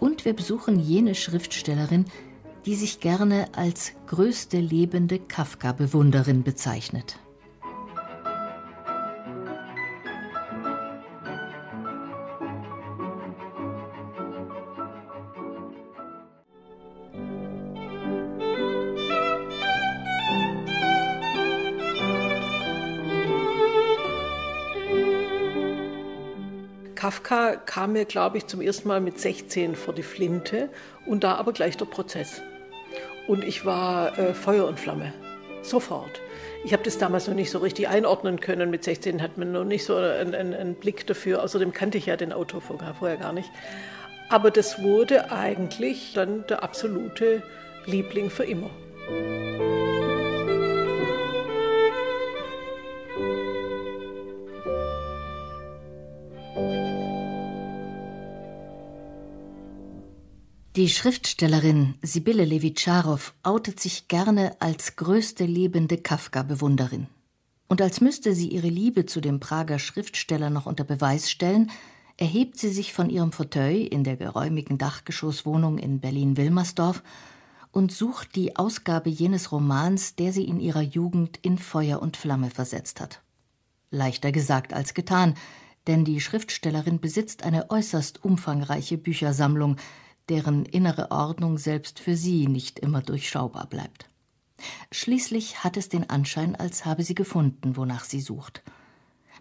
und wir besuchen jene Schriftstellerin, die sich gerne als größte lebende Kafka-Bewunderin bezeichnet. Kafka kam mir, glaube ich, zum ersten Mal mit 16 vor die Flinte und da aber gleich der Prozess. Und ich war äh, Feuer und Flamme, sofort. Ich habe das damals noch nicht so richtig einordnen können. Mit 16 hat man noch nicht so einen, einen, einen Blick dafür. Außerdem kannte ich ja den Autor vorher gar nicht. Aber das wurde eigentlich dann der absolute Liebling für immer. Die Schriftstellerin Sibylle Levitscharow outet sich gerne als größte lebende Kafka-Bewunderin. Und als müsste sie ihre Liebe zu dem Prager Schriftsteller noch unter Beweis stellen, erhebt sie sich von ihrem Fauteuil in der geräumigen Dachgeschosswohnung in Berlin-Wilmersdorf und sucht die Ausgabe jenes Romans, der sie in ihrer Jugend in Feuer und Flamme versetzt hat. Leichter gesagt als getan, denn die Schriftstellerin besitzt eine äußerst umfangreiche Büchersammlung, deren innere Ordnung selbst für sie nicht immer durchschaubar bleibt. Schließlich hat es den Anschein, als habe sie gefunden, wonach sie sucht.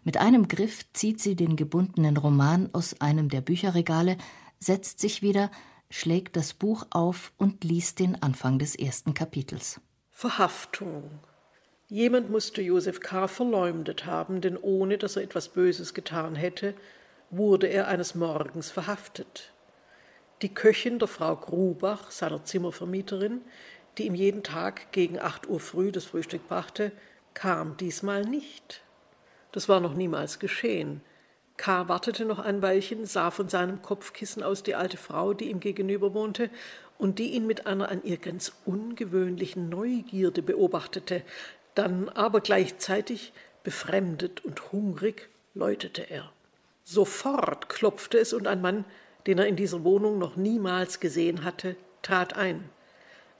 Mit einem Griff zieht sie den gebundenen Roman aus einem der Bücherregale, setzt sich wieder, schlägt das Buch auf und liest den Anfang des ersten Kapitels. Verhaftung. Jemand musste Josef K. verleumdet haben, denn ohne dass er etwas Böses getan hätte, wurde er eines Morgens verhaftet die Köchin der Frau Grubach, seiner Zimmervermieterin, die ihm jeden Tag gegen 8 Uhr früh das Frühstück brachte, kam diesmal nicht. Das war noch niemals geschehen. K. wartete noch ein Weilchen, sah von seinem Kopfkissen aus die alte Frau, die ihm gegenüber wohnte und die ihn mit einer an ihr ganz ungewöhnlichen Neugierde beobachtete. Dann aber gleichzeitig, befremdet und hungrig, läutete er. Sofort klopfte es und ein Mann den er in dieser Wohnung noch niemals gesehen hatte, trat ein.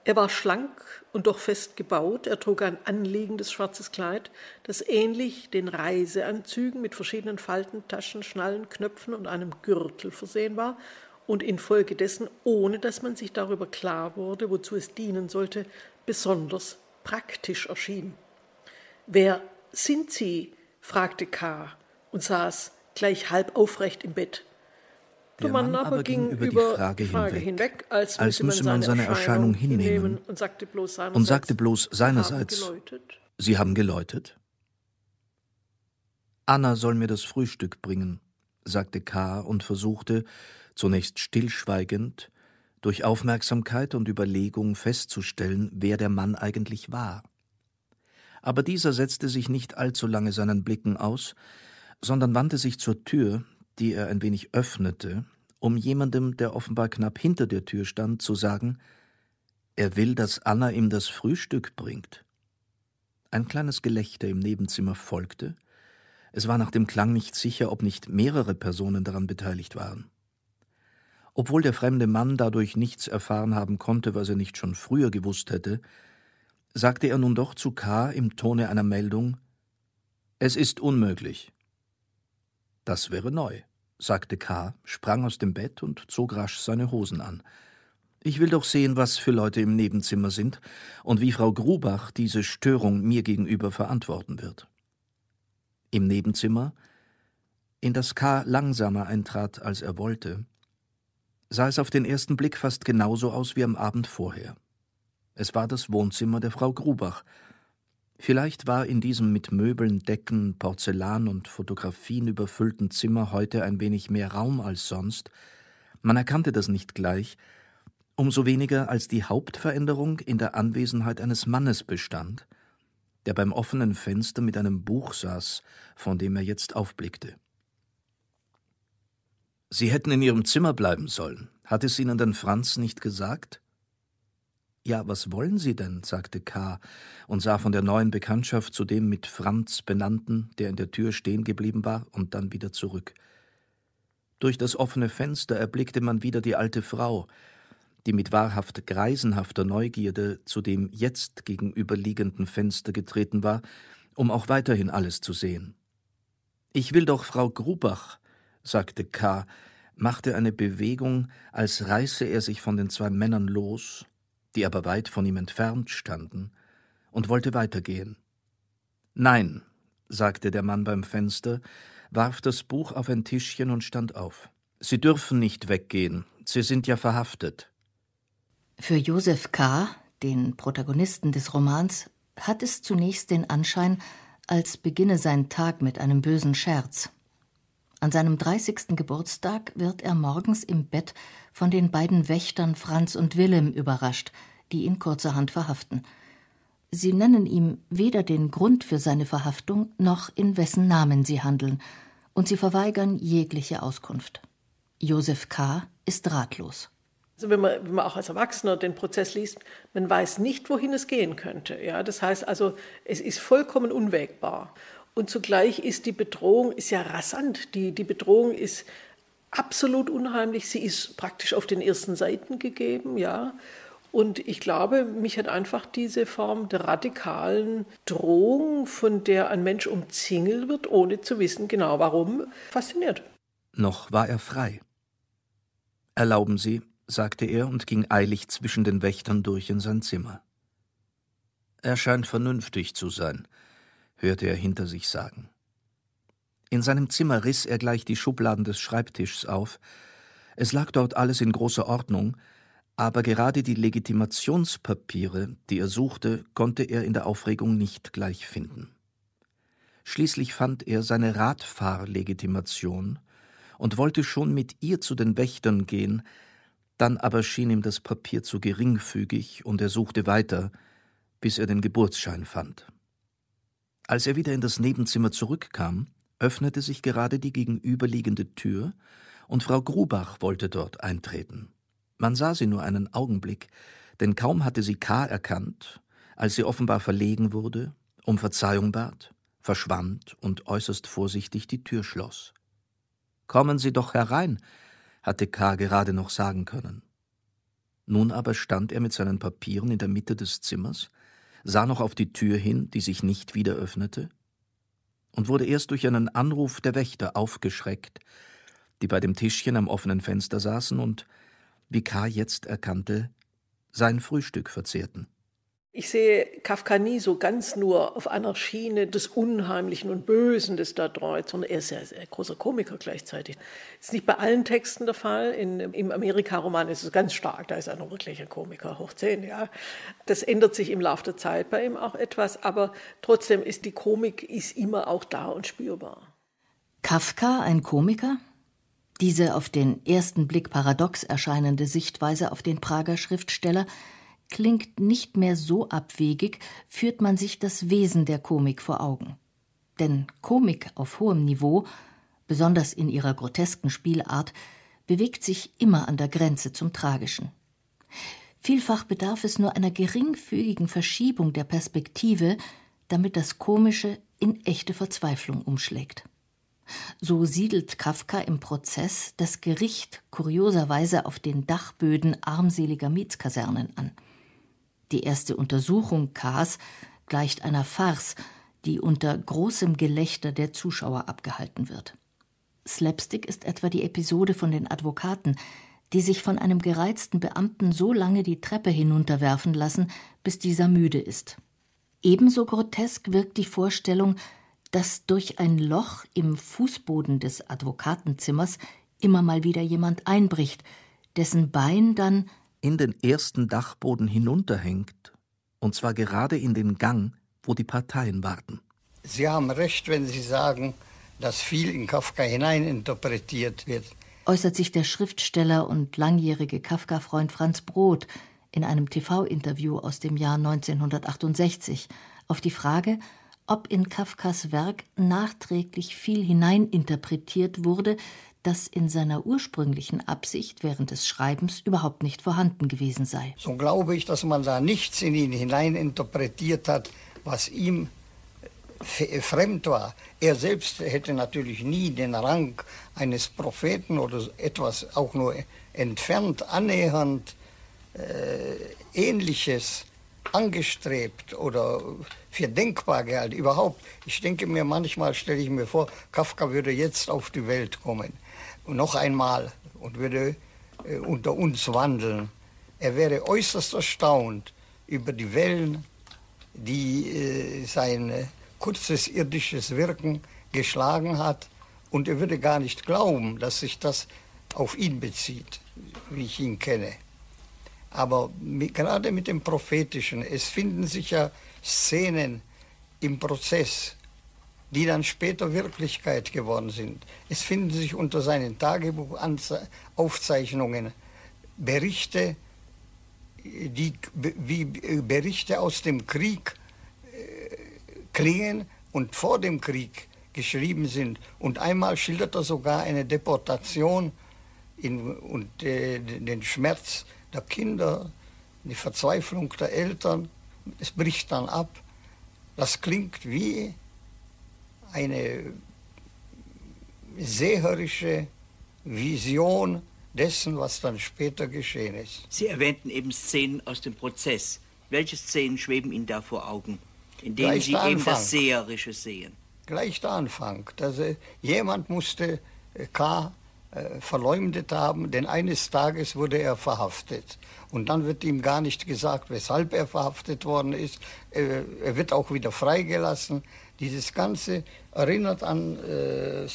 Er war schlank und doch fest gebaut, er trug ein anliegendes schwarzes Kleid, das ähnlich den Reiseanzügen mit verschiedenen Falten, Taschen, Schnallen, Knöpfen und einem Gürtel versehen war und infolgedessen, ohne dass man sich darüber klar wurde, wozu es dienen sollte, besonders praktisch erschien. Wer sind Sie? fragte K. und saß gleich halb aufrecht im Bett. Der Mann aber ging über die Frage, Frage hinweg, als, als müsse man seine Erscheinung hinnehmen und sagte bloß seinerseits, und sagte bloß seinerseits Sie haben geläutet? Anna soll mir das Frühstück bringen, sagte K. und versuchte, zunächst stillschweigend, durch Aufmerksamkeit und Überlegung festzustellen, wer der Mann eigentlich war. Aber dieser setzte sich nicht allzu lange seinen Blicken aus, sondern wandte sich zur Tür, die er ein wenig öffnete, um jemandem, der offenbar knapp hinter der Tür stand, zu sagen, er will, dass Anna ihm das Frühstück bringt. Ein kleines Gelächter im Nebenzimmer folgte. Es war nach dem Klang nicht sicher, ob nicht mehrere Personen daran beteiligt waren. Obwohl der fremde Mann dadurch nichts erfahren haben konnte, was er nicht schon früher gewusst hätte, sagte er nun doch zu K. im Tone einer Meldung Es ist unmöglich. Das wäre neu, sagte K., sprang aus dem Bett und zog rasch seine Hosen an. Ich will doch sehen, was für Leute im Nebenzimmer sind und wie Frau Grubach diese Störung mir gegenüber verantworten wird. Im Nebenzimmer, in das K. langsamer eintrat, als er wollte, sah es auf den ersten Blick fast genauso aus wie am Abend vorher. Es war das Wohnzimmer der Frau Grubach, Vielleicht war in diesem mit Möbeln, Decken, Porzellan und Fotografien überfüllten Zimmer heute ein wenig mehr Raum als sonst, man erkannte das nicht gleich, umso weniger als die Hauptveränderung in der Anwesenheit eines Mannes bestand, der beim offenen Fenster mit einem Buch saß, von dem er jetzt aufblickte. Sie hätten in ihrem Zimmer bleiben sollen, hat es ihnen denn Franz nicht gesagt? Ja, was wollen Sie denn? sagte K. und sah von der neuen Bekanntschaft zu dem mit Franz benannten, der in der Tür stehen geblieben war, und dann wieder zurück. Durch das offene Fenster erblickte man wieder die alte Frau, die mit wahrhaft greisenhafter Neugierde zu dem jetzt gegenüberliegenden Fenster getreten war, um auch weiterhin alles zu sehen. Ich will doch Frau Grubach, sagte K., machte eine Bewegung, als reiße er sich von den zwei Männern los die aber weit von ihm entfernt standen, und wollte weitergehen. Nein, sagte der Mann beim Fenster, warf das Buch auf ein Tischchen und stand auf. Sie dürfen nicht weggehen, Sie sind ja verhaftet. Für Josef K., den Protagonisten des Romans, hat es zunächst den Anschein, als beginne sein Tag mit einem bösen Scherz. An seinem 30. Geburtstag wird er morgens im Bett von den beiden Wächtern Franz und Willem überrascht, die ihn kurzerhand verhaften. Sie nennen ihm weder den Grund für seine Verhaftung noch in wessen Namen sie handeln, und sie verweigern jegliche Auskunft. Josef K. ist ratlos. Also wenn man, wenn man auch als Erwachsener den Prozess liest, man weiß nicht, wohin es gehen könnte. Ja? Das heißt also, es ist vollkommen unwägbar. Und zugleich ist die Bedrohung ist ja rasant. Die, die Bedrohung ist absolut unheimlich. Sie ist praktisch auf den ersten Seiten gegeben, ja. Und ich glaube, mich hat einfach diese Form der radikalen Drohung, von der ein Mensch umzingelt wird, ohne zu wissen genau warum, fasziniert. Noch war er frei. Erlauben Sie, sagte er und ging eilig zwischen den Wächtern durch in sein Zimmer. Er scheint vernünftig zu sein, hörte er hinter sich sagen. In seinem Zimmer riss er gleich die Schubladen des Schreibtischs auf. Es lag dort alles in großer Ordnung, aber gerade die Legitimationspapiere, die er suchte, konnte er in der Aufregung nicht gleich finden. Schließlich fand er seine Radfahrlegitimation und wollte schon mit ihr zu den Wächtern gehen, dann aber schien ihm das Papier zu geringfügig und er suchte weiter, bis er den Geburtsschein fand. Als er wieder in das Nebenzimmer zurückkam, öffnete sich gerade die gegenüberliegende Tür, und Frau Grubach wollte dort eintreten. Man sah sie nur einen Augenblick, denn kaum hatte sie K. erkannt, als sie offenbar verlegen wurde, um Verzeihung bat, verschwand und äußerst vorsichtig die Tür schloss. Kommen Sie doch herein, hatte K. gerade noch sagen können. Nun aber stand er mit seinen Papieren in der Mitte des Zimmers, sah noch auf die Tür hin, die sich nicht wieder öffnete, und wurde erst durch einen Anruf der Wächter aufgeschreckt, die bei dem Tischchen am offenen Fenster saßen und, wie K. jetzt erkannte, sein Frühstück verzehrten. Ich sehe Kafka nie so ganz nur auf einer Schiene des Unheimlichen und Bösen, des da dreut, sondern er ist ja ein großer Komiker gleichzeitig. Das ist nicht bei allen Texten der Fall. In, Im Amerika-Roman ist es ganz stark, da ist er noch wirklich ein Komiker, hoch zehn, ja. Das ändert sich im Laufe der Zeit bei ihm auch etwas, aber trotzdem ist die Komik ist immer auch da und spürbar. Kafka ein Komiker? Diese auf den ersten Blick paradox erscheinende Sichtweise auf den Prager Schriftsteller – klingt nicht mehr so abwegig, führt man sich das Wesen der Komik vor Augen. Denn Komik auf hohem Niveau, besonders in ihrer grotesken Spielart, bewegt sich immer an der Grenze zum Tragischen. Vielfach bedarf es nur einer geringfügigen Verschiebung der Perspektive, damit das Komische in echte Verzweiflung umschlägt. So siedelt Kafka im Prozess das Gericht kurioserweise auf den Dachböden armseliger Mietskasernen an. Die erste Untersuchung K.s gleicht einer Farce, die unter großem Gelächter der Zuschauer abgehalten wird. Slapstick ist etwa die Episode von den Advokaten, die sich von einem gereizten Beamten so lange die Treppe hinunterwerfen lassen, bis dieser müde ist. Ebenso grotesk wirkt die Vorstellung, dass durch ein Loch im Fußboden des Advokatenzimmers immer mal wieder jemand einbricht, dessen Bein dann in den ersten Dachboden hinunterhängt, und zwar gerade in den Gang, wo die Parteien warten. Sie haben recht, wenn Sie sagen, dass viel in Kafka hineininterpretiert wird. Äußert sich der Schriftsteller und langjährige Kafka-Freund Franz Brod in einem TV-Interview aus dem Jahr 1968 auf die Frage, ob in Kafkas Werk nachträglich viel hineininterpretiert wurde, das in seiner ursprünglichen Absicht während des Schreibens überhaupt nicht vorhanden gewesen sei. So glaube ich, dass man da nichts in ihn hineininterpretiert hat, was ihm äh, fremd war. Er selbst hätte natürlich nie den Rang eines Propheten oder etwas auch nur entfernt, annähernd äh, Ähnliches angestrebt oder für denkbar gehalten. Überhaupt, ich denke mir manchmal, stelle ich mir vor, Kafka würde jetzt auf die Welt kommen noch einmal und würde äh, unter uns wandeln. Er wäre äußerst erstaunt über die Wellen, die äh, sein äh, kurzes irdisches Wirken geschlagen hat. Und er würde gar nicht glauben, dass sich das auf ihn bezieht, wie ich ihn kenne. Aber mit, gerade mit dem Prophetischen, es finden sich ja Szenen im Prozess, die dann später Wirklichkeit geworden sind. Es finden sich unter seinen Tagebuchaufzeichnungen Berichte, die wie Berichte aus dem Krieg äh, klingen und vor dem Krieg geschrieben sind. Und einmal schildert er sogar eine Deportation in, und äh, den Schmerz der Kinder, die Verzweiflung der Eltern. Es bricht dann ab. Das klingt wie eine seherische Vision dessen, was dann später geschehen ist. Sie erwähnten eben Szenen aus dem Prozess. Welche Szenen schweben Ihnen da vor Augen, in denen Gleich Sie eben das Seherische sehen? Gleich der Anfang. Dass, äh, jemand musste äh, K. Äh, verleumdet haben, denn eines Tages wurde er verhaftet. Und dann wird ihm gar nicht gesagt, weshalb er verhaftet worden ist. er wird auch wieder freigelassen. Dieses Ganze erinnert an äh,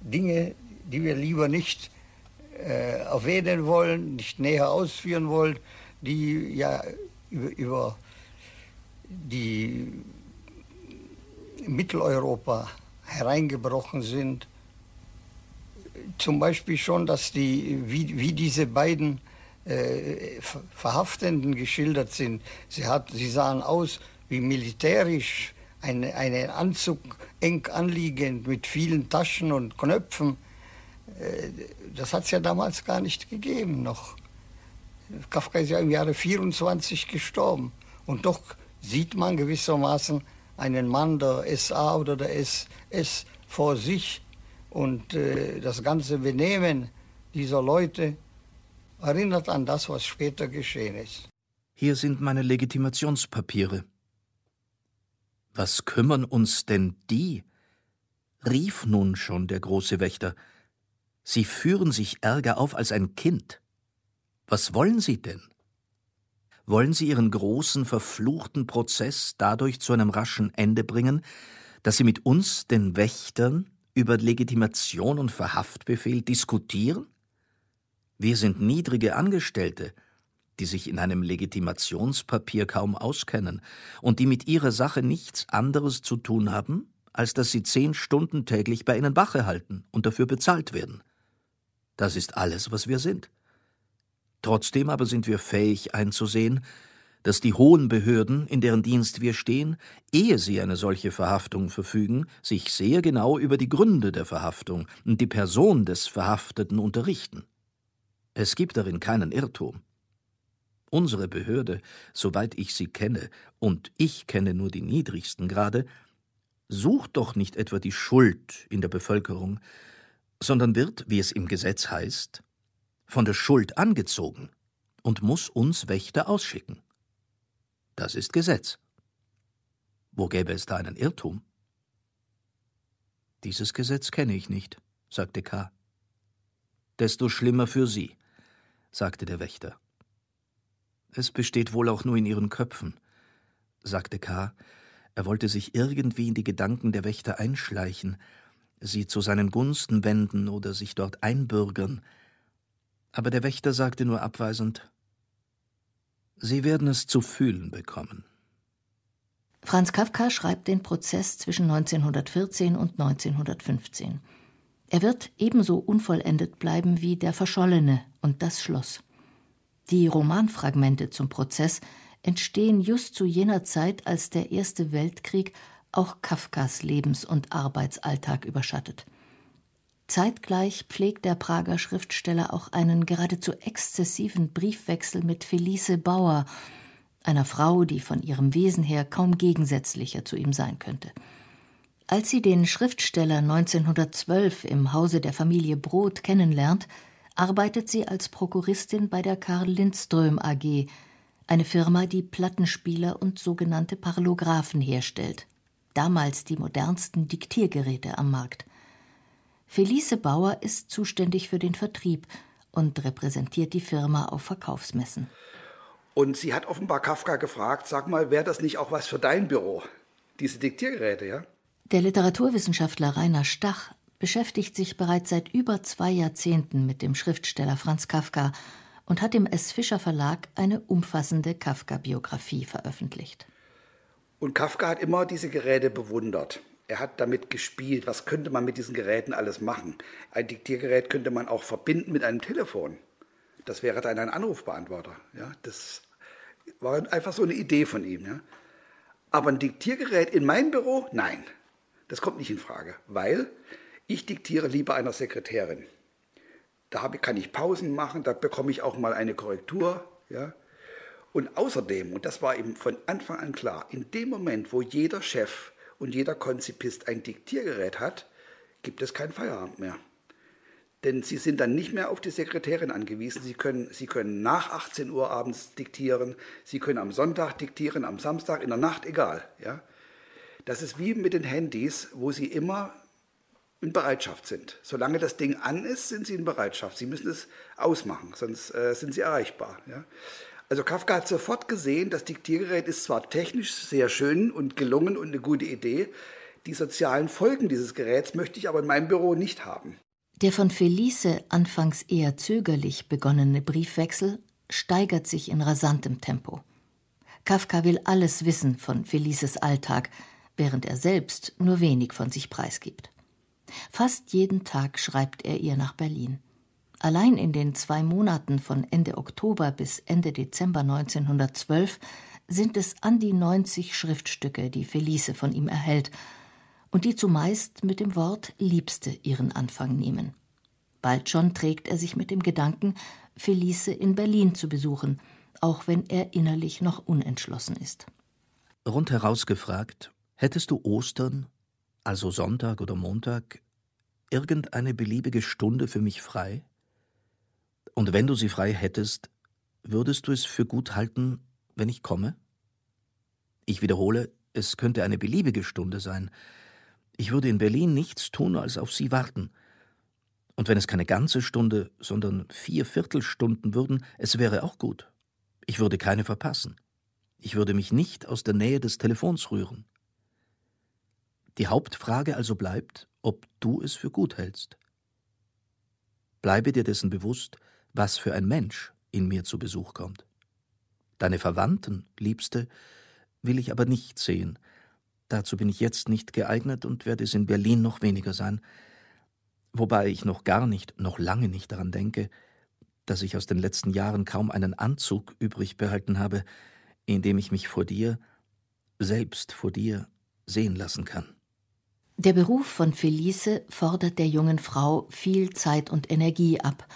Dinge, die wir lieber nicht äh, erwähnen wollen, nicht näher ausführen wollen, die ja über, über die Mitteleuropa hereingebrochen sind. Zum Beispiel schon, dass die, wie, wie diese beiden äh, Verhaftenden geschildert sind. Sie, hat, sie sahen aus wie militärisch ein, einen Anzug eng anliegend mit vielen Taschen und Knöpfen. Äh, das hat es ja damals gar nicht gegeben noch. Kafka ist ja im Jahre 24 gestorben. Und doch sieht man gewissermaßen einen Mann der SA oder der SS vor sich. Und äh, das ganze Benehmen dieser Leute erinnert an das, was später geschehen ist. Hier sind meine Legitimationspapiere. Was kümmern uns denn die? rief nun schon der große Wächter. Sie führen sich ärger auf als ein Kind. Was wollen Sie denn? Wollen Sie Ihren großen, verfluchten Prozess dadurch zu einem raschen Ende bringen, dass Sie mit uns, den Wächtern, über Legitimation und Verhaftbefehl diskutieren? Wir sind niedrige Angestellte, die sich in einem Legitimationspapier kaum auskennen und die mit ihrer Sache nichts anderes zu tun haben, als dass sie zehn Stunden täglich bei ihnen Wache halten und dafür bezahlt werden. Das ist alles, was wir sind. Trotzdem aber sind wir fähig einzusehen, dass die hohen Behörden, in deren Dienst wir stehen, ehe sie eine solche Verhaftung verfügen, sich sehr genau über die Gründe der Verhaftung und die Person des Verhafteten unterrichten. Es gibt darin keinen Irrtum. Unsere Behörde, soweit ich sie kenne, und ich kenne nur die niedrigsten Grade, sucht doch nicht etwa die Schuld in der Bevölkerung, sondern wird, wie es im Gesetz heißt, von der Schuld angezogen und muss uns Wächter ausschicken. Das ist Gesetz. Wo gäbe es da einen Irrtum? Dieses Gesetz kenne ich nicht, sagte K. Desto schlimmer für Sie, sagte der Wächter. Es besteht wohl auch nur in ihren Köpfen, sagte K. Er wollte sich irgendwie in die Gedanken der Wächter einschleichen, sie zu seinen Gunsten wenden oder sich dort einbürgern. Aber der Wächter sagte nur abweisend Sie werden es zu fühlen bekommen. Franz Kafka schreibt den Prozess zwischen 1914 und 1915. Er wird ebenso unvollendet bleiben wie der Verschollene und das Schloss. Die Romanfragmente zum Prozess entstehen just zu jener Zeit, als der Erste Weltkrieg auch Kafkas Lebens- und Arbeitsalltag überschattet. Zeitgleich pflegt der Prager Schriftsteller auch einen geradezu exzessiven Briefwechsel mit Felice Bauer, einer Frau, die von ihrem Wesen her kaum gegensätzlicher zu ihm sein könnte. Als sie den Schriftsteller 1912 im Hause der Familie Brot kennenlernt, arbeitet sie als Prokuristin bei der Karl Lindström AG, eine Firma, die Plattenspieler und sogenannte Parlographen herstellt, damals die modernsten Diktiergeräte am Markt. Felice Bauer ist zuständig für den Vertrieb und repräsentiert die Firma auf Verkaufsmessen. Und sie hat offenbar Kafka gefragt, sag mal, wäre das nicht auch was für dein Büro? Diese Diktiergeräte, ja? Der Literaturwissenschaftler Rainer Stach beschäftigt sich bereits seit über zwei Jahrzehnten mit dem Schriftsteller Franz Kafka und hat im S. Fischer Verlag eine umfassende Kafka-Biografie veröffentlicht. Und Kafka hat immer diese Geräte bewundert. Er hat damit gespielt. Was könnte man mit diesen Geräten alles machen? Ein Diktiergerät könnte man auch verbinden mit einem Telefon. Das wäre dann ein Anrufbeantworter. Ja, das war einfach so eine Idee von ihm. Ja. Aber ein Diktiergerät in meinem Büro? Nein, das kommt nicht in Frage, weil ich diktiere lieber einer Sekretärin. Da kann ich Pausen machen, da bekomme ich auch mal eine Korrektur. Ja? Und außerdem, und das war eben von Anfang an klar, in dem Moment, wo jeder Chef und jeder Konzipist ein Diktiergerät hat, gibt es keinen Feierabend mehr. Denn sie sind dann nicht mehr auf die Sekretärin angewiesen. Sie können, sie können nach 18 Uhr abends diktieren, sie können am Sonntag diktieren, am Samstag, in der Nacht, egal. Ja? Das ist wie mit den Handys, wo sie immer in Bereitschaft sind. Solange das Ding an ist, sind sie in Bereitschaft. Sie müssen es ausmachen, sonst äh, sind sie erreichbar. Ja? Also Kafka hat sofort gesehen, das Diktiergerät ist zwar technisch sehr schön und gelungen und eine gute Idee, die sozialen Folgen dieses Geräts möchte ich aber in meinem Büro nicht haben. Der von Felice anfangs eher zögerlich begonnene Briefwechsel steigert sich in rasantem Tempo. Kafka will alles wissen von Felices Alltag, während er selbst nur wenig von sich preisgibt. Fast jeden Tag schreibt er ihr nach Berlin. Allein in den zwei Monaten von Ende Oktober bis Ende Dezember 1912 sind es an die 90 Schriftstücke, die Felice von ihm erhält und die zumeist mit dem Wort Liebste ihren Anfang nehmen. Bald schon trägt er sich mit dem Gedanken, Felice in Berlin zu besuchen, auch wenn er innerlich noch unentschlossen ist. Rundheraus gefragt, hättest du Ostern, also Sonntag oder Montag, irgendeine beliebige Stunde für mich frei? Und wenn du sie frei hättest, würdest du es für gut halten, wenn ich komme? Ich wiederhole, es könnte eine beliebige Stunde sein. Ich würde in Berlin nichts tun, als auf sie warten. Und wenn es keine ganze Stunde, sondern vier Viertelstunden würden, es wäre auch gut. Ich würde keine verpassen. Ich würde mich nicht aus der Nähe des Telefons rühren. Die Hauptfrage also bleibt, ob du es für gut hältst. Bleibe dir dessen bewusst, was für ein Mensch in mir zu Besuch kommt. Deine Verwandten, Liebste, will ich aber nicht sehen. Dazu bin ich jetzt nicht geeignet und werde es in Berlin noch weniger sein. Wobei ich noch gar nicht, noch lange nicht daran denke, dass ich aus den letzten Jahren kaum einen Anzug übrig behalten habe, in dem ich mich vor dir, selbst vor dir, sehen lassen kann. Der Beruf von Felice fordert der jungen Frau viel Zeit und Energie ab,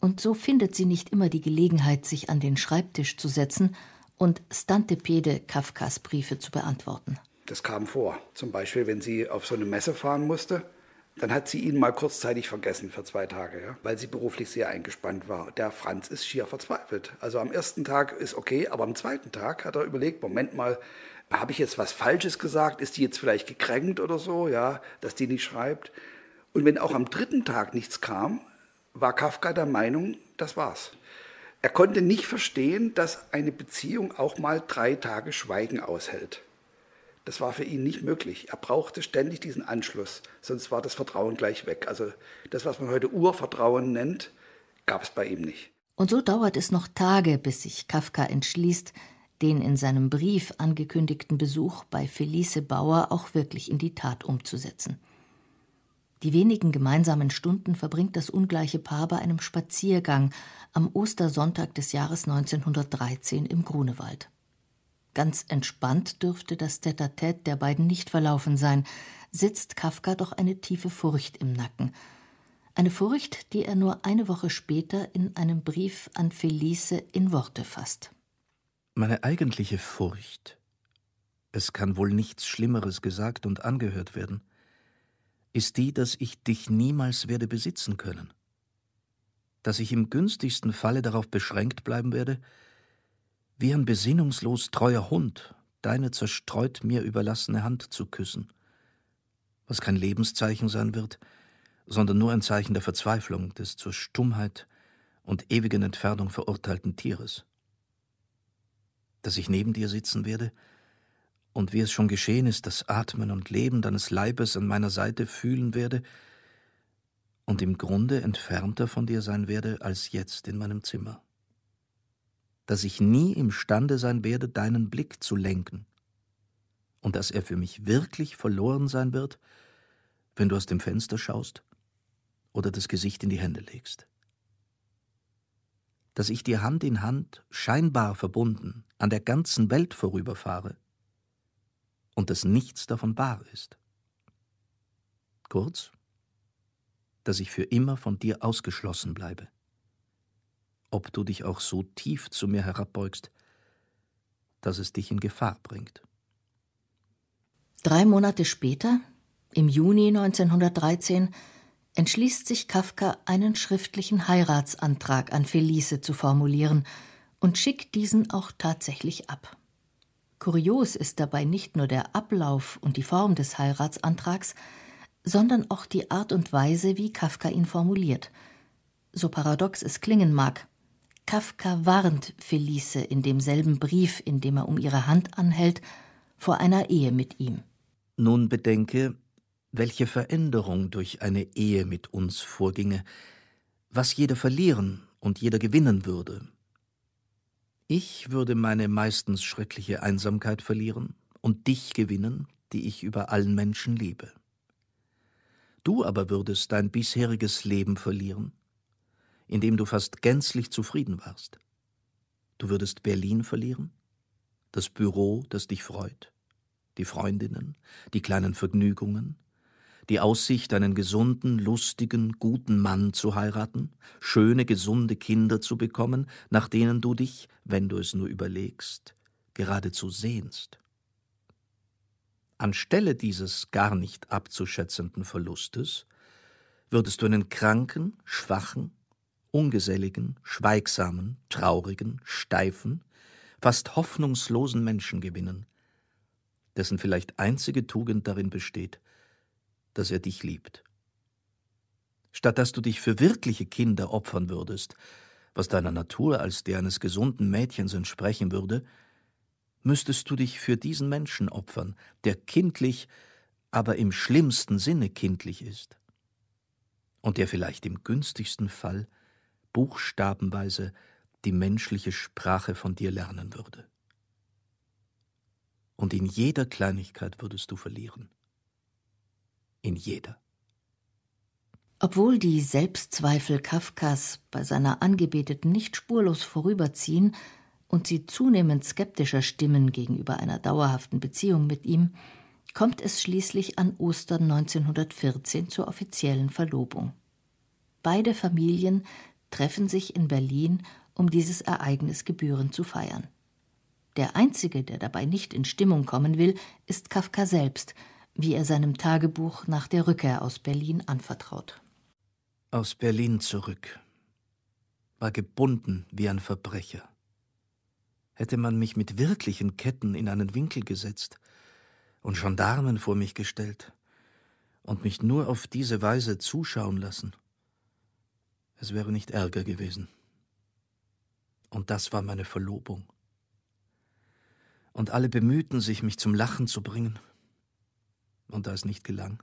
und so findet sie nicht immer die Gelegenheit, sich an den Schreibtisch zu setzen und Stantepede Kafkas Briefe zu beantworten. Das kam vor. Zum Beispiel, wenn sie auf so eine Messe fahren musste, dann hat sie ihn mal kurzzeitig vergessen für zwei Tage, ja? weil sie beruflich sehr eingespannt war. Der Franz ist schier verzweifelt. Also am ersten Tag ist okay, aber am zweiten Tag hat er überlegt, Moment mal, habe ich jetzt was Falsches gesagt? Ist die jetzt vielleicht gekränkt oder so, ja, dass die nicht schreibt? Und wenn auch am dritten Tag nichts kam, war Kafka der Meinung, das war's. Er konnte nicht verstehen, dass eine Beziehung auch mal drei Tage Schweigen aushält. Das war für ihn nicht möglich. Er brauchte ständig diesen Anschluss, sonst war das Vertrauen gleich weg. Also das, was man heute Urvertrauen nennt, gab es bei ihm nicht. Und so dauert es noch Tage, bis sich Kafka entschließt, den in seinem Brief angekündigten Besuch bei Felice Bauer auch wirklich in die Tat umzusetzen. Die wenigen gemeinsamen Stunden verbringt das ungleiche Paar bei einem Spaziergang am Ostersonntag des Jahres 1913 im Grunewald. Ganz entspannt dürfte das Tête-à-Tête der beiden nicht verlaufen sein, sitzt Kafka doch eine tiefe Furcht im Nacken. Eine Furcht, die er nur eine Woche später in einem Brief an Felice in Worte fasst. Meine eigentliche Furcht, es kann wohl nichts Schlimmeres gesagt und angehört werden, ist die, dass ich dich niemals werde besitzen können, dass ich im günstigsten Falle darauf beschränkt bleiben werde, wie ein besinnungslos treuer Hund deine zerstreut mir überlassene Hand zu küssen, was kein Lebenszeichen sein wird, sondern nur ein Zeichen der Verzweiflung des zur Stummheit und ewigen Entfernung verurteilten Tieres dass ich neben dir sitzen werde und wie es schon geschehen ist, das Atmen und Leben deines Leibes an meiner Seite fühlen werde und im Grunde entfernter von dir sein werde als jetzt in meinem Zimmer. Dass ich nie imstande sein werde, deinen Blick zu lenken und dass er für mich wirklich verloren sein wird, wenn du aus dem Fenster schaust oder das Gesicht in die Hände legst dass ich dir Hand in Hand, scheinbar verbunden, an der ganzen Welt vorüberfahre und dass nichts davon wahr ist. Kurz, dass ich für immer von dir ausgeschlossen bleibe. Ob du dich auch so tief zu mir herabbeugst, dass es dich in Gefahr bringt. Drei Monate später, im Juni 1913, entschließt sich Kafka, einen schriftlichen Heiratsantrag an Felice zu formulieren und schickt diesen auch tatsächlich ab. Kurios ist dabei nicht nur der Ablauf und die Form des Heiratsantrags, sondern auch die Art und Weise, wie Kafka ihn formuliert. So paradox es klingen mag, Kafka warnt Felice in demselben Brief, in dem er um ihre Hand anhält, vor einer Ehe mit ihm. Nun bedenke, welche Veränderung durch eine Ehe mit uns vorginge, was jeder verlieren und jeder gewinnen würde. Ich würde meine meistens schreckliche Einsamkeit verlieren und dich gewinnen, die ich über allen Menschen liebe. Du aber würdest dein bisheriges Leben verlieren, in dem du fast gänzlich zufrieden warst. Du würdest Berlin verlieren, das Büro, das dich freut, die Freundinnen, die kleinen Vergnügungen, die Aussicht, einen gesunden, lustigen, guten Mann zu heiraten, schöne, gesunde Kinder zu bekommen, nach denen du dich, wenn du es nur überlegst, geradezu sehnst. Anstelle dieses gar nicht abzuschätzenden Verlustes, würdest du einen kranken, schwachen, ungeselligen, schweigsamen, traurigen, steifen, fast hoffnungslosen Menschen gewinnen, dessen vielleicht einzige Tugend darin besteht, dass er dich liebt. Statt dass du dich für wirkliche Kinder opfern würdest, was deiner Natur als der eines gesunden Mädchens entsprechen würde, müsstest du dich für diesen Menschen opfern, der kindlich, aber im schlimmsten Sinne kindlich ist, und der vielleicht im günstigsten Fall buchstabenweise die menschliche Sprache von dir lernen würde. Und in jeder Kleinigkeit würdest du verlieren in jeder. Obwohl die Selbstzweifel Kafkas bei seiner Angebeteten nicht spurlos vorüberziehen und sie zunehmend skeptischer stimmen gegenüber einer dauerhaften Beziehung mit ihm, kommt es schließlich an Ostern 1914 zur offiziellen Verlobung. Beide Familien treffen sich in Berlin, um dieses Ereignis gebührend zu feiern. Der Einzige, der dabei nicht in Stimmung kommen will, ist Kafka selbst – wie er seinem Tagebuch nach der Rückkehr aus Berlin anvertraut. Aus Berlin zurück. War gebunden wie ein Verbrecher. Hätte man mich mit wirklichen Ketten in einen Winkel gesetzt und Gendarmen vor mich gestellt und mich nur auf diese Weise zuschauen lassen, es wäre nicht ärger gewesen. Und das war meine Verlobung. Und alle bemühten sich, mich zum Lachen zu bringen und da es nicht gelang,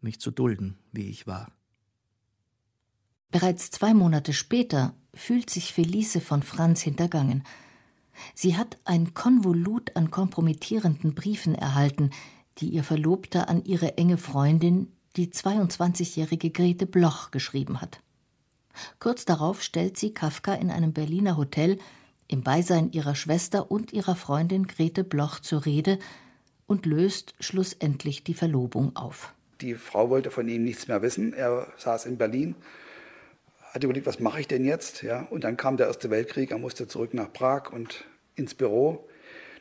mich zu dulden, wie ich war. Bereits zwei Monate später fühlt sich Felice von Franz hintergangen. Sie hat ein Konvolut an kompromittierenden Briefen erhalten, die ihr Verlobter an ihre enge Freundin, die 22-jährige Grete Bloch, geschrieben hat. Kurz darauf stellt sie Kafka in einem Berliner Hotel im Beisein ihrer Schwester und ihrer Freundin Grete Bloch zur Rede, und löst schlussendlich die Verlobung auf. Die Frau wollte von ihm nichts mehr wissen. Er saß in Berlin, hat überlegt, was mache ich denn jetzt? Ja, und dann kam der Erste Weltkrieg. Er musste zurück nach Prag und ins Büro.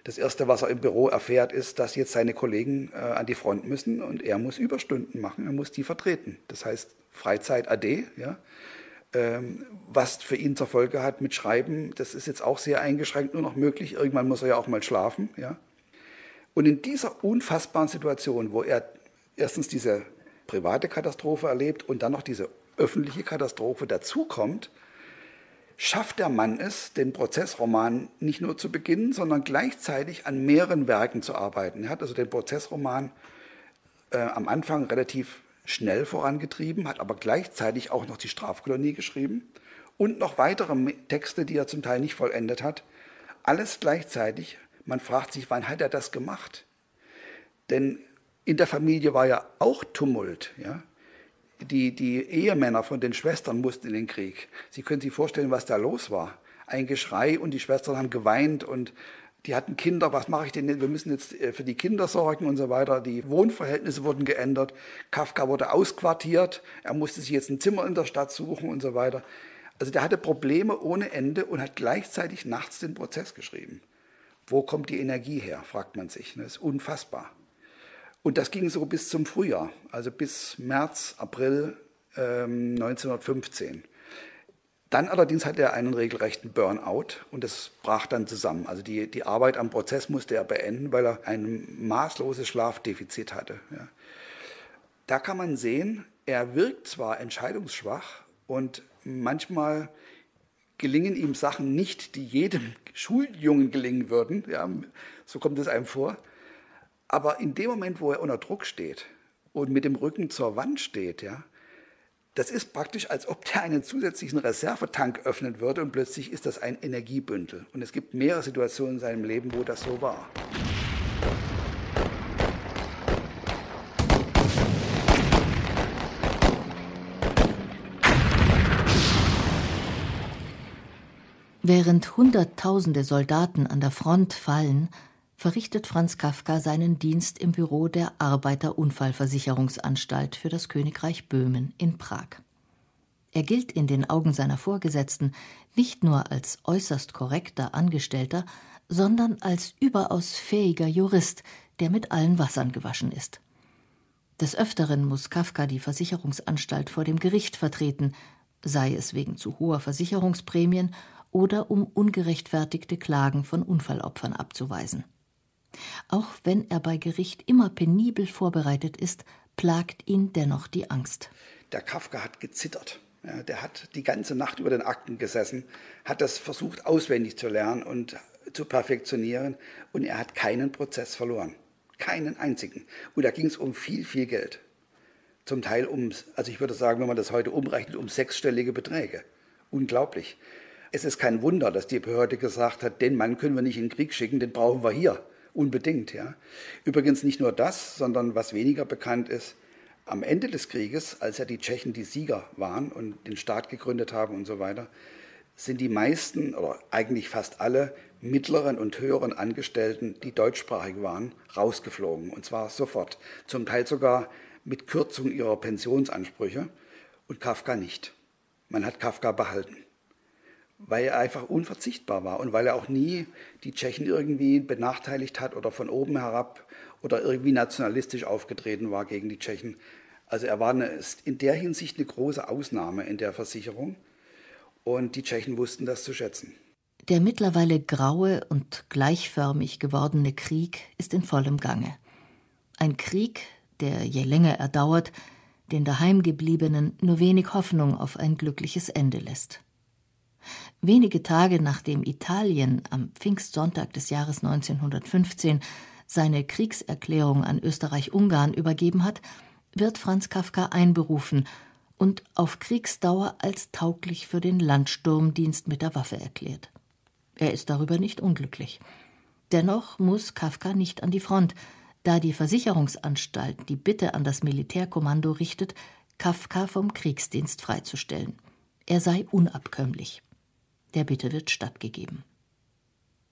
Das Erste, was er im Büro erfährt, ist, dass jetzt seine Kollegen äh, an die Front müssen und er muss Überstunden machen, er muss die vertreten. Das heißt Freizeit AD, ja? ähm, was für ihn zur Folge hat mit Schreiben, das ist jetzt auch sehr eingeschränkt, nur noch möglich. Irgendwann muss er ja auch mal schlafen. Ja? Und in dieser unfassbaren Situation, wo er erstens diese private Katastrophe erlebt und dann noch diese öffentliche Katastrophe dazukommt, schafft der Mann es, den Prozessroman nicht nur zu beginnen, sondern gleichzeitig an mehreren Werken zu arbeiten. Er hat also den Prozessroman äh, am Anfang relativ schnell vorangetrieben, hat aber gleichzeitig auch noch die Strafkolonie geschrieben und noch weitere Texte, die er zum Teil nicht vollendet hat. Alles gleichzeitig man fragt sich, wann hat er das gemacht? Denn in der Familie war ja auch Tumult. Ja? Die, die Ehemänner von den Schwestern mussten in den Krieg. Sie können sich vorstellen, was da los war. Ein Geschrei und die Schwestern haben geweint und die hatten Kinder, was mache ich denn Wir müssen jetzt äh, für die Kinder sorgen und so weiter. Die Wohnverhältnisse wurden geändert. Kafka wurde ausquartiert. Er musste sich jetzt ein Zimmer in der Stadt suchen und so weiter. Also der hatte Probleme ohne Ende und hat gleichzeitig nachts den Prozess geschrieben. Wo kommt die Energie her, fragt man sich. Das ne? ist unfassbar. Und das ging so bis zum Frühjahr, also bis März, April ähm, 1915. Dann allerdings hatte er einen regelrechten Burnout und das brach dann zusammen. Also die, die Arbeit am Prozess musste er beenden, weil er ein maßloses Schlafdefizit hatte. Ja. Da kann man sehen, er wirkt zwar entscheidungsschwach und manchmal gelingen ihm Sachen nicht, die jedem Schuljungen gelingen würden. Ja, so kommt es einem vor. Aber in dem Moment, wo er unter Druck steht und mit dem Rücken zur Wand steht, ja, das ist praktisch, als ob der einen zusätzlichen Reservetank öffnen würde und plötzlich ist das ein Energiebündel. Und es gibt mehrere Situationen in seinem Leben, wo das so war. Während Hunderttausende Soldaten an der Front fallen, verrichtet Franz Kafka seinen Dienst im Büro der Arbeiterunfallversicherungsanstalt für das Königreich Böhmen in Prag. Er gilt in den Augen seiner Vorgesetzten nicht nur als äußerst korrekter Angestellter, sondern als überaus fähiger Jurist, der mit allen Wassern gewaschen ist. Des Öfteren muss Kafka die Versicherungsanstalt vor dem Gericht vertreten, sei es wegen zu hoher Versicherungsprämien oder um ungerechtfertigte Klagen von Unfallopfern abzuweisen. Auch wenn er bei Gericht immer penibel vorbereitet ist, plagt ihn dennoch die Angst. Der Kafka hat gezittert. Der hat die ganze Nacht über den Akten gesessen, hat das versucht auswendig zu lernen und zu perfektionieren und er hat keinen Prozess verloren. Keinen einzigen. Und da ging es um viel, viel Geld. Zum Teil um, also ich würde sagen, wenn man das heute umrechnet, um sechsstellige Beträge. Unglaublich. Es ist kein Wunder, dass die Behörde gesagt hat, den Mann können wir nicht in den Krieg schicken, den brauchen wir hier. Unbedingt, ja. Übrigens nicht nur das, sondern was weniger bekannt ist, am Ende des Krieges, als ja die Tschechen die Sieger waren und den Staat gegründet haben und so weiter, sind die meisten oder eigentlich fast alle mittleren und höheren Angestellten, die deutschsprachig waren, rausgeflogen. Und zwar sofort. Zum Teil sogar mit Kürzung ihrer Pensionsansprüche. Und Kafka nicht. Man hat Kafka behalten weil er einfach unverzichtbar war und weil er auch nie die Tschechen irgendwie benachteiligt hat oder von oben herab oder irgendwie nationalistisch aufgetreten war gegen die Tschechen. Also er war eine, in der Hinsicht eine große Ausnahme in der Versicherung und die Tschechen wussten das zu schätzen. Der mittlerweile graue und gleichförmig gewordene Krieg ist in vollem Gange. Ein Krieg, der je länger er dauert, den Daheimgebliebenen nur wenig Hoffnung auf ein glückliches Ende lässt. Wenige Tage nachdem Italien am Pfingstsonntag des Jahres 1915 seine Kriegserklärung an Österreich-Ungarn übergeben hat, wird Franz Kafka einberufen und auf Kriegsdauer als tauglich für den Landsturmdienst mit der Waffe erklärt. Er ist darüber nicht unglücklich. Dennoch muss Kafka nicht an die Front, da die Versicherungsanstalt die Bitte an das Militärkommando richtet, Kafka vom Kriegsdienst freizustellen. Er sei unabkömmlich. Der Bitte wird stattgegeben.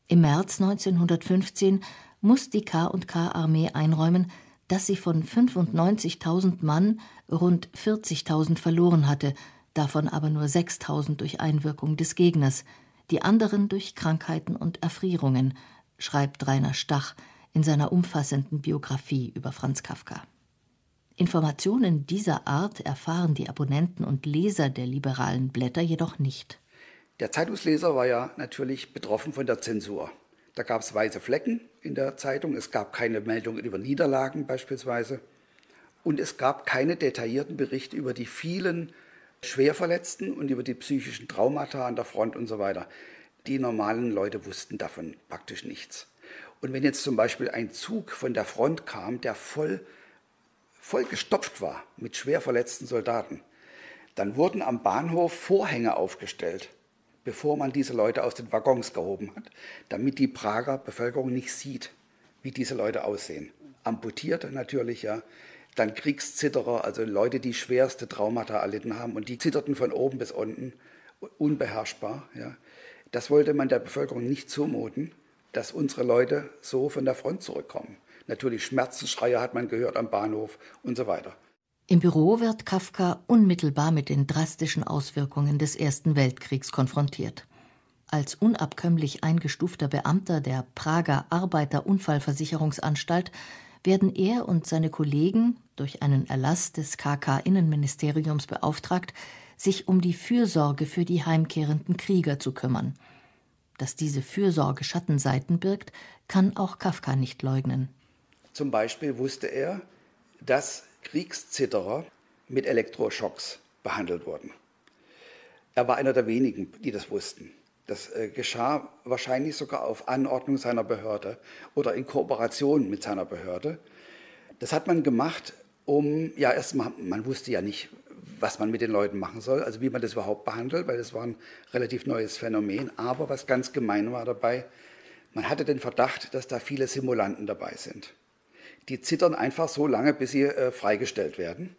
Im März 1915 muss die K&K-Armee einräumen, dass sie von 95.000 Mann rund 40.000 verloren hatte, davon aber nur 6.000 durch Einwirkung des Gegners, die anderen durch Krankheiten und Erfrierungen, schreibt Rainer Stach in seiner umfassenden Biografie über Franz Kafka. Informationen dieser Art erfahren die Abonnenten und Leser der liberalen Blätter jedoch nicht. Der Zeitungsleser war ja natürlich betroffen von der Zensur. Da gab es weiße Flecken in der Zeitung, es gab keine Meldungen über Niederlagen beispielsweise und es gab keine detaillierten Berichte über die vielen Schwerverletzten und über die psychischen Traumata an der Front und so weiter. Die normalen Leute wussten davon praktisch nichts. Und wenn jetzt zum Beispiel ein Zug von der Front kam, der voll, voll gestopft war mit schwer verletzten Soldaten, dann wurden am Bahnhof Vorhänge aufgestellt bevor man diese Leute aus den Waggons gehoben hat, damit die Prager Bevölkerung nicht sieht, wie diese Leute aussehen. Amputierte natürlich, ja. Dann Kriegszitterer, also Leute, die schwerste Traumata erlitten haben und die zitterten von oben bis unten, unbeherrschbar. Ja. Das wollte man der Bevölkerung nicht zumuten, dass unsere Leute so von der Front zurückkommen. Natürlich Schmerzensschreie hat man gehört am Bahnhof und so weiter. Im Büro wird Kafka unmittelbar mit den drastischen Auswirkungen des Ersten Weltkriegs konfrontiert. Als unabkömmlich eingestufter Beamter der Prager Arbeiterunfallversicherungsanstalt werden er und seine Kollegen durch einen Erlass des KK Innenministeriums beauftragt, sich um die Fürsorge für die heimkehrenden Krieger zu kümmern. Dass diese Fürsorge Schattenseiten birgt, kann auch Kafka nicht leugnen. Zum Beispiel wusste er, dass Kriegszitterer mit Elektroschocks behandelt wurden. Er war einer der wenigen, die das wussten. Das äh, geschah wahrscheinlich sogar auf Anordnung seiner Behörde oder in Kooperation mit seiner Behörde. Das hat man gemacht, um, ja, erstmal, man wusste ja nicht, was man mit den Leuten machen soll, also wie man das überhaupt behandelt, weil das war ein relativ neues Phänomen. Aber was ganz gemein war dabei, man hatte den Verdacht, dass da viele Simulanten dabei sind. Die zittern einfach so lange, bis sie äh, freigestellt werden.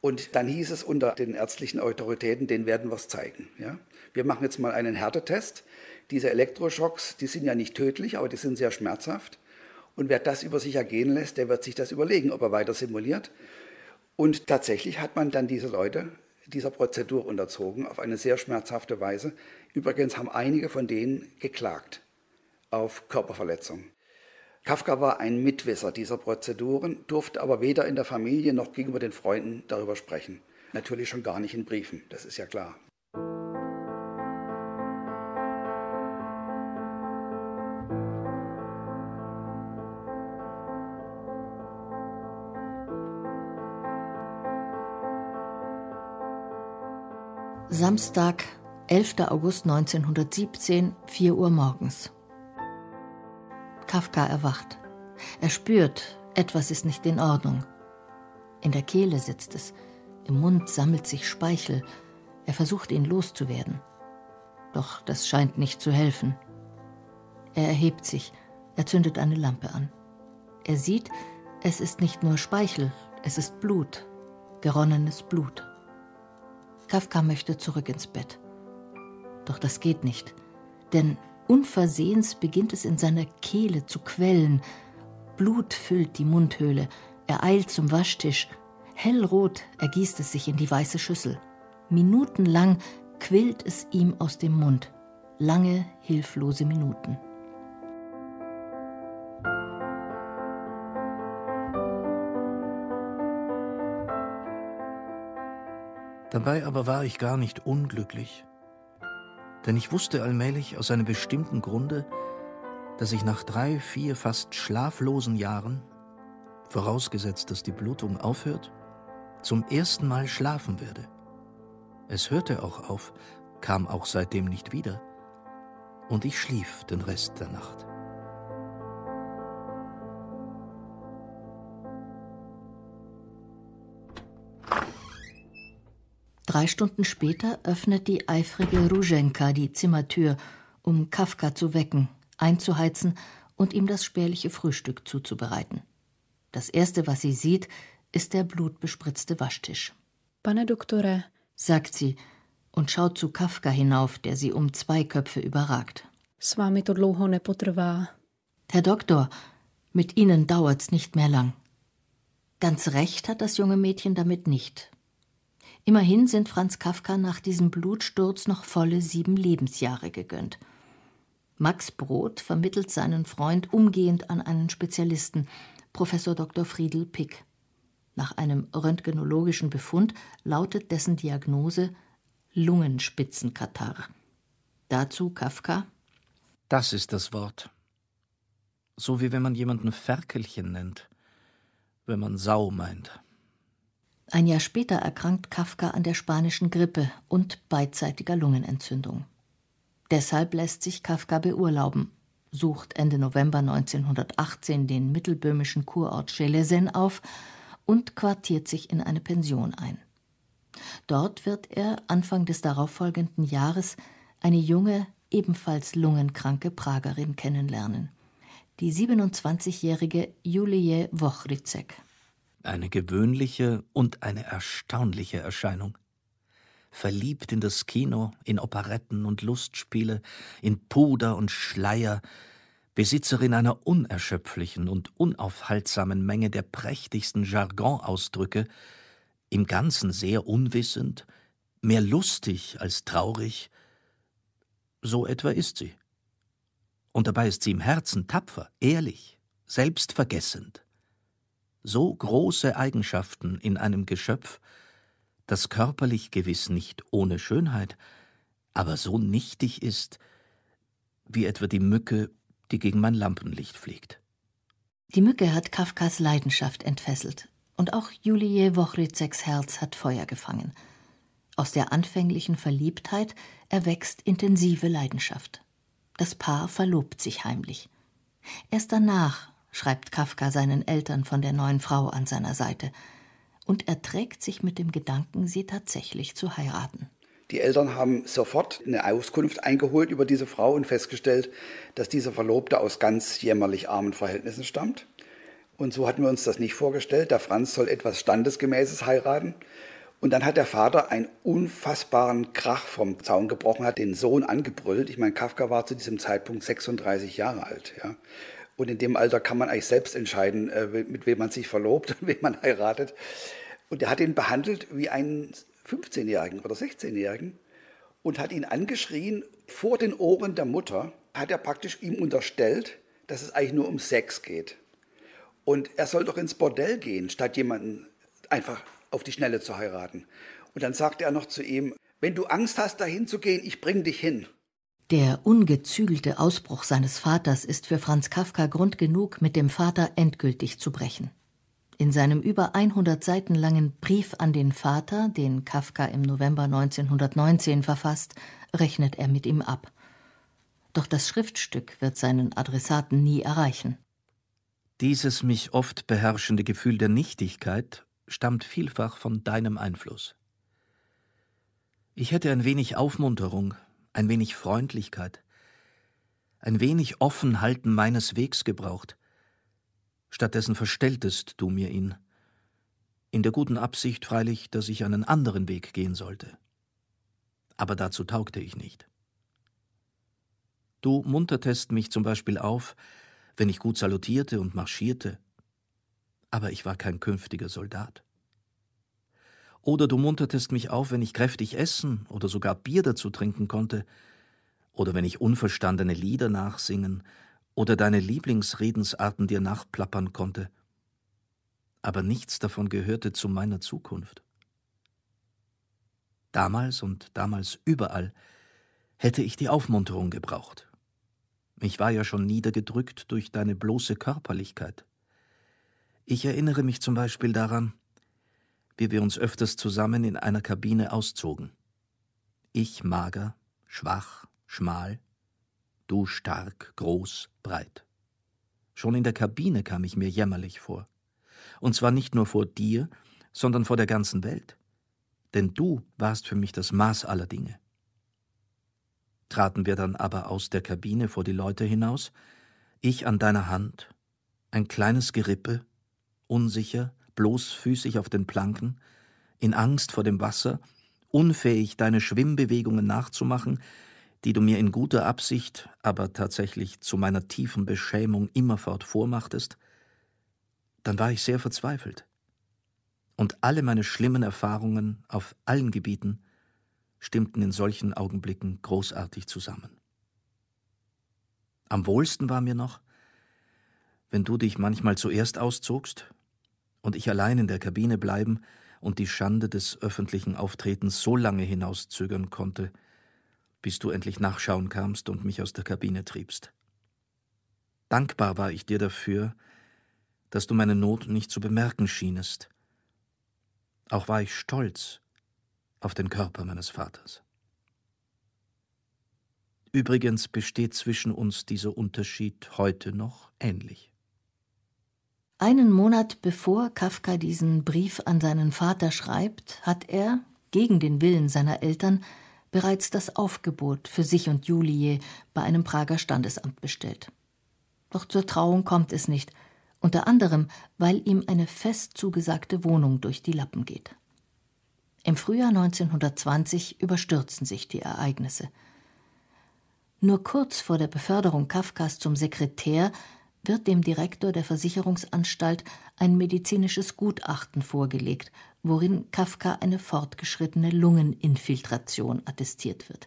Und dann hieß es unter den ärztlichen Autoritäten, denen werden wir es zeigen. Ja? Wir machen jetzt mal einen Härtetest. Diese Elektroschocks, die sind ja nicht tödlich, aber die sind sehr schmerzhaft. Und wer das über sich ergehen lässt, der wird sich das überlegen, ob er weiter simuliert. Und tatsächlich hat man dann diese Leute dieser Prozedur unterzogen, auf eine sehr schmerzhafte Weise. Übrigens haben einige von denen geklagt auf Körperverletzung. Kafka war ein Mitwisser dieser Prozeduren, durfte aber weder in der Familie noch gegenüber den Freunden darüber sprechen. Natürlich schon gar nicht in Briefen, das ist ja klar. Samstag, 11. August 1917, 4 Uhr morgens. Kafka erwacht. Er spürt, etwas ist nicht in Ordnung. In der Kehle sitzt es, im Mund sammelt sich Speichel, er versucht ihn loszuwerden. Doch das scheint nicht zu helfen. Er erhebt sich, er zündet eine Lampe an. Er sieht, es ist nicht nur Speichel, es ist Blut, geronnenes Blut. Kafka möchte zurück ins Bett. Doch das geht nicht, denn Unversehens beginnt es in seiner Kehle zu quellen. Blut füllt die Mundhöhle. Er eilt zum Waschtisch. Hellrot ergießt es sich in die weiße Schüssel. Minutenlang quillt es ihm aus dem Mund. Lange, hilflose Minuten. Dabei aber war ich gar nicht unglücklich, denn ich wusste allmählich aus einem bestimmten Grunde, dass ich nach drei, vier fast schlaflosen Jahren, vorausgesetzt, dass die Blutung aufhört, zum ersten Mal schlafen werde. Es hörte auch auf, kam auch seitdem nicht wieder, und ich schlief den Rest der Nacht. Drei Stunden später öffnet die eifrige Ruschenka die Zimmertür, um Kafka zu wecken, einzuheizen und ihm das spärliche Frühstück zuzubereiten. Das Erste, was sie sieht, ist der blutbespritzte Waschtisch. Pane Doktore, sagt sie und schaut zu Kafka hinauf, der sie um zwei Köpfe überragt. S wami to Herr Doktor, mit Ihnen dauert's nicht mehr lang. Ganz recht hat das junge Mädchen damit nicht. Immerhin sind Franz Kafka nach diesem Blutsturz noch volle sieben Lebensjahre gegönnt. Max Brod vermittelt seinen Freund umgehend an einen Spezialisten, Professor Dr. Friedel Pick. Nach einem röntgenologischen Befund lautet dessen Diagnose Lungenspitzenkatarrh. Dazu Kafka. Das ist das Wort. So wie wenn man jemanden Ferkelchen nennt, wenn man Sau meint. Ein Jahr später erkrankt Kafka an der spanischen Grippe und beidseitiger Lungenentzündung. Deshalb lässt sich Kafka beurlauben, sucht Ende November 1918 den mittelböhmischen Kurort Schelesen auf und quartiert sich in eine Pension ein. Dort wird er Anfang des darauffolgenden Jahres eine junge, ebenfalls lungenkranke Pragerin kennenlernen, die 27-jährige Julie Wochrizek eine gewöhnliche und eine erstaunliche Erscheinung. Verliebt in das Kino, in Operetten und Lustspiele, in Puder und Schleier, Besitzerin einer unerschöpflichen und unaufhaltsamen Menge der prächtigsten Jargonausdrücke, im Ganzen sehr unwissend, mehr lustig als traurig, so etwa ist sie. Und dabei ist sie im Herzen tapfer, ehrlich, selbstvergessend so große Eigenschaften in einem Geschöpf, das körperlich gewiss nicht ohne Schönheit, aber so nichtig ist, wie etwa die Mücke, die gegen mein Lampenlicht fliegt. Die Mücke hat Kafkas Leidenschaft entfesselt und auch Julie Wochrizeks Herz hat Feuer gefangen. Aus der anfänglichen Verliebtheit erwächst intensive Leidenschaft. Das Paar verlobt sich heimlich. Erst danach schreibt Kafka seinen Eltern von der neuen Frau an seiner Seite. Und er trägt sich mit dem Gedanken, sie tatsächlich zu heiraten. Die Eltern haben sofort eine Auskunft eingeholt über diese Frau und festgestellt, dass dieser Verlobte aus ganz jämmerlich armen Verhältnissen stammt. Und so hatten wir uns das nicht vorgestellt. Der Franz soll etwas Standesgemäßes heiraten. Und dann hat der Vater einen unfassbaren Krach vom Zaun gebrochen, hat den Sohn angebrüllt. Ich meine, Kafka war zu diesem Zeitpunkt 36 Jahre alt. Ja. Und in dem Alter kann man eigentlich selbst entscheiden, äh, mit wem man sich verlobt und wem man heiratet. Und er hat ihn behandelt wie einen 15-Jährigen oder 16-Jährigen und hat ihn angeschrien vor den Ohren der Mutter, hat er praktisch ihm unterstellt, dass es eigentlich nur um Sex geht. Und er soll doch ins Bordell gehen, statt jemanden einfach auf die Schnelle zu heiraten. Und dann sagte er noch zu ihm, wenn du Angst hast, dahin zu gehen, ich bring dich hin. Der ungezügelte Ausbruch seines Vaters ist für Franz Kafka Grund genug, mit dem Vater endgültig zu brechen. In seinem über 100 Seiten langen Brief an den Vater, den Kafka im November 1919 verfasst, rechnet er mit ihm ab. Doch das Schriftstück wird seinen Adressaten nie erreichen. Dieses mich oft beherrschende Gefühl der Nichtigkeit stammt vielfach von deinem Einfluss. Ich hätte ein wenig Aufmunterung, ein wenig Freundlichkeit, ein wenig Offenhalten meines Wegs gebraucht. Stattdessen verstelltest du mir ihn, in der guten Absicht freilich, dass ich einen anderen Weg gehen sollte. Aber dazu taugte ich nicht. Du muntertest mich zum Beispiel auf, wenn ich gut salutierte und marschierte, aber ich war kein künftiger Soldat. Oder du muntertest mich auf, wenn ich kräftig essen oder sogar Bier dazu trinken konnte. Oder wenn ich unverstandene Lieder nachsingen oder deine Lieblingsredensarten dir nachplappern konnte. Aber nichts davon gehörte zu meiner Zukunft. Damals und damals überall hätte ich die Aufmunterung gebraucht. Ich war ja schon niedergedrückt durch deine bloße Körperlichkeit. Ich erinnere mich zum Beispiel daran, wie wir uns öfters zusammen in einer Kabine auszogen. Ich mager, schwach, schmal, du stark, groß, breit. Schon in der Kabine kam ich mir jämmerlich vor. Und zwar nicht nur vor dir, sondern vor der ganzen Welt. Denn du warst für mich das Maß aller Dinge. Traten wir dann aber aus der Kabine vor die Leute hinaus, ich an deiner Hand, ein kleines Gerippe, unsicher, bloßfüßig auf den Planken, in Angst vor dem Wasser, unfähig, deine Schwimmbewegungen nachzumachen, die du mir in guter Absicht, aber tatsächlich zu meiner tiefen Beschämung immerfort vormachtest, dann war ich sehr verzweifelt. Und alle meine schlimmen Erfahrungen auf allen Gebieten stimmten in solchen Augenblicken großartig zusammen. Am wohlsten war mir noch, wenn du dich manchmal zuerst auszogst und ich allein in der Kabine bleiben und die Schande des öffentlichen Auftretens so lange hinauszögern konnte, bis du endlich nachschauen kamst und mich aus der Kabine triebst. Dankbar war ich dir dafür, dass du meine Not nicht zu bemerken schienest. Auch war ich stolz auf den Körper meines Vaters. Übrigens besteht zwischen uns dieser Unterschied heute noch ähnlich. Einen Monat bevor Kafka diesen Brief an seinen Vater schreibt, hat er, gegen den Willen seiner Eltern, bereits das Aufgebot für sich und Julie bei einem Prager Standesamt bestellt. Doch zur Trauung kommt es nicht, unter anderem, weil ihm eine fest zugesagte Wohnung durch die Lappen geht. Im Frühjahr 1920 überstürzen sich die Ereignisse. Nur kurz vor der Beförderung Kafkas zum Sekretär wird dem Direktor der Versicherungsanstalt ein medizinisches Gutachten vorgelegt, worin Kafka eine fortgeschrittene Lungeninfiltration attestiert wird.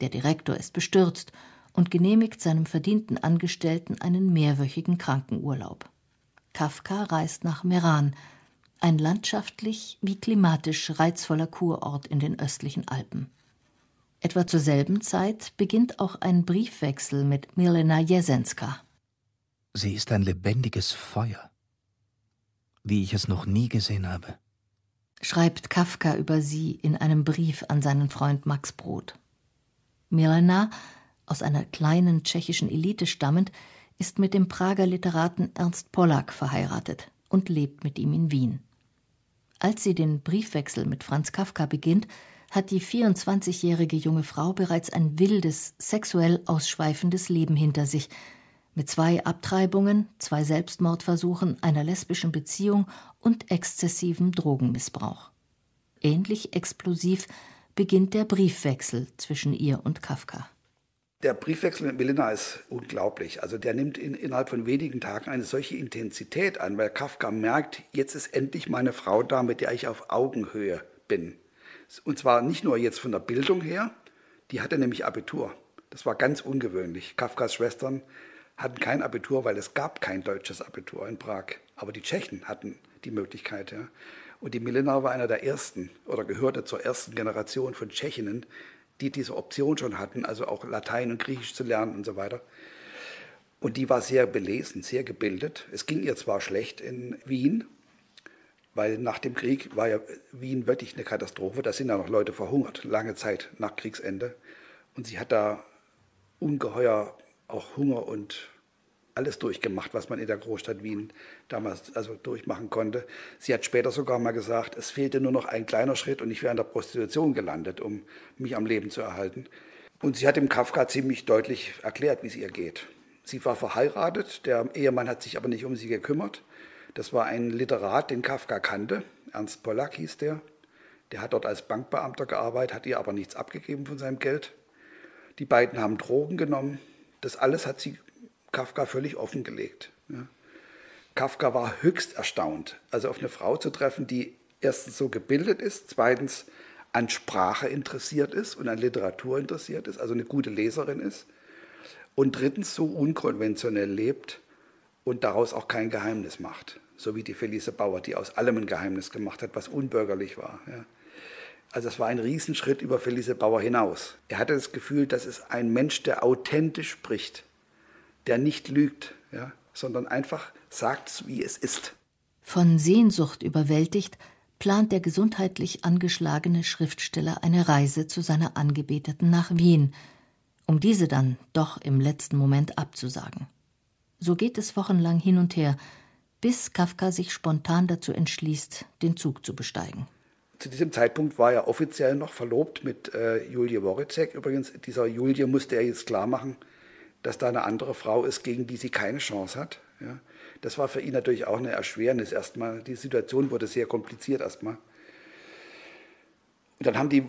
Der Direktor ist bestürzt und genehmigt seinem verdienten Angestellten einen mehrwöchigen Krankenurlaub. Kafka reist nach Meran, ein landschaftlich wie klimatisch reizvoller Kurort in den östlichen Alpen. Etwa zur selben Zeit beginnt auch ein Briefwechsel mit Milena Jesenska. Sie ist ein lebendiges Feuer, wie ich es noch nie gesehen habe. Schreibt Kafka über sie in einem Brief an seinen Freund Max Brod. Milena, aus einer kleinen tschechischen Elite stammend, ist mit dem Prager Literaten Ernst Pollack verheiratet und lebt mit ihm in Wien. Als sie den Briefwechsel mit Franz Kafka beginnt, hat die 24-jährige junge Frau bereits ein wildes, sexuell ausschweifendes Leben hinter sich – mit zwei Abtreibungen, zwei Selbstmordversuchen, einer lesbischen Beziehung und exzessivem Drogenmissbrauch. Ähnlich explosiv beginnt der Briefwechsel zwischen ihr und Kafka. Der Briefwechsel mit Melina ist unglaublich. Also der nimmt in, innerhalb von wenigen Tagen eine solche Intensität an, weil Kafka merkt, jetzt ist endlich meine Frau da, mit der ich auf Augenhöhe bin. Und zwar nicht nur jetzt von der Bildung her, die hatte nämlich Abitur. Das war ganz ungewöhnlich. Kafkas Schwestern hatten kein Abitur, weil es gab kein deutsches Abitur in Prag. Aber die Tschechen hatten die Möglichkeit. Ja. Und die Milena war einer der ersten oder gehörte zur ersten Generation von Tschechinnen, die diese Option schon hatten, also auch Latein und Griechisch zu lernen und so weiter. Und die war sehr belesen, sehr gebildet. Es ging ihr zwar schlecht in Wien, weil nach dem Krieg war ja Wien wirklich eine Katastrophe. Da sind ja noch Leute verhungert, lange Zeit nach Kriegsende. Und sie hat da ungeheuer auch Hunger und alles durchgemacht, was man in der Großstadt Wien damals also durchmachen konnte. Sie hat später sogar mal gesagt, es fehlte nur noch ein kleiner Schritt und ich wäre in der Prostitution gelandet, um mich am Leben zu erhalten. Und sie hat dem Kafka ziemlich deutlich erklärt, wie es ihr geht. Sie war verheiratet, der Ehemann hat sich aber nicht um sie gekümmert. Das war ein Literat, den Kafka kannte. Ernst Pollack hieß der. Der hat dort als Bankbeamter gearbeitet, hat ihr aber nichts abgegeben von seinem Geld. Die beiden haben Drogen genommen, das alles hat sie Kafka völlig offengelegt. Ja. Kafka war höchst erstaunt, also auf eine Frau zu treffen, die erstens so gebildet ist, zweitens an Sprache interessiert ist und an Literatur interessiert ist, also eine gute Leserin ist und drittens so unkonventionell lebt und daraus auch kein Geheimnis macht, so wie die Felice Bauer, die aus allem ein Geheimnis gemacht hat, was unbürgerlich war. Ja. Also es war ein Riesenschritt über Felice Bauer hinaus. Er hatte das Gefühl, das ist ein Mensch, der authentisch spricht, der nicht lügt, ja, sondern einfach sagt, wie es ist. Von Sehnsucht überwältigt, plant der gesundheitlich angeschlagene Schriftsteller eine Reise zu seiner Angebeteten nach Wien, um diese dann doch im letzten Moment abzusagen. So geht es wochenlang hin und her, bis Kafka sich spontan dazu entschließt, den Zug zu besteigen zu diesem Zeitpunkt war er offiziell noch verlobt mit äh, Julie Woritzek. Übrigens, dieser Julie musste er jetzt klar machen, dass da eine andere Frau ist, gegen die sie keine Chance hat. Ja. Das war für ihn natürlich auch eine Erschwernis erstmal. Die Situation wurde sehr kompliziert erstmal. Und dann haben die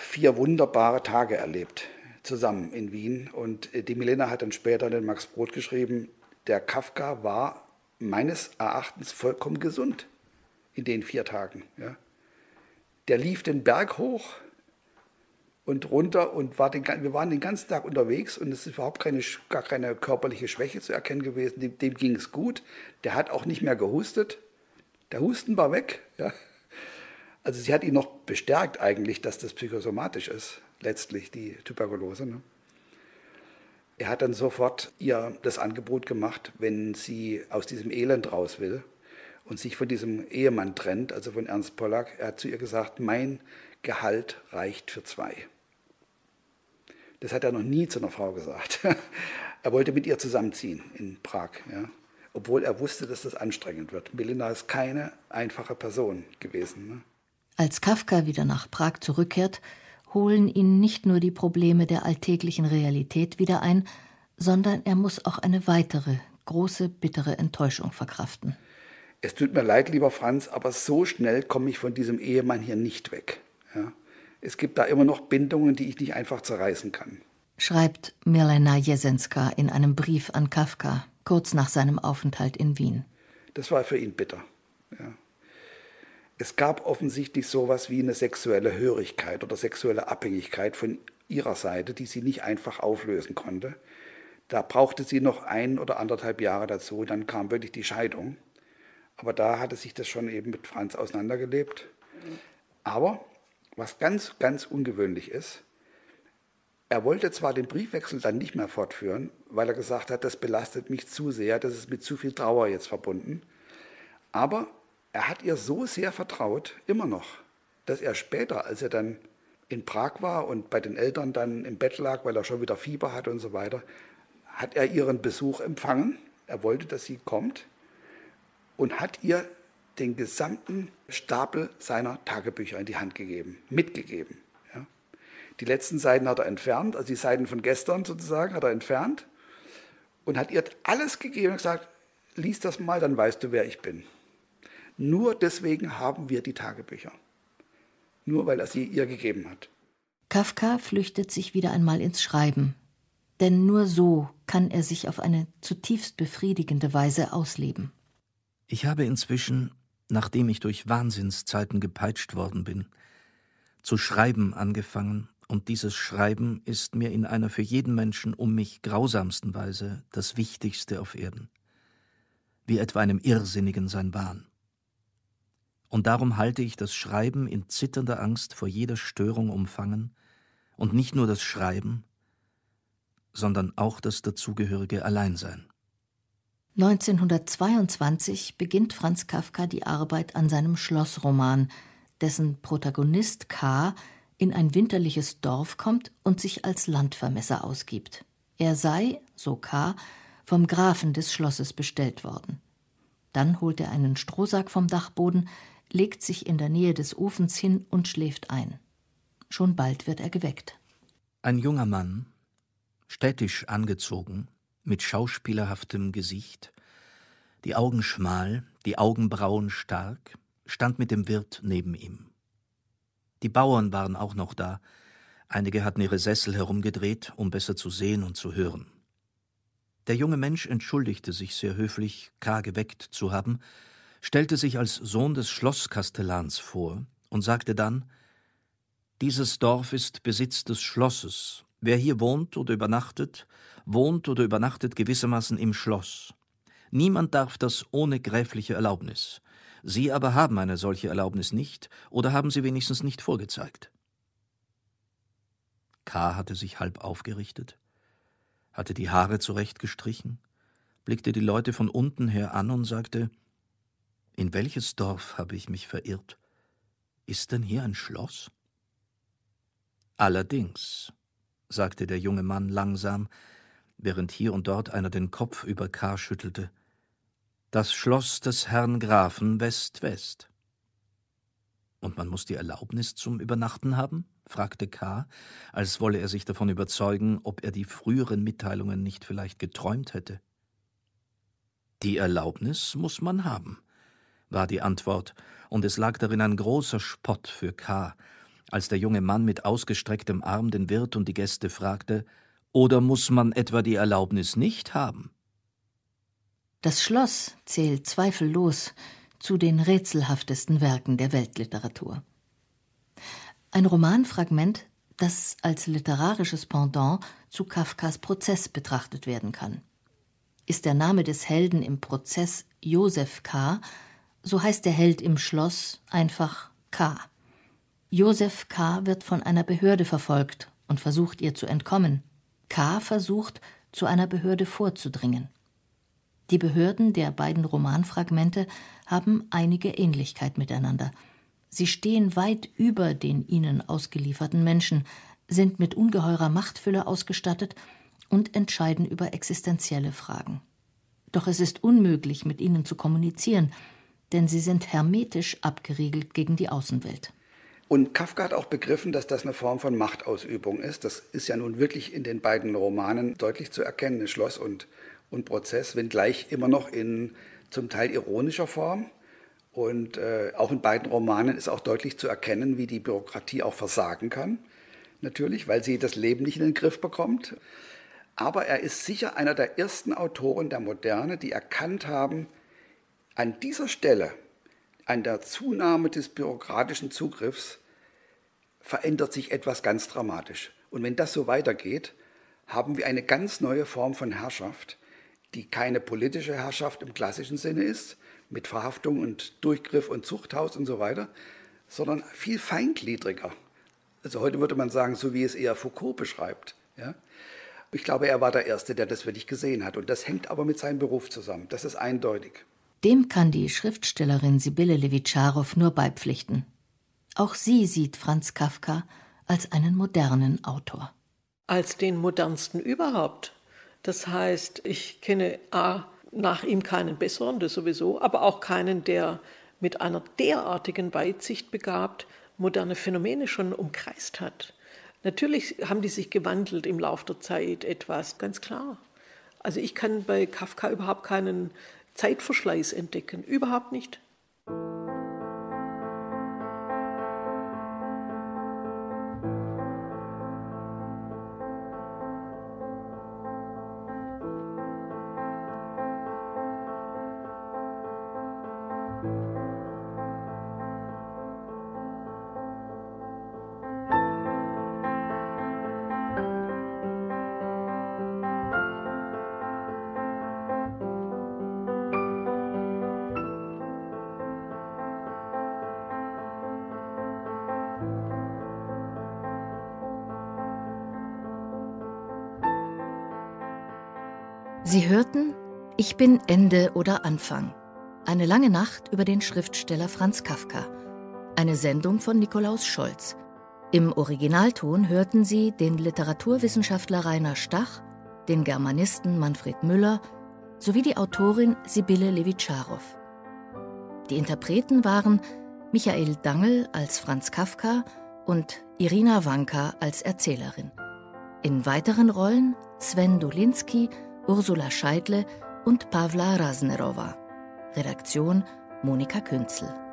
vier wunderbare Tage erlebt, zusammen in Wien. Und äh, die Milena hat dann später den Max Brot geschrieben, der Kafka war meines Erachtens vollkommen gesund in den vier Tagen. Ja der lief den Berg hoch und runter und war den, wir waren den ganzen Tag unterwegs und es ist überhaupt keine, gar keine körperliche Schwäche zu erkennen gewesen. Dem, dem ging es gut. Der hat auch nicht mehr gehustet. Der Husten war weg. Ja. Also sie hat ihn noch bestärkt eigentlich, dass das psychosomatisch ist, letztlich die Tuberkulose. Ne? Er hat dann sofort ihr das Angebot gemacht, wenn sie aus diesem Elend raus will, und sich von diesem Ehemann trennt, also von Ernst Pollack. Er hat zu ihr gesagt, mein Gehalt reicht für zwei. Das hat er noch nie zu einer Frau gesagt. er wollte mit ihr zusammenziehen in Prag, ja? obwohl er wusste, dass das anstrengend wird. Melinda ist keine einfache Person gewesen. Ne? Als Kafka wieder nach Prag zurückkehrt, holen ihn nicht nur die Probleme der alltäglichen Realität wieder ein, sondern er muss auch eine weitere, große, bittere Enttäuschung verkraften es tut mir leid, lieber Franz, aber so schnell komme ich von diesem Ehemann hier nicht weg. Ja? Es gibt da immer noch Bindungen, die ich nicht einfach zerreißen kann. Schreibt Milena Jesenska in einem Brief an Kafka, kurz nach seinem Aufenthalt in Wien. Das war für ihn bitter. Ja. Es gab offensichtlich sowas wie eine sexuelle Hörigkeit oder sexuelle Abhängigkeit von ihrer Seite, die sie nicht einfach auflösen konnte. Da brauchte sie noch ein oder anderthalb Jahre dazu, dann kam wirklich die Scheidung. Aber da hatte sich das schon eben mit Franz auseinandergelebt. Aber was ganz, ganz ungewöhnlich ist, er wollte zwar den Briefwechsel dann nicht mehr fortführen, weil er gesagt hat, das belastet mich zu sehr, das ist mit zu viel Trauer jetzt verbunden. Aber er hat ihr so sehr vertraut, immer noch, dass er später, als er dann in Prag war und bei den Eltern dann im Bett lag, weil er schon wieder Fieber hatte und so weiter, hat er ihren Besuch empfangen. Er wollte, dass sie kommt und hat ihr den gesamten Stapel seiner Tagebücher in die Hand gegeben, mitgegeben. Ja. Die letzten Seiten hat er entfernt, also die Seiten von gestern sozusagen hat er entfernt und hat ihr alles gegeben und gesagt, lies das mal, dann weißt du, wer ich bin. Nur deswegen haben wir die Tagebücher. Nur weil er sie ihr gegeben hat. Kafka flüchtet sich wieder einmal ins Schreiben. Denn nur so kann er sich auf eine zutiefst befriedigende Weise ausleben. Ich habe inzwischen, nachdem ich durch Wahnsinnszeiten gepeitscht worden bin, zu schreiben angefangen, und dieses Schreiben ist mir in einer für jeden Menschen um mich grausamsten Weise das Wichtigste auf Erden, wie etwa einem Irrsinnigen sein Wahn. Und darum halte ich das Schreiben in zitternder Angst vor jeder Störung umfangen, und nicht nur das Schreiben, sondern auch das dazugehörige Alleinsein. 1922 beginnt Franz Kafka die Arbeit an seinem Schlossroman, dessen Protagonist K. in ein winterliches Dorf kommt und sich als Landvermesser ausgibt. Er sei, so K., vom Grafen des Schlosses bestellt worden. Dann holt er einen Strohsack vom Dachboden, legt sich in der Nähe des Ofens hin und schläft ein. Schon bald wird er geweckt. Ein junger Mann, städtisch angezogen, mit schauspielerhaftem Gesicht, die Augen schmal, die Augenbrauen stark, stand mit dem Wirt neben ihm. Die Bauern waren auch noch da, einige hatten ihre Sessel herumgedreht, um besser zu sehen und zu hören. Der junge Mensch entschuldigte sich sehr höflich, K. geweckt zu haben, stellte sich als Sohn des Schlosskastellans vor und sagte dann Dieses Dorf ist Besitz des Schlosses. Wer hier wohnt oder übernachtet, wohnt oder übernachtet gewissermaßen im Schloss. Niemand darf das ohne gräfliche Erlaubnis. Sie aber haben eine solche Erlaubnis nicht oder haben sie wenigstens nicht vorgezeigt. K. hatte sich halb aufgerichtet, hatte die Haare zurechtgestrichen, blickte die Leute von unten her an und sagte: In welches Dorf habe ich mich verirrt? Ist denn hier ein Schloss? Allerdings, sagte der junge Mann langsam, während hier und dort einer den Kopf über K. schüttelte. Das Schloss des Herrn Grafen West-West. Und man muss die Erlaubnis zum Übernachten haben? fragte K., als wolle er sich davon überzeugen, ob er die früheren Mitteilungen nicht vielleicht geträumt hätte. Die Erlaubnis muss man haben, war die Antwort, und es lag darin ein großer Spott für K., als der junge Mann mit ausgestrecktem Arm den Wirt und die Gäste fragte, oder muss man etwa die Erlaubnis nicht haben? Das Schloss zählt zweifellos zu den rätselhaftesten Werken der Weltliteratur. Ein Romanfragment, das als literarisches Pendant zu Kafkas Prozess betrachtet werden kann. Ist der Name des Helden im Prozess Josef K., so heißt der Held im Schloss einfach K. Josef K. wird von einer Behörde verfolgt und versucht ihr zu entkommen. K. versucht, zu einer Behörde vorzudringen. Die Behörden der beiden Romanfragmente haben einige Ähnlichkeit miteinander. Sie stehen weit über den ihnen ausgelieferten Menschen, sind mit ungeheurer Machtfülle ausgestattet und entscheiden über existenzielle Fragen. Doch es ist unmöglich, mit ihnen zu kommunizieren, denn sie sind hermetisch abgeriegelt gegen die Außenwelt. Und Kafka hat auch begriffen, dass das eine Form von Machtausübung ist. Das ist ja nun wirklich in den beiden Romanen deutlich zu erkennen, Schloss und, und Prozess, wenngleich immer noch in zum Teil ironischer Form. Und äh, auch in beiden Romanen ist auch deutlich zu erkennen, wie die Bürokratie auch versagen kann. Natürlich, weil sie das Leben nicht in den Griff bekommt. Aber er ist sicher einer der ersten Autoren der Moderne, die erkannt haben, an dieser Stelle an der Zunahme des bürokratischen Zugriffs verändert sich etwas ganz dramatisch. Und wenn das so weitergeht, haben wir eine ganz neue Form von Herrschaft, die keine politische Herrschaft im klassischen Sinne ist, mit Verhaftung und Durchgriff und Zuchthaus und so weiter, sondern viel feingliedriger. Also heute würde man sagen, so wie es eher Foucault beschreibt. Ja? Ich glaube, er war der Erste, der das wirklich gesehen hat. Und das hängt aber mit seinem Beruf zusammen. Das ist eindeutig. Dem kann die Schriftstellerin Sibylle Levitscharow nur beipflichten. Auch sie sieht Franz Kafka als einen modernen Autor. Als den modernsten überhaupt. Das heißt, ich kenne A, nach ihm keinen besseren, das sowieso, aber auch keinen, der mit einer derartigen Weitsicht begabt moderne Phänomene schon umkreist hat. Natürlich haben die sich gewandelt im Laufe der Zeit etwas, ganz klar. Also ich kann bei Kafka überhaupt keinen Zeitverschleiß entdecken. Überhaupt nicht. Ich bin Ende oder Anfang. Eine lange Nacht über den Schriftsteller Franz Kafka. Eine Sendung von Nikolaus Scholz. Im Originalton hörten Sie den Literaturwissenschaftler Rainer Stach, den Germanisten Manfred Müller sowie die Autorin Sibylle Levitscharow. Die Interpreten waren Michael Dangel als Franz Kafka und Irina Wanka als Erzählerin. In weiteren Rollen Sven Dolinski, Ursula Scheidle, und Pawla Rasnerowa. Redaktion Monika Künzel.